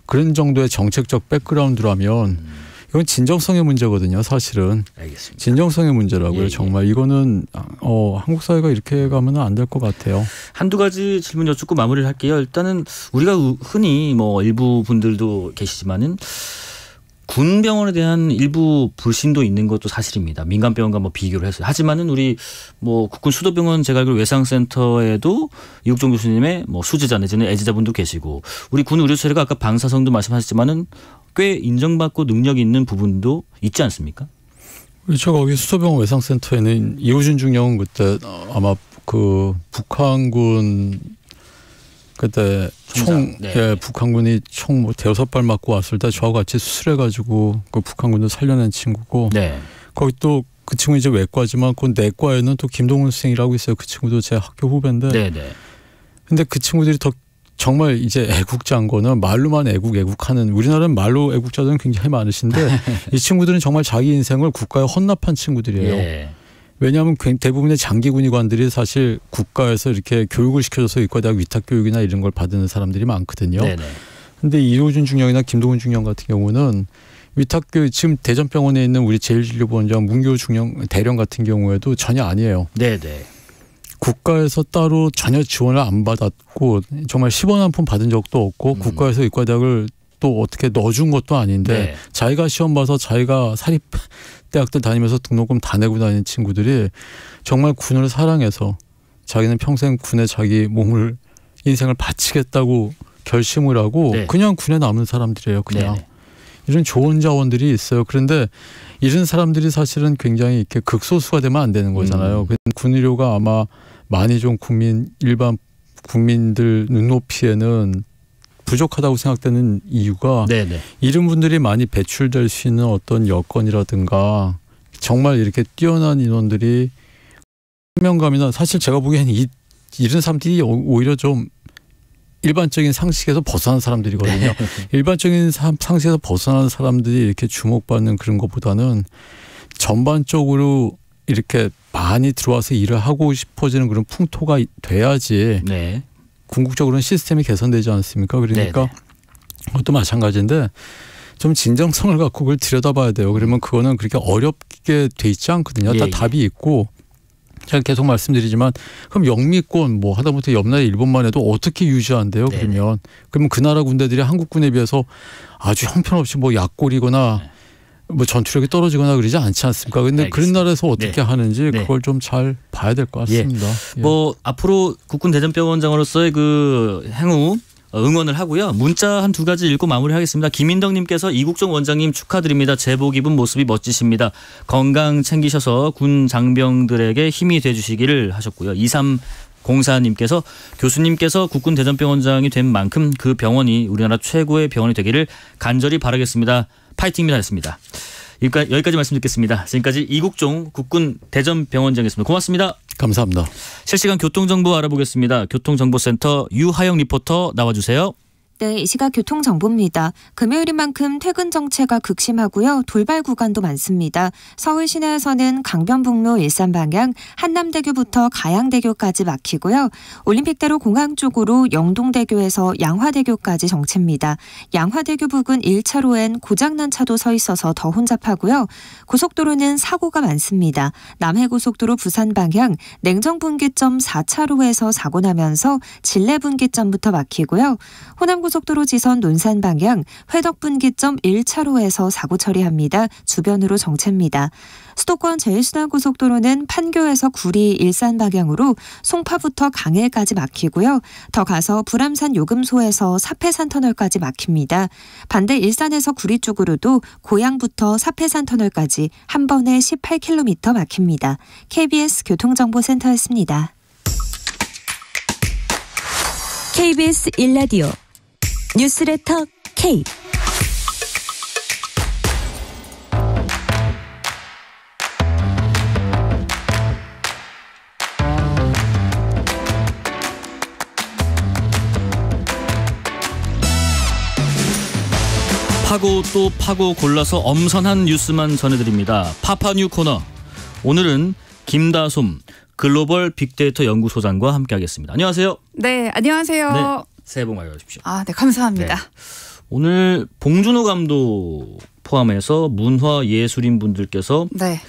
그런 정도의 정책적 백그라운드라면 음. 이건 진정성의 문제거든요, 사실은. 알겠습니다. 진정성의 문제라고요. 예, 예. 정말 이거는 어, 한국 사회가 이렇게 가면 안 될 것 같아요. 한두 가지 질문 여쭙고 마무리를 할게요. 일단은 우리가 흔히 뭐 일부 분들도 계시지만은 군 병원에 대한 일부 불신도 있는 것도 사실입니다. 민간 병원과 뭐 비교를 해서 하지만은 우리 뭐 국군 수도병원 제가 알기로 외상센터에도 이국종 교수님의 뭐 수지자 내지는 애지자분도 계시고 우리 군 의료체계가 아까 방사성도 말씀하셨지만은 꽤 인정받고 능력 있는 부분도 있지 않습니까? 그렇죠. 거기 수소병원 외상센터에는 이호준 중령은 그때 어, 아마 그 북한군 그때 총 네. 예, 북한군이 총뭐 대여섯 발 맞고 왔을 때 저와 같이 수술해가지고 그 북한군을 살려낸 친구고 네. 거기 또 그 친구 이제 외과지만 그 내과에는 또 김동훈 선생이라고 있어요. 그 친구도 제 학교 후배인데. 네, 네. 근데 그 친구들이 더 정말 이제 애국장거나 말로만 애국 애국하는 우리나라는 말로 애국자들은 굉장히 많으신데 [LAUGHS] 이 친구들은 정말 자기 인생을 국가에 헌납한 친구들이에요. 예. 왜냐하면 대부분의 장기군의관들이 사실 국가에서 이렇게 교육을 시켜줘서 의과대학 위탁교육이나 이런 걸 받는 사람들이 많거든요. 그런데 이호준 중령이나 김동훈 중령 같은 경우는 위탁교 지금 대전병원에 있는 우리 제일진료본장 문교 중령 대령 같은 경우에도 전혀 아니에요. 네네. 국가에서 따로 전혀 지원을 안 받았고 정말 10원 한 푼 받은 적도 없고 음. 국가에서 의과대학을 또 어떻게 넣어준 것도 아닌데 네. 자기가 시험 봐서 자기가 사립 [LAUGHS] 대학들 다니면서 등록금 다 내고 다니는 친구들이 정말 군을 사랑해서 자기는 평생 군에 자기 몸을 인생을 바치겠다고 결심을 하고 네. 그냥 군에 남는 사람들이에요. 그냥. 네, 네. 이런 좋은 자원들이 있어요. 그런데 이런 사람들이 사실은 굉장히 이렇게 극소수가 되면 안 되는 거잖아요. 음. 군의료가 아마 많이 좀 국민 일반 국민들 눈높이에는 부족하다고 생각되는 이유가 네네. 이런 분들이 많이 배출될 수 있는 어떤 여건이라든가 정말 이렇게 뛰어난 인원들이 현명감이나 사실 제가 보기에는 이 이런 사람들이 오히려 좀 일반적인 상식에서 벗어난 사람들이거든요. [LAUGHS] 네. 일반적인 상식에서 벗어난 사람들이 이렇게 주목받는 그런 것보다는 전반적으로 이렇게 많이 들어와서 일을 하고 싶어지는 그런 풍토가 돼야지 네. 궁극적으로는 시스템이 개선되지 않습니까? 그러니까 네, 네. 그것도 마찬가지인데 좀 진정성을 갖고 그걸 들여다봐야 돼요. 그러면 음. 그거는 그렇게 어렵게 돼 있지 않거든요. 다 예, 예. 답이 예. 있고 제가 계속 말씀드리지만 그럼 영미권 뭐 하다못해 옆나라 일본만 해도 어떻게 유지한대요 네네. 그러면 그러면 그 나라 군대들이 한국군에 비해서 아주 형편없이 뭐 약골이거나 네. 뭐 전투력이 떨어지거나 그러지 않지 않습니까? 근데 알 그런 나라에서 어떻게 네. 하는지 네. 그걸 좀 잘 봐야 될것 예. 같습니다. 예. 예. 뭐 앞으로 국군 대전병원장으로서의 그행우 어, 응원을 하고요. 문자 한 두 가지 읽고 마무리하겠습니다. 김인덕님께서 이국종 원장님 축하드립니다. 제복 입은 모습이 멋지십니다. 건강 챙기셔서 군 장병들에게 힘이 돼주시기를 하셨고요. 23 공사님께서 교수님께서 국군 대전병원장이 된 만큼 그 병원이 우리나라 최고의 병원이 되기를 간절히 바라겠습니다. 파이팅입니다 했습니다. 여기까지 말씀드리겠습니다. 지금까지 이국종 국군 대전병원장이었습니다. 고맙습니다. 감사합니다. 실시간 교통정보 알아보겠습니다. 교통정보센터 유하영 리포터 나와주세요. 네, 이 시각 교통정보입니다. 금요일인 만큼 퇴근 정체가 극심하고요. 돌발 구간도 많습니다. 서울 시내에서는 강변북로 일산 방향 한남대교부터 가양대교까지 막히고요. 올림픽대로 공항 쪽으로 영동대교에서 양화대교까지 정체입니다. 양화대교 부근 1차로엔 고장난 차도 서 있어서 더 혼잡하고요. 고속도로는 사고가 많습니다. 남해고속도로 부산 방향 냉정분기점 4차로에서 사고 나면서 진례분기점부터 막히고요. 호남 서해고속도로 지선 논산 방향 회덕분기점 1차로에서 사고 처리합니다. 주변으로 정체입니다. 수도권 제일순환고속도로는 판교에서 구리 일산 방향으로 송파부터 강해까지 막히고요. 더 가서 불암산 요금소에서 사패산 터널까지 막힙니다. 반대 일산에서 구리 쪽으로도 고향부터 사패산 터널까지 한 번에 18km 막힙니다. KBS 교통정보센터였습니다. KBS 1라디오 뉴스레터 K. 파고 또 파고 골라서 엄선한 뉴스만 전해드립니다. 파파뉴 코너. 오늘은 김다솜 글로벌 빅데이터 연구소장과 함께하겠습니다. 안녕하세요. 네, 안녕하세요. 네. 새해 복 많이 받으십시오. 아, 네, 감사합니다. 네. 오늘 봉준호 감독 포함해서 문화 예술인 분들께서 네.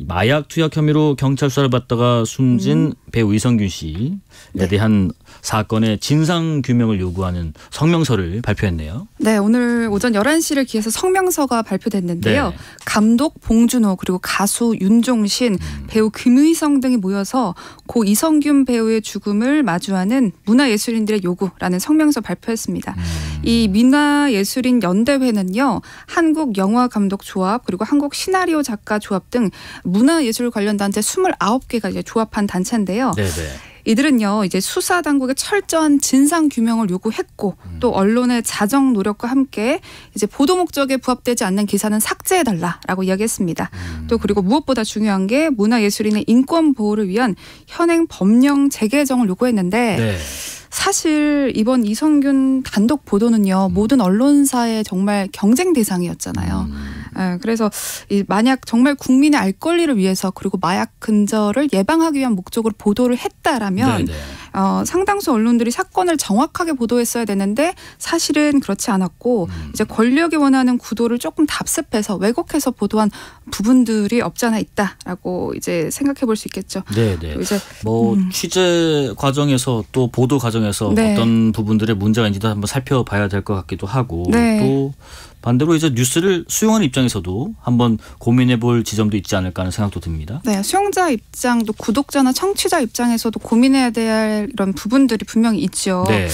마약 투약 혐의로 경찰 수사를 받다가 숨진 음. 배우 이성균 씨에 네. 대한 사건의 진상 규명을 요구하는 성명서를 발표했네요. 네, 오늘 오전 11시를 기해서 성명서가 발표됐는데요. 네. 감독 봉준호 그리고 가수 윤종신, 음. 배우 김의성 등이 모여서 고 이성균 배우의 죽음을 마주하는 문화예술인들의 요구라는 성명서 발표했습니다. 음. 이 문화예술인 연대회는요. 한국 영화 감독 조합 그리고 한국 시나리오 작가 조합 등 문화예술 관련 단체 29개가 이제 조합한 단체인데요. 네네. 네. 이들은요 이제 수사 당국의 철저한 진상 규명을 요구했고 음. 또 언론의 자정 노력과 함께 이제 보도 목적에 부합되지 않는 기사는 삭제해 달라라고 이야기했습니다. 음. 또 그리고 무엇보다 중요한 게 문화예술인의 인권 보호를 위한 현행 법령 재개정을 요구했는데. 네. 사실 이번 이성균 단독 보도는요 모든 언론사의 정말 경쟁 대상이었잖아요. 음. 예, 그래서 이 만약 정말 국민의 알 권리를 위해서 그리고 마약 근절을 예방하기 위한 목적으로 보도를 했다라면 네, 네. 어, 상당수 언론들이 사건을 정확하게 보도했어야 되는데 사실은 그렇지 않았고 음. 이제 권력이 원하는 구도를 조금 답습해서 왜곡해서 보도한 부분들이 없지 않아 있다라고 이제 생각해 볼 수 있겠죠. 네, 네. 이제 뭐 음. 취재 과정에서 또 보도 과정에서 네. 어떤 부분들의 문제가 있는지도 한번 살펴봐야 될 것 같기도 하고 네. 또 반대로 이제 뉴스를 수용하는 입장에서도 한번 고민해 볼 지점도 있지 않을까 하는 생각도 듭니다. 네, 수용자 입장도 구독자나 청취자 입장에서도 고민해야 될 이런 부분들이 분명히 있죠. 네.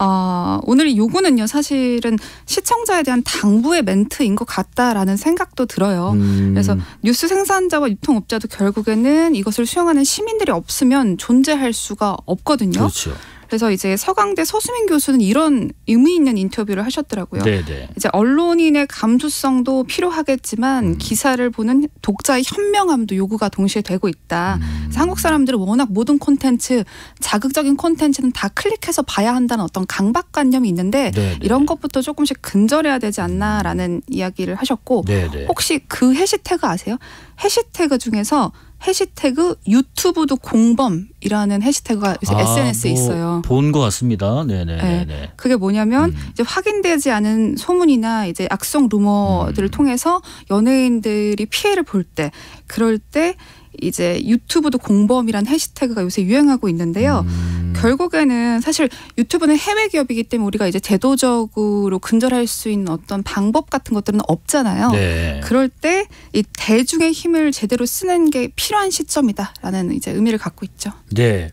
어, 오늘 이 요구는요 사실은 시청자에 대한 당부의 멘트인 것 같다라는 생각도 들어요. 음. 그래서 뉴스 생산자와 유통업자도 결국에는 이것을 수용하는 시민들이 없으면 존재할 수가 없거든요. 그렇죠. 그래서 이제 서강대 서수민 교수는 이런 의미 있는 인터뷰를 하셨더라고요. 네네. 네. 이제 언론인의 감수성도 필요하겠지만 음. 기사를 보는 독자의 현명함도 요구가 동시에 되고 있다. 음. 한국 사람들은 워낙 모든 콘텐츠 자극적인 콘텐츠는 다 클릭해서 봐야 한다는 어떤 강박관념이 있는데 네네. 네. 이런 것부터 조금씩 근절해야 되지 않나라는 이야기를 하셨고 네네. 네. 혹시 그 해시태그 아세요? 해시태그 중에서 해시태그 유튜브도 공범이라는 해시태그가 요새 아, SNS에 뭐 있어요. 본 것 같습니다. 네네. 네. 그게 뭐냐면 음. 이제 확인되지 않은 소문이나 이제 악성 루머들을 음. 통해서 연예인들이 피해를 볼 때, 그럴 때 이제 유튜브도 공범이란 해시태그가 요새 유행하고 있는데요. 음. 결국에는 사실 유튜브는 해외 기업이기 때문에 우리가 이제 제도적으로 근절할 수 있는 어떤 방법 같은 것들은 없잖아요. 네. 그럴 때 이 대중의 힘을 제대로 쓰는 게 필요한 시점이다라는 이제 의미를 갖고 있죠. 네.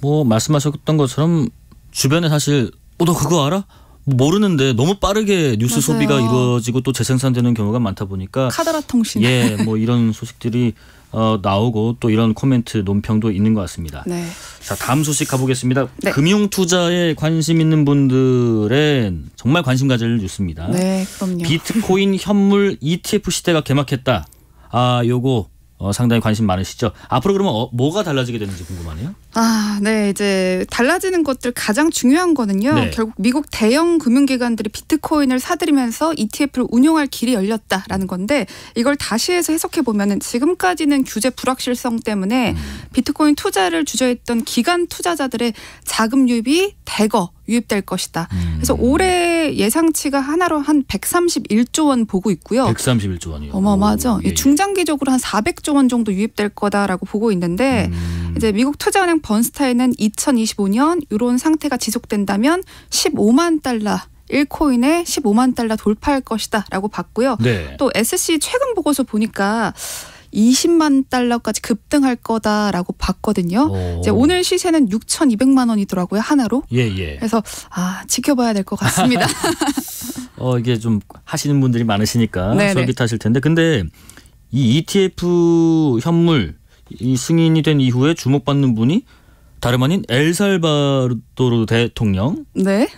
뭐 말씀하셨던 것처럼 주변에 사실 어너 그거 알아? 모르는데 너무 빠르게 뉴스 맞아요. 소비가 이루어지고 또 재생산되는 경우가 많다 보니까 카더라 통신 예뭐 이런 소식들이 어, 나오고 또 이런 코멘트 논평도 있는 것 같습니다. 네. 자 다음 소식 가보겠습니다. 네. 금융 투자에 관심 있는 분들은 정말 관심 가질 뉴스입니다. 네, 그럼요. 비트코인 현물 ETF 시대가 개막했다. 아, 요거 어, 상당히 관심 많으시죠. 앞으로 그러면 어, 뭐가 달라지게 되는지 궁금하네요. 아, 네. 이제 달라지는 것들 가장 중요한 거는요. 네. 결국 미국 대형 금융기관들이 비트코인을 사들이면서 ETF를 운용할 길이 열렸다라는 건데 이걸 다시 해서 해석해 보면은 지금까지는 규제 불확실성 때문에 음. 비트코인 투자를 주저했던 기관 투자자들의 자금 유입이 대거 유입될 것이다. 음. 그래서 올해 예상치가 하나로 한 131조 원 보고 있고요. 131조 원이요. 어마어마하죠. 예, 예. 중장기적으로 한 400조 원 정도 유입될 거다라고 보고 있는데 음. 이제 미국 투자은행 번스타에는 2025년 이런 상태가 지속된다면 15만 달러 1코인에 15만 달러 돌파할 것이다라고 봤고요. 네. 또 SC 최근 보고서 보니까 20만 달러까지 급등할 거다라고 봤거든요. 이제 오늘 시세는 6,200만 원이더라고요 하나로. 예, 예. 그래서 아 지켜봐야 될 것 같습니다. [LAUGHS] 어 이게 좀 하시는 분들이 많으시니까 네네. 솔실 텐데 근데 이 ETF 현물 이 승인이 된 이후에 주목받는 분이 다름 아닌 엘살바도르 대통령. 네.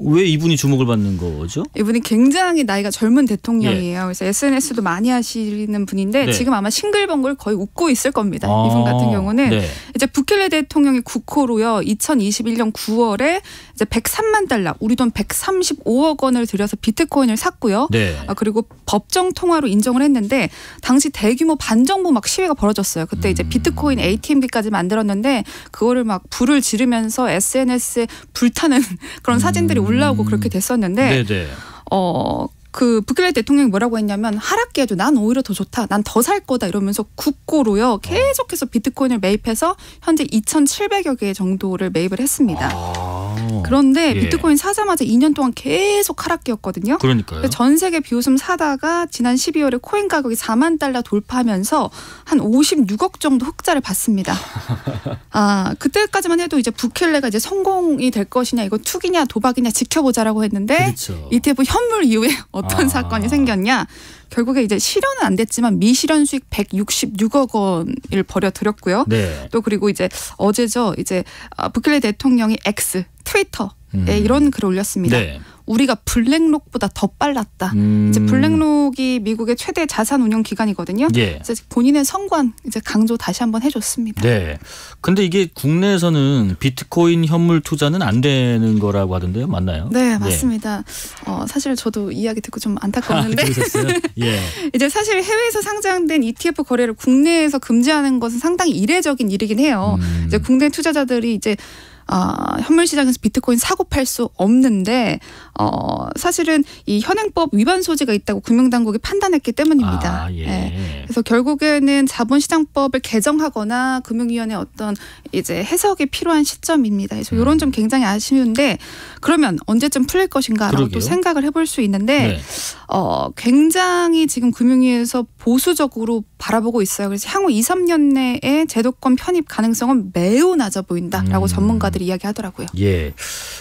왜 이분이 주목을 받는 거죠? 이분이 굉장히 나이가 젊은 대통령이에요. 예. 그래서 SNS도 많이 하시는 분인데 네. 지금 아마 싱글벙글 거의 웃고 있을 겁니다. 아 이분 같은 경우는 네. 이제 부켈레 대통령이 국호로요. 2021년 9월에 이제 103만 달러, 우리 돈 135억 원을 들여서 비트코인을 샀고요. 네. 아, 그리고 법정 통화로 인정을 했는데 당시 대규모 반정부 막 시위가 벌어졌어요. 그때 이제 음. 비트코인 ATM기까지 만들었는데 그거를 막 불을 지르면서 SNS에 불타는 [LAUGHS] 그런 음. 사진들이 음. 올라오고 그렇게 됐었는데 네네. 어. 그 북길레 대통령이 뭐라고 했냐면 하락기에도 난 오히려 더 좋다. 난 더 살 거다 이러면서 국고로요. 어. 계속해서 비트코인을 매입해서 현재 2,700여 개 정도를 매입을 했습니다. 아. 어, 그런데 예. 비트코인 사자마자 2년 동안 계속 하락기였거든요. 그러니까요. 전 세계 비웃음 사다가 지난 12월에 코인 가격이 4만 달러 돌파하면서 한 56억 정도 흑자를 봤습니다. [LAUGHS] 아 그때까지만 해도 이제 부켈레가 이제 성공이 될 것이냐 이거 투기냐 도박이냐 지켜보자라고 했는데 그렇죠. ETF 현물 이후에 [LAUGHS] 어떤 아. 사건이 생겼냐. 결국에 이제 실현은 안 됐지만 미실현 수익 166억 원을 버려들였고요. 네. 또 그리고 이제 어제죠. 이제 아, 부클레 대통령이 X 트위터 음. 네, 이런 글을 올렸습니다. 네. 우리가 블랙록보다 더 빨랐다. 음. 이제 블랙록이 미국의 최대 자산 운용 기관이거든요. 예. 이제 본인의 성관 이제 강조 다시 한번 해줬습니다. 네. 근데 이게 국내에서는 비트코인 현물 투자는 안 되는 거라고 하던데요, 맞나요? 네, 예. 맞습니다. 예. 어, 사실 저도 이야기 듣고 좀 안타까웠는데. 아, 예. [LAUGHS] 이제 사실 해외에서 상장된 ETF 거래를 국내에서 금지하는 것은 상당히 이례적인 일이긴 해요. 음. 이제 국내 투자자들이 이제 아, 현물 시장에서 비트코인 사고 팔 수 없는데 어, 사실은 이 현행법 위반 소지가 있다고 금융당국이 판단했기 때문입니다. 아, 예. 예. 그래서 결국에는 자본시장법을 개정하거나 금융위원회 어떤 이제 해석이 필요한 시점입니다. 그래서 이런 음. 좀 굉장히 아쉬운데 그러면 언제쯤 풀릴 것인가라고 또 생각을 해볼 수 있는데 네. 어, 굉장히 지금 금융위에서 보수적으로 바라보고 있어요. 그래서 향후 2, 3년 내에 제도권 편입 가능성은 매우 낮아 보인다라고 음. 전문가들이 이야기하더라고요. 예.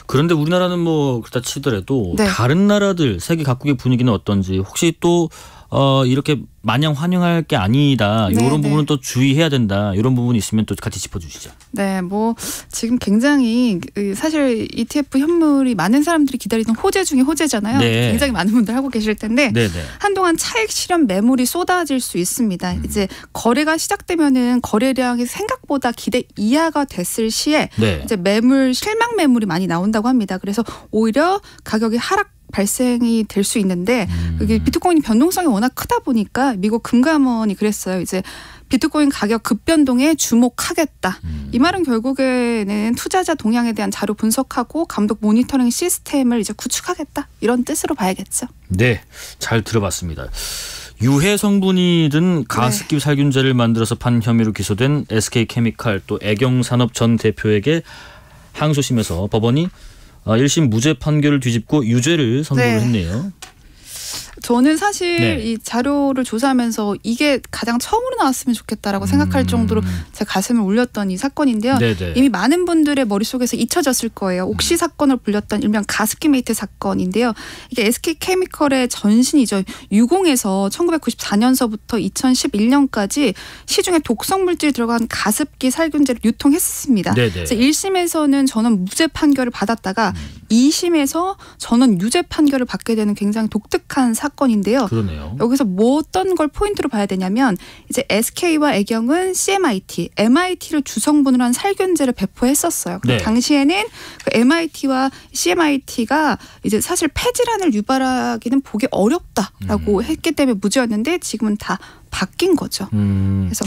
그런데 우리나라는 뭐 그렇다 치더라도 하더라도 네. 다른 나라들 세계 각국의 분위기는 어떤지 혹시 또어 이렇게 마냥 환영할 게 아니다. 네, 이런 네. 부분은 또 주의해야 된다. 이런 부분이 있으면 또 같이 짚어주시죠. 네, 뭐 지금 굉장히 그 사실 ETF 현물이 많은 사람들이 기다리던 호재 중에 호재잖아요. 네. 굉장히 많은 분들 하고 계실 텐데 네, 네. 한동안 차익 실현 매물이 쏟아질 수 있습니다. 음. 이제 거래가 시작되면은 거래량이 생각보다 기대 이하가 됐을 시에 이제 매물 실망 매물이 많이 나온다고 합니다. 그래서 오히려 가격이 하락 발생이 될 수 있는데 음. 이게 비트코인 이 변동성이 워낙 크다 보니까 미국 금감원이 그랬어요. 이제 비트코인 가격 급변동에 주목하겠다. 음. 이 말은 결국에는 투자자 동향에 대한 자료 분석하고 감독 모니터링 시스템을 이제 구축하겠다. 이런 뜻으로 봐야겠죠. 네. 잘 들어봤습니다. 유해 성분이 든 가습기 네. 살균제를 만들어서 판 혐의로 기소된 SK케미칼 또 애경산업 전 대표에게 항소심에서 법원이 1심 아, 무죄 판결을 뒤집고 유죄를 선고를 네. 했네요. 저는 사실 네. 이 자료를 조사하면서 이게 가장 처음으로 나왔으면 좋겠다라고 음. 생각할 정도로 제 가슴을 울렸던 이 사건인데요. 네네. 네. 이미 많은 분들의 머릿속에서 잊혀졌을 거예요. 옥시 음. 사건을 불렸던 일명 가습기 메이트 사건인데요. 이게 SK 케미컬의 전신이죠. 유공에서 1994년서부터 2011년까지 시중에 독성 물질이 들어간 가습기 살균제를 유통했습니다. 네네. 네. 그래서 1심에서는 저는 무죄 판결을 받았다가 음. 2심에서 저는 유죄 판결을 받게 되는 굉장히 독특한 사건인데요. 그러네요. 여기서 뭐 어떤 걸 포인트로 봐야 되냐면 이제 SK와 애경은 CMIT, MIT를 주성분으로 한 살균제를 배포했었어요. 네. 당시에는 그 MIT와 CMIT가 이제 사실 폐질환을 유발하기는 보기 어렵다라고 음. 했기 때문에 무죄였는데 지금은 다 바뀐 거죠. 음. 그래서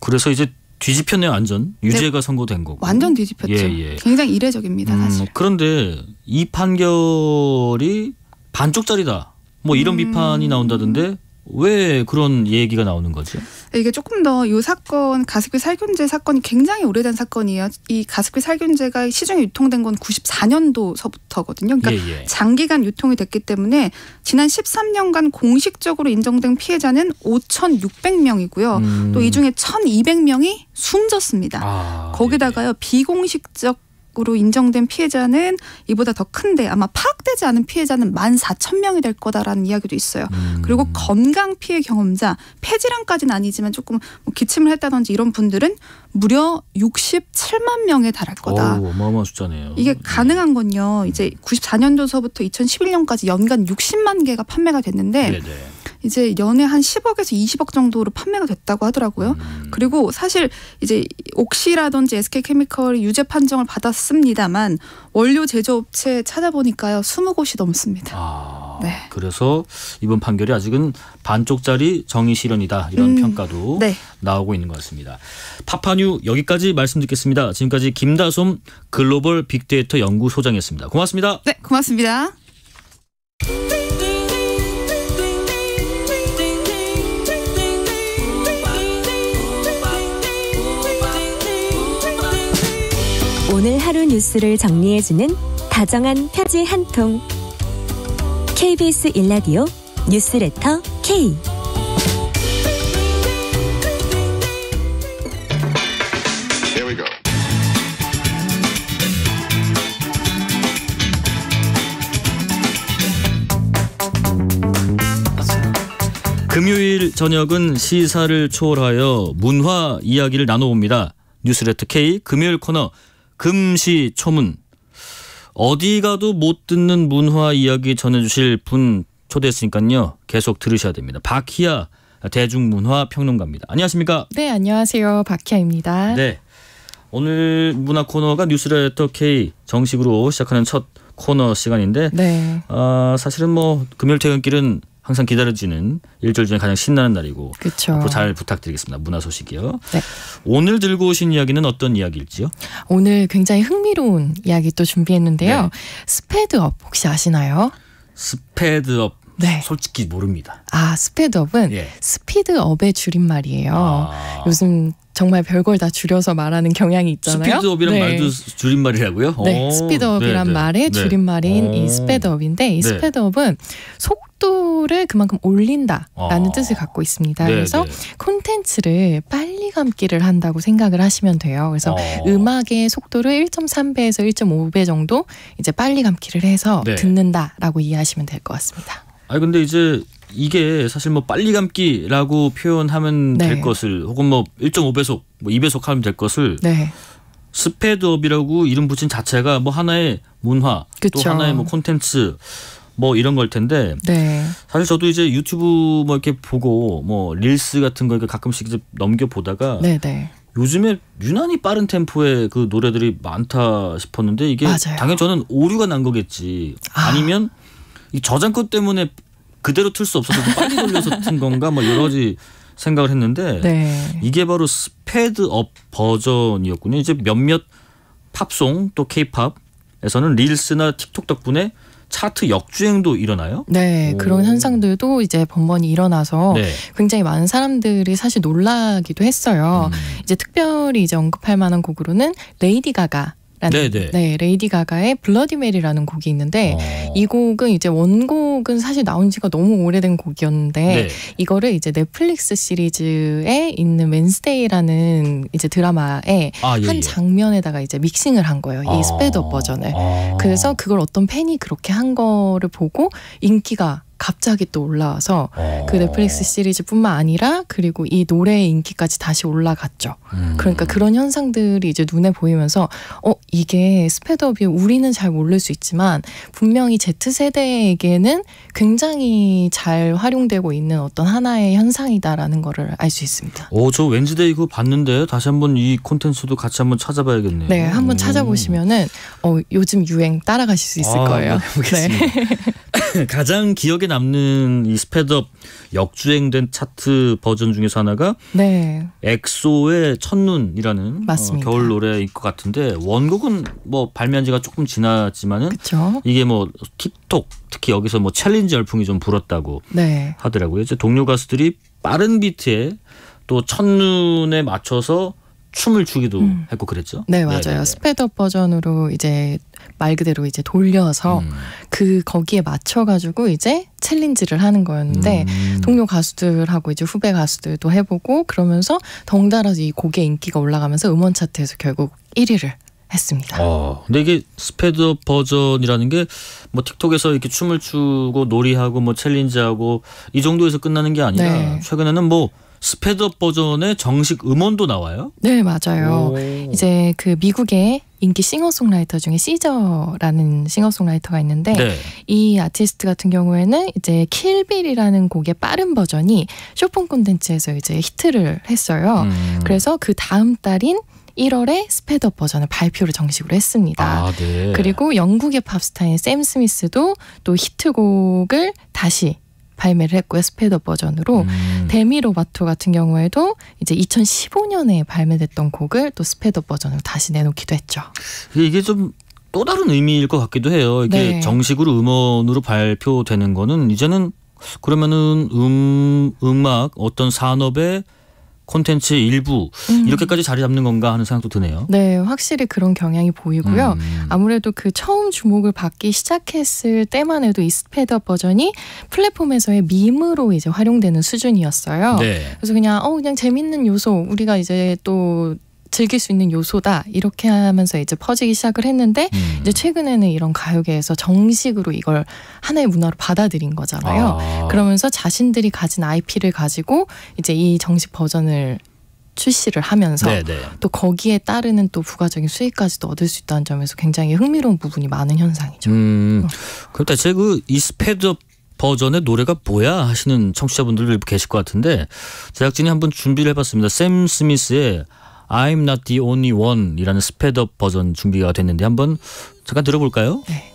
그래서 이제 뒤집혔네요 완전 네. 유죄가 네. 선고된 거고 완전 뒤집혔죠. 예, 예. 굉장히 이례적입니다 음, 사실. 그런데 이 판결이 반쪽짜리다. 뭐 이런 음. 비판이 나온다던데 왜 그런 얘기가 나오는 거죠? 이게 조금 더 이 사건 가습기 살균제 사건이 굉장히 오래된 사건이에요. 이 가습기 살균제가 시중에 유통된 건 94년도서부터거든요. 그러니까 예, 예. 장기간 유통이 됐기 때문에 지난 13년간 공식적으로 인정된 피해자는 5,600명이고요. 음. 또이 중에 1,200명이 숨졌습니다. 아, 예, 예. 거기다가요 예. 비공식적 으로 인정된 피해자는 이보다 더 큰데 아마 파악되지 않은 피해자는 만 사천 명이될 거다라는 이야기도 있어요. 음. 그리고 건강 피해 경험자, 폐질환까지는 아니지만 조금 뭐 기침을 했다든지 이런 분들은 무려 육십칠만 명에 달할 거다. 오, 어마어마한 숫자네요. 이게 네. 가능한 건요. 이제 음. 구십사 년도서부터 이천십일 년까지 연간 육십만 개가 판매가 됐는데 네네. 네. 이제 연에 한 10억에서 20억 정도로 판매가 됐다고 하더라고요. 음. 그리고 사실 이제 옥시라든지 SK 케미컬이 유죄 판정을 받았습니다만 원료 제조업체 찾아보니까요 20곳이 넘습니다. 아, 네. 그래서 이번 판결이 아직은 반쪽짜리 정의 실현이다 이런 음, 평가도 네. 나오고 있는 것 같습니다. 파파뉴 여기까지 말씀드리겠습니다. 지금까지 김다솜 글로벌 빅데이터 연구소장이었습니다. 고맙습니다. 네, 고맙습니다. 오늘 하루 뉴스를 정리해주는 다정한 편지 한 통. KBS 일라디오 뉴스레터 K. 금요일 저녁은 시사를 초월하여 문화 이야기를 나눠봅니다. 뉴스레터 K 금요일 코너 금시 초문 어디 가도 못 듣는 문화 이야기 전해주실 분 초대했으니까요. 계속 들으셔야 됩니다. 박희아 대중문화 평론가입니다. 안녕하십니까? 네, 안녕하세요. 박희아입니다. 네. 오늘 문화 코너가 뉴스레터 K 정식으로 시작하는 첫 코너 시간인데 네. 아, 사실은 뭐 금요일 퇴근길은 항상 기다려지는 일주일 중에 가장 신나는 날이고 그쵸. 앞으로 잘 부탁드리겠습니다. 문화 소식이요. 네. 오늘 들고 오신 이야기는 어떤 이야기일지요? 오늘 굉장히 흥미로운 이야기 또 준비했는데요. 네. 스패드업 혹시 아시나요? 스패드업 네. 솔직히 모릅니다. 아, 스패드업은 예. 스피드업의 줄임말이에요. 아. 요즘 정말 별걸 다 줄여서 말하는 경향이 있잖아요. 스피드업이란 네. 말도 줄임말이라고요? 네, 스피드업이란 네, 네. 말의 네. 줄임말인 이 스페드업인데 이 스페드업은 속 속도를 그만큼 올린다라는 아 뜻을 갖고 있습니다. 네 그래서 콘텐츠를 빨리 감기를 한다고 생각을 하시면 돼요. 그래서 아 음악의 속도를 1.3배에서 1.5배 정도 이제 빨리 감기를 해서 네. 듣는다라고 이해하시면 될 것 같습니다. 아니 근데 이제 이게 사실 뭐 빨리 감기라고 표현하면 네. 될 것을 혹은 뭐 1.5배속, 뭐 2배속 하면 될 것을 네. 스페드업이라고 이름 붙인 자체가 뭐 하나의 문화 그쵸. 또 하나의 뭐 콘텐츠 뭐 이런 걸 텐데 네. 사실 저도 이제 유튜브 뭐 이렇게 보고 뭐 릴스 같은 거 가끔씩 이제 넘겨 보다가 네, 네. 요즘에 유난히 빠른 템포의 그 노래들이 많다 싶었는데 이게 맞아요. 당연히 저는 오류가 난 거겠지 아. 아니면 이저장권 때문에 그대로 틀 수 없어서 빨리 돌려서 튼 건가 뭐 여러 가지 생각을 했는데 네. 이게 바로 스페드업 버전이었군요. 이제 몇몇 팝송 또 케이팝에서는 릴스나 틱톡 덕분에 차트 역주행도 일어나요? 네, 오. 그런 현상들도 이제 번번이 일어나서 네. 굉장히 많은 사람들이 사실 놀라기도 했어요. 음. 이제 특별히 이제 언급할 만한 곡으로는 레이디 가가 네네. 네. 네 레이디 가가의 블러디 메리라는 곡이 있는데 어. 이 곡은 이제 원곡은 사실 나온 지가 너무 오래된 곡이었는데 네. 이거를 이제 넷플릭스 시리즈에 있는 웬스데이라는 이제 드라마의 아, 예, 한 예. 장면에다가 이제 믹싱을 한 거예요 이 아. 스페드업 버전을 아. 그래서 그걸 어떤 팬이 그렇게 한 거를 보고 인기가 갑자기 또 올라와서 어. 그 넷플릭스 시리즈뿐만 아니라 그리고 이 노래의 인기까지 다시 올라갔죠. 음. 그러니까 그런 현상들이 이제 눈에 보이면서 어 이게 스페더비 우리는 잘 모를 수 있지만 분명히 Z 세대에게는 굉장히 잘 활용되고 있는 어떤 하나의 현상이다라는 거를 알 수 있습니다. 어저 웬즈데이 그 봤는데 다시 한번 이 콘텐츠도 같이 한번 찾아봐야겠네요. 네, 한번 오. 음. 찾아보시면은 어 요즘 유행 따라가실 수 있을 아, 거예요. 네. [LAUGHS] 가장 기억에 기억에 남는 이 스패드업 역주행된 차트 버전 중에서 하나가 네. 엑소의 첫눈이라는 어, 겨울 노래일 것 같은데 원곡은 뭐 발매한 지가 조금 지났지만은 그쵸? 이게 뭐 틱톡 특히 여기서 뭐 챌린지 열풍이 좀 불었다고 네. 하더라고요. 이제 동료 가수들이 빠른 비트에 또 첫눈에 맞춰서 춤을 추기도 음. 했고 그랬죠. 네 맞아요. 네네네. 스페드업 버전으로 이제 말 그대로 이제 돌려서 음. 그 거기에 맞춰가지고 이제 챌린지를 하는 거였는데 음. 동료 가수들하고 이제 후배 가수들도 해보고 그러면서 덩달아서 이 곡의 인기가 올라가면서 음원 차트에서 결국 1위를 했습니다. 어, 근데 이게 스페드 버전이라는 게 뭐 틱톡에서 이렇게 춤을 추고 놀이하고 뭐 챌린지하고 이 정도에서 끝나는 게 아니라 네. 최근에는 뭐 스페드업 버전의 정식 음원도 나와요? 네, 맞아요. 오. 이제 그 미국의 인기 싱어송라이터 중에 시저라는 싱어송라이터가 있는데 네. 이 아티스트 같은 경우에는 이제 킬빌이라는 곡의 빠른 버전이 쇼폰 콘텐츠에서 이제 히트를 했어요. 음. 그래서 그 다음 달인 1월에 스페드업 버전을 발표를 정식으로 했습니다. 아, 네. 그리고 영국의 팝스타인 샘 스미스도 또 히트곡을 다시 발매를 했고요. 스페더 버전으로 음. 데미로바토 같은 경우에도 이제 2015년에 발매됐던 곡을 또 스페더 버전으로 다시 내놓기도 했죠. 이게 좀 또 다른 의미일 것 같기도 해요. 이게 네. 정식으로 음원으로 발표되는 거는 이제는 그러면은 음 음악 어떤 산업의 콘텐츠 일부 음. 이렇게까지 자리 잡는 건가 하는 생각도 드네요. 네, 확실히 그런 경향이 보이고요. 음. 아무래도 그 처음 주목을 받기 시작했을 때만 해도 이스페드업 버전이 플랫폼에서의 밈으로 이제 활용되는 수준이었어요. 네. 그래서 그냥 어 그냥 재밌는 요소 우리가 이제 또 즐길 수 있는 요소다 이렇게 하면서 이제 퍼지기 시작을 했는데 음. 이제 최근에는 이런 가요계에서 정식으로 이걸 하나의 문화로 받아들인 거잖아요. 아. 그러면서 자신들이 가진 IP를 가지고 이제 이 정식 버전을 출시를 하면서 네네. 네. 또 거기에 따르는 또 부가적인 수익까지도 얻을 수 있다는 점에서 굉장히 흥미로운 부분이 많은 현상이죠. 음, 어. 그렇다. 제그 이스패드 버전의 노래가 뭐야 하시는 청취자분들도 계실 것 같은데 제작진이 한번 준비를 해봤습니다. 샘 스미스의 I'm Not The Only One이라는 스페드업 버전 준비가 됐는데 한번 잠깐 들어볼까요? 네.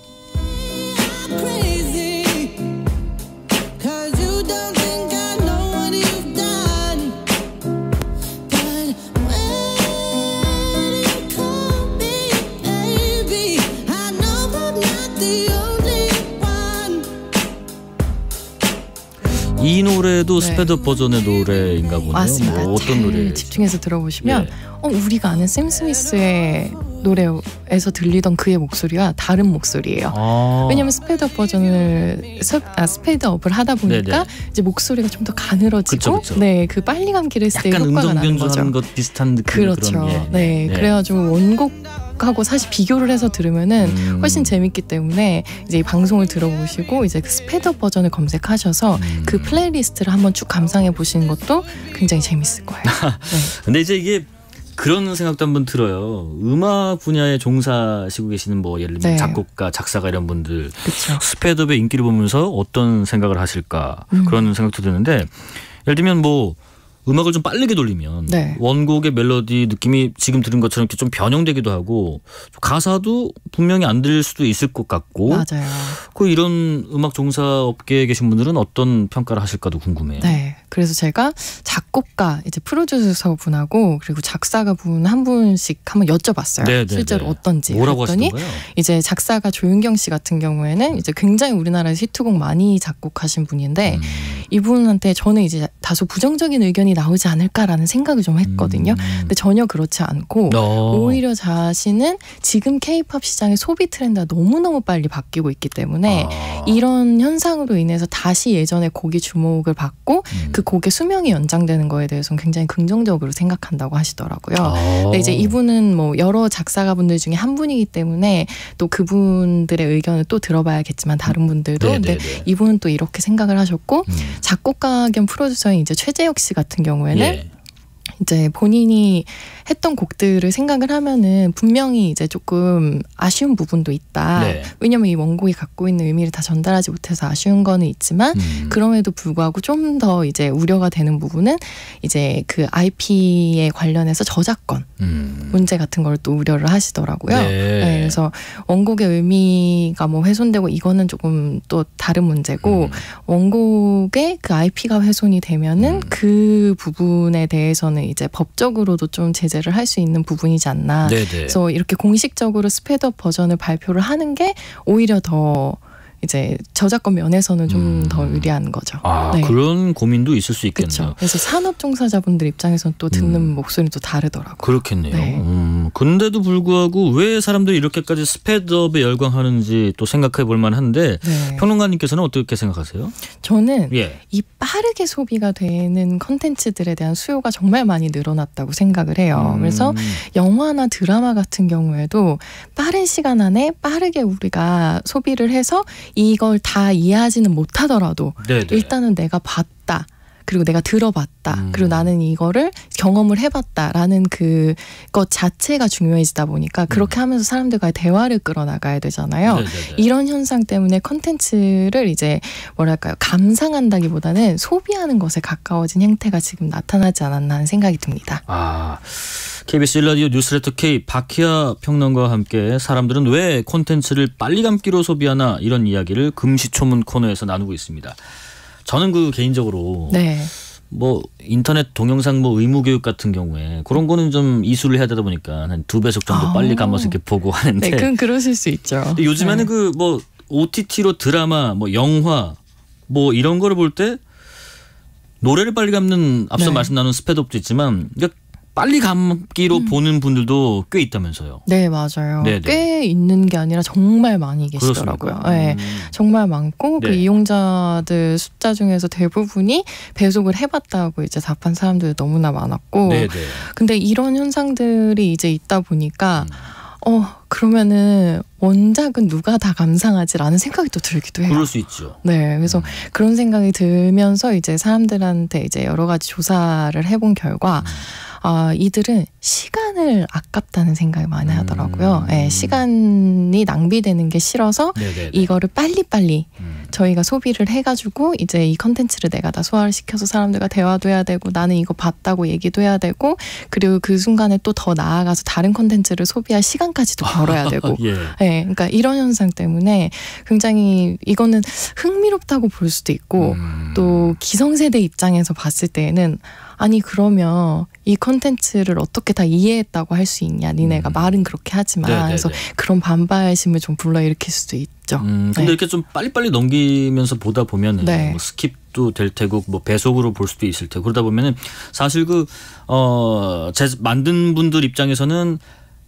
이 노래도 네. 스페드 버전의 노래인가 보네요. 맞습니다. 뭐 어떤 노래? 집중해서 들어보시면 예. 어, 우리가 아는 샘 스미스의 노래에서 들리던 그의 목소리와 다른 목소리예요. 아. 왜냐하면 스페드 버전을 아, 스페드업을 하다 보니까 네네. 네. 이제 목소리가 좀 더 가늘어지고 네그 빨리 감기를 했을 때 약간 음정 변조하것 비슷한 느낌 그렇죠. 그런, 예. 네, 네. 그래가지고 원곡 곡하고 사실 비교를 해서 들으면은 음. 훨씬 재밌기 때문에 이제 이 방송을 들어보시고 이제 그스페드 버전을 검색하셔서 음. 그 플레이리스트를 한번 쭉 감상해 보시는 것도 굉장히 재밌을 거예요. [LAUGHS] 네. 근데 이제 이게 그런 생각도 한번 들어요. 음악 분야에 종사시고 계시는 뭐 예를 들면 네. 작곡가, 작사가 이런 분들 스페드업의 인기를 보면서 어떤 생각을 하실까 음. 그런 생각도 드는데 예를 들면 뭐 음악을 좀 빠르게 돌리면 네. 원곡의 멜로디 느낌이 지금 들은 것처럼 이렇게 좀 변형되기도 하고 가사도 분명히 안 들릴 수도 있을 것 같고 맞아요. 그 이런 음악 종사 업계에 계신 분들은 어떤 평가를 하실까도 궁금해요. 네. 그래서 제가 작곡가 이제 프로듀서 분하고 그리고 작사가 분 한 분씩 한번 여쭤봤어요. 네네네. 네, 실제로 네. 어떤지. 그라더니 이제 작사가 조윤경 씨 같은 경우에는 이제 굉장히 우리나라에 서 히트곡 많이 작곡하신 분인데 음. 이분한테 저는 이제 다소 부정적인 의견이 나오지 않을까라는 생각을 좀 했거든요. 음. 근데 전혀 그렇지 않고 어. 오히려 자신은 지금 케이팝 시장의 소비 트렌드가 너무너무 빨리 바뀌고 있기 때문에 아. 이런 현상으로 인해서 다시 예전에 곡이 주목을 받고 음. 그그 곡의 수명이 연장되는 거에 대해서는 굉장히 긍정적으로 생각한다고 하시더라고요. 아. 근데 이제 이분은 뭐 여러 작사가분들 중에 한 분이기 때문에 또 그분들의 의견을 또 들어봐야겠지만 다른 분들도 네, 네, 근데 네. 이분은 또 이렇게 생각을 하셨고 음. 작곡가 겸 프로듀서인 이제 최재혁 씨 같은 경우에는 예. 이제 본인이 했던 곡들을 생각을 하면은 분명히 이제 조금 아쉬운 부분도 있다. 네. 왜냐면 이 원곡이 갖고 있는 의미를 다 전달하지 못해서 아쉬운 거는 있지만 음. 그럼에도 불구하고 좀 더 이제 우려가 되는 부분은 이제 그 IP에 관련해서 저작권 음. 문제 같은 걸 또 우려를 하시더라고요. 네. 네. 그래서 원곡의 의미가 뭐 훼손되고 이거는 조금 또 다른 문제고 음. 원곡의 그 IP가 훼손이 되면은 음. 그 부분에 대해서는 이제 법적으로도 좀 제재 제를할수 있는 부분이지 않나. 네네. 네. 그래서 이렇게 공식적으로 스페드업 버전을 발표를 하는 게 오히려 더 이제 저작권 면에서는 좀더 음. 유리한 거죠. 아 네. 그런 고민도 있을 수 있겠네요. 그쵸? 그래서 산업 종사자분들 입장에서는 또 듣는 음. 목소리도 다르더라고요. 그렇겠네요. 네. 음, 근데도 불구하고 왜 사람들이 이렇게까지 스패드업에 열광하는지 또 생각해 볼 만한데 네. 평론가님께서는 어떻게 생각하세요? 저는 예. 이 빠르게 소비가 되는 컨텐츠들에 대한 수요가 정말 많이 늘어났다고 생각을 해요. 음. 그래서 영화나 드라마 같은 경우에도 빠른 시간 안에 빠르게 우리가 소비를 해서 이걸 다 이해하지는 못하더라도 네네. 네. 일단은 내가 봤다. 그리고 내가 들어봤다. 음. 그리고 나는 이거를 경험을 해봤다라는 그 것 자체가 중요해지다 보니까 그렇게 음. 하면서 사람들과의 대화를 끌어나가야 되잖아요. 네네네. 네, 네. 이런 현상 때문에 컨텐츠를 이제 뭐랄까요 감상한다기보다는 소비하는 것에 가까워진 형태가 지금 나타나지 않았나 하는 생각이 듭니다. 아. KBS 일라디오 뉴스레터 K 박희아 평론가와 함께 사람들은 왜 콘텐츠를 빨리 감기로 소비하나 이런 이야기를 금시초문 코너에서 나누고 있습니다. 저는 그 개인적으로 네. 뭐 인터넷 동영상 뭐 의무 교육 같은 경우에 그런 거는 좀 이수를 해야 되다 보니까 한두 배속 정도 아. 빨리 감아서 이렇게 보고 네, 하는데 네, 그건 그러실 수 있죠. 요즘에는 네. 그뭐 OTT로 드라마 뭐 영화 뭐 이런 거를 볼 때 노래를 빨리 감는 앞서 네. 말씀 나눈 스펙업도 있지만 그러니까 빨리 감기로 음. 보는 분들도 꽤 있다면서요. 네, 맞아요. 네네. 네. 꽤 있는 게 아니라 정말 많이 계시더라고요. 예, 음. 네, 정말 많고 그 네. 그 이용자들 숫자 중에서 대부분이 배속을 해봤다고 이제 답한 사람들이 너무나 많았고 네네. 네. 근데 이런 현상들이 이제 있다 보니까 음. 어 그러면은 원작은 누가 다 감상하지라는 생각이 또 들기도 해요. 그럴 수 있죠. 네, 그래서 음. 그런 생각이 들면서 이제 사람들한테 이제 여러 가지 조사를 해본 결과 음. 어, 이들은 시간을 아깝다는 생각을 많이 하더라고요. 음. 네, 시간이 낭비되는 게 싫어서 네네네. 이거를 빨리빨리 음. 저희가 소비를 해가지고 이제 이 컨텐츠를 내가 다 소화를 시켜서 사람들과 대화도 해야 되고 나는 이거 봤다고 얘기도 해야 되고 그리고 그 순간에 또 더 나아가서 다른 컨텐츠를 소비할 시간까지도 벌어야 되고 [LAUGHS] 예. 네, 그러니까 이런 현상 때문에 굉장히 이거는 흥미롭다고 볼 수도 있고 음. 또 기성세대 입장에서 봤을 때에는 아니 그러면 이 컨텐츠를 어떻게 다 이해했다고 할 수 있냐 니네가 음. 말은 그렇게 하지만 네네네. 네, 그래서 네. 그런 반발심을 좀 불러일으킬 수도 있죠. 음, 네. 근데 네. 이렇게 좀 빨리빨리 넘기면서 보다 보면 네. 뭐 스킵도 될 테고 뭐 배속으로 볼 수도 있을 테고 그러다 보면은 사실 그어 제 만든 분들 입장에서는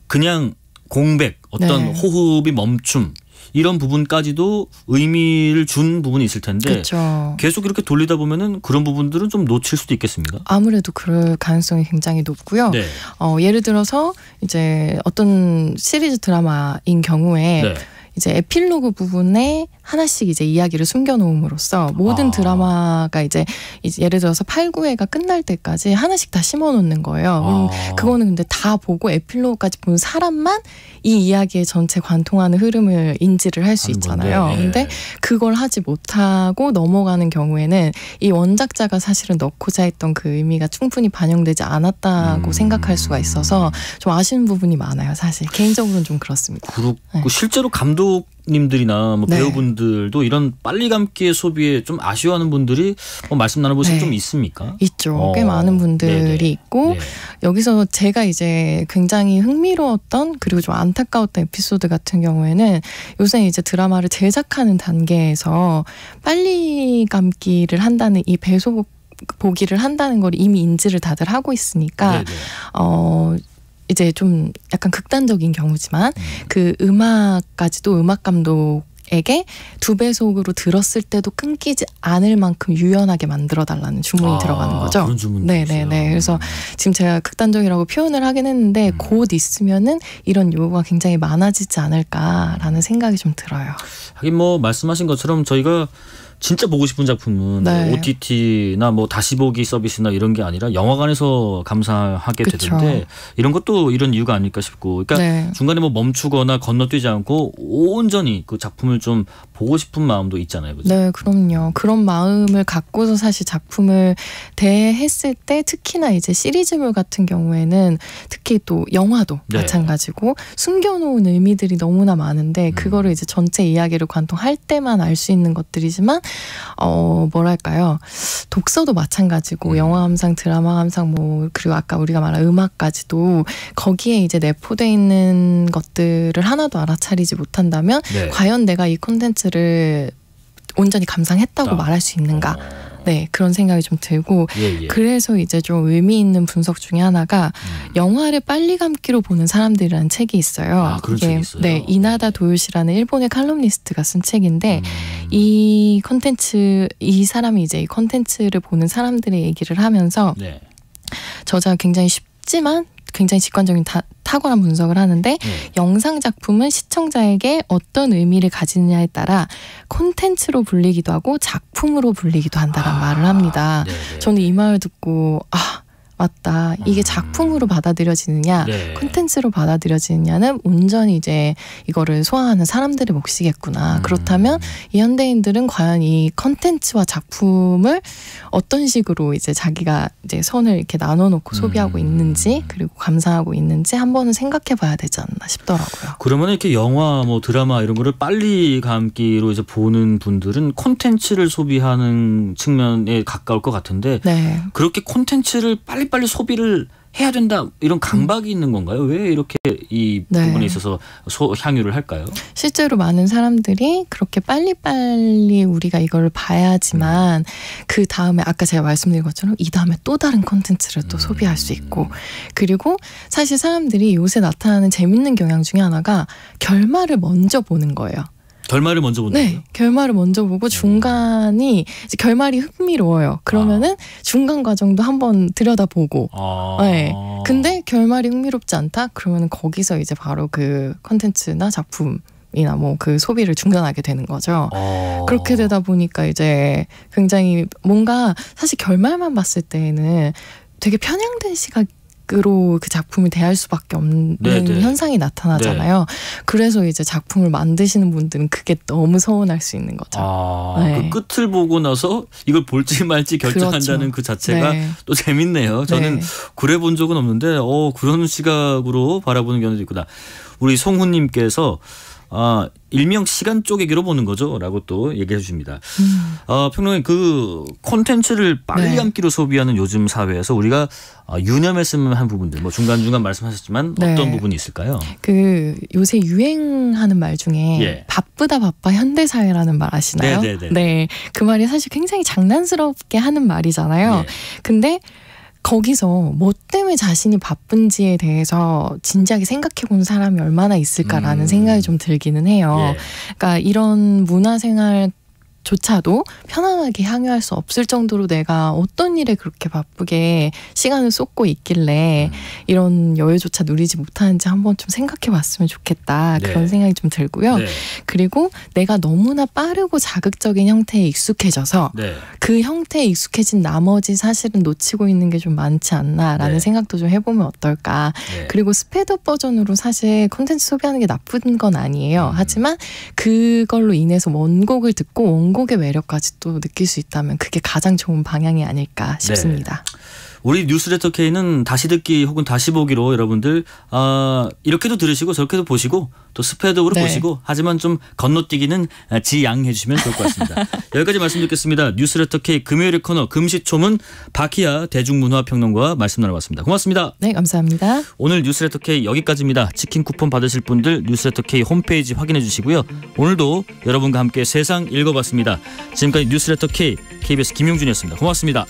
그냥 공백 어떤 네. 호흡이 멈춤 이런 부분까지도 의미를 준 부분이 있을 텐데 그쵸. 계속 이렇게 돌리다 보면은 그런 부분들은 좀 놓칠 수도 있겠습니다. 아무래도 그럴 가능성이 굉장히 높고요. 네. 어, 예를 들어서 이제 어떤 시리즈 드라마인 경우에 네. 이제 에필로그 부분에 하나씩 이제 이야기를 숨겨놓음으로써 모든 아. 드라마가 이제, 이제, 예를 들어서 8, 9회가 끝날 때까지 하나씩 다 심어놓는 거예요. 아. 음, 그거는 근데 다 보고 에필로그까지 본 사람만 이 이야기의 전체 관통하는 흐름을 인지를 할 수 있잖아요. 건데. 예. 근데 그걸 하지 못하고 넘어가는 경우에는 이 원작자가 사실은 넣고자 했던 그 의미가 충분히 반영되지 않았다고 음. 생각할 수가 있어서 좀 아쉬운 부분이 많아요. 사실 개인적으로는 좀 그렇습니다. 그렇고 네. 실제로 감독 감독님들이나 뭐 네. 배우분들도 이런 빨리 감기의 소비에 좀 아쉬워하는 분들이 뭐 말씀 나눠보신 네. 좀 있습니까? 있죠. 어. 꽤 많은 분들이 네네. 네. 있고 네. 여기서 제가 이제 굉장히 흥미로웠던 그리고 좀 안타까웠던 에피소드 같은 경우에는 요새 이제 드라마를 제작하는 단계에서 빨리 감기를 한다는 이 배속 보기를 한다는 걸 이미 인지를 다들 하고 있으니까 네네. 네. 어 이제 좀 약간 극단적인 경우지만 음. 그 음악까지도 음악 감독 에게 두 배속으로 들었을 때도 끊기지 않을 만큼 유연하게 만들어 달라는 주문이 아, 들어가는 거죠. 네네네. 네, 네. 그래서 음. 지금 제가 극단적이라고 표현을 하긴 했는데 음. 곧 있으면은 이런 요구가 굉장히 많아지지 않을까라는 생각이 좀 들어요. 하긴 뭐 말씀하신 것처럼 저희가 진짜 보고 싶은 작품은 네. OTT나 뭐 다시 보기 서비스나 이런 게 아니라 영화관에서 감상하게 그쵸. 되는데 이런 것도 이런 이유가 아닐까 싶고 그러니까 네. 중간에 뭐 멈추거나 건너뛰지 않고 온전히 그 작품을 좀 보고 싶은 마음도 있잖아요. 그죠? 네, 그럼요. 그런 마음을 갖고서 사실 작품을 대했을 때 특히나 이제 시리즈물 같은 경우에는 특히 또 영화도 네. 마찬가지고 숨겨놓은 의미들이 너무나 많은데 그거를 음. 이제 전체 이야기를 관통할 때만 알 수 있는 것들이지만 어, 뭐랄까요. 독서도 마찬가지고, 음. 영화 감상, 드라마 감상, 뭐, 그리고 아까 우리가 말한 음악까지도 거기에 이제 내포돼 있는 것들을 하나도 알아차리지 못한다면, 네. 과연 내가 이 콘텐츠를 온전히 감상했다고 아. 말할 수 있는가? 어. 네, 그런 생각이 좀 들고 예, 예. 그래서 이제 좀 의미 있는 분석 중에 하나가 음. 영화를 빨리 감기로 보는 사람들이라는 책이 있어요. 아, 그런 책이 있어요. 네, 네, 이나다 도요시라는 일본의 칼럼니스트가 쓴 책인데 음. 이 컨텐츠 이 사람이 이제 이 컨텐츠를 보는 사람들의 얘기를 하면서 네. 저자가 굉장히 쉽지만 굉장히 직관적인 다, 탁월한 분석을 하는데 네. 영상 작품은 시청자에게 어떤 의미를 가지느냐에 따라 콘텐츠로 불리기도 하고 작품으로 불리기도 한다는 아, 말을 합니다. 네네. 네, 저는 이 네. 말을 듣고 아 왔다. 이게 음. 작품으로 받아들여지느냐, 네. 콘텐츠로 네. 받아들여지느냐는 온전히 이제 이거를 소화하는 사람들의 몫이겠구나. 음. 그렇다면 이 현대인들은 과연 이 콘텐츠와 작품을 어떤 식으로 이제 자기가 이제 선을 이렇게 나눠놓고 소비하고 음. 있는지 그리고 감상하고 있는지 한번은 생각해봐야 되지 않나 싶더라고요. 그러면 이렇게 영화, 뭐 드라마 이런 거를 빨리 감기로 이제 보는 분들은 콘텐츠를 소비하는 측면에 가까울 것 같은데 네. 그렇게 콘텐츠를 빨리 빨리빨리 소비를 해야 된다 이런 강박이 음. 있는 건가요? 왜 이렇게 이 네. 부분에 있어서 소, 향유를 할까요? 실제로 많은 사람들이 그렇게 빨리빨리 우리가 이걸 봐야지만 음. 그 다음에 아까 제가 말씀드린 것처럼 이 다음에 또 다른 콘텐츠를 또 음. 소비할 수 있고 음. 그리고 사실 사람들이 요새 나타나는 재밌는 경향 중에 하나가 결말을 먼저 보는 거예요. 결말을 먼저 보는 네, 결말을 먼저 보고 음. 중간이 이제 결말이 흥미로워요. 그러면은 아. 중간 과정도 한번 들여다보고. 아. 네. 근데 결말이 흥미롭지 않다? 그러면은 거기서 이제 바로 그 컨텐츠나 작품 이나 뭐 그 소비를 중단하게 되는 거죠. 어... 그렇게 되다 보니까 이제 굉장히 뭔가 사실 결말만 봤을 때는 에 되게 편향된 시각 시으로그 그 작품을 대할 수밖에 없는 네네. 네. 현상이 나타나잖아요. 네. 그래서 이제 작품을 만드시는 분들은 그게 너무 서운할 수 있는 거죠. 아, 네. 그 끝을 보고 나서 이걸 볼지 [LAUGHS] 말지 결정한다는 그렇죠. 그 자체가 네. 또 재밌네요. 저는 그래 네. 본 적은 없는데 어 그런 시각으로 바라보는 경우도 있구나. 우리 송훈님께서 아, 일명 시간 쪼개기로 보는 거죠라고 또 얘기해 주십니다. 음. 어, 평론가님 그 콘텐츠를 빨리 감기로 네. 소비하는 요즘 사회에서 우리가 어, 유념했으면 한 부분들 뭐 중간 중간 말씀하셨지만 네. 어떤 부분이 있을까요? 그 요새 유행하는 말 중에 예. 바쁘다 바빠 현대 사회라는 말 아시나요? 네네네. 네, 네, 네. 네, 그 말이 사실 굉장히 장난스럽게 하는 말이잖아요. 네. 근데 거기서 뭐 때문에 자신이 바쁜지에 대해서 진지하게 생각해 본 사람이 얼마나 있을까라는 음. 생각이 좀 들기는 해요. 예. 그러니까 이런 문화생활 조차도 편안하게 향유할 수 없을 정도로 내가 어떤 일에 그렇게 바쁘게 시간을 쏟고 있길래 음. 이런 여유조차 누리지 못하는지 한번 좀 생각해 봤으면 좋겠다 네. 그런 생각이 좀 들고요. 네. 그리고 내가 너무나 빠르고 자극적인 형태에 익숙해져서 네. 그 형태에 익숙해진 나머지 사실은 놓치고 있는 게 좀 많지 않나라는 네. 생각도 좀 해보면 어떨까. 네. 그리고 스페드업 버전으로 사실 콘텐츠 소비하는 게 나쁜 건 아니에요. 음. 하지만 그걸로 인해서 원곡을 듣고 원곡의 매력까지 또 느낄 수 있다면 그게 가장 좋은 방향이 아닐까 네. 싶습니다. 우리 뉴스레터 K는 다시 듣기 혹은 다시 보기로 여러분들 어, 이렇게도 들으시고 저렇게도 보시고 또 스페드로 네. 보시고 하지만 좀 건너뛰기는 아, 지양해 주시면 좋을 것 같습니다. [LAUGHS] 여기까지 말씀드리겠습니다. 뉴스레터 K 금요일 의 코너 금시초문 박희아 대중문화평론가와 말씀 나눠봤습니다. 고맙습니다. 네 감사합니다. 오늘 뉴스레터 K 여기까지입니다. 치킨 쿠폰 받으실 분들 뉴스레터 K 홈페이지 확인해 주시고요. 오늘도 여러분과 함께 세상 읽어봤습니다. 지금까지 뉴스레터 K KBS 김용준이었습니다. 고맙습니다.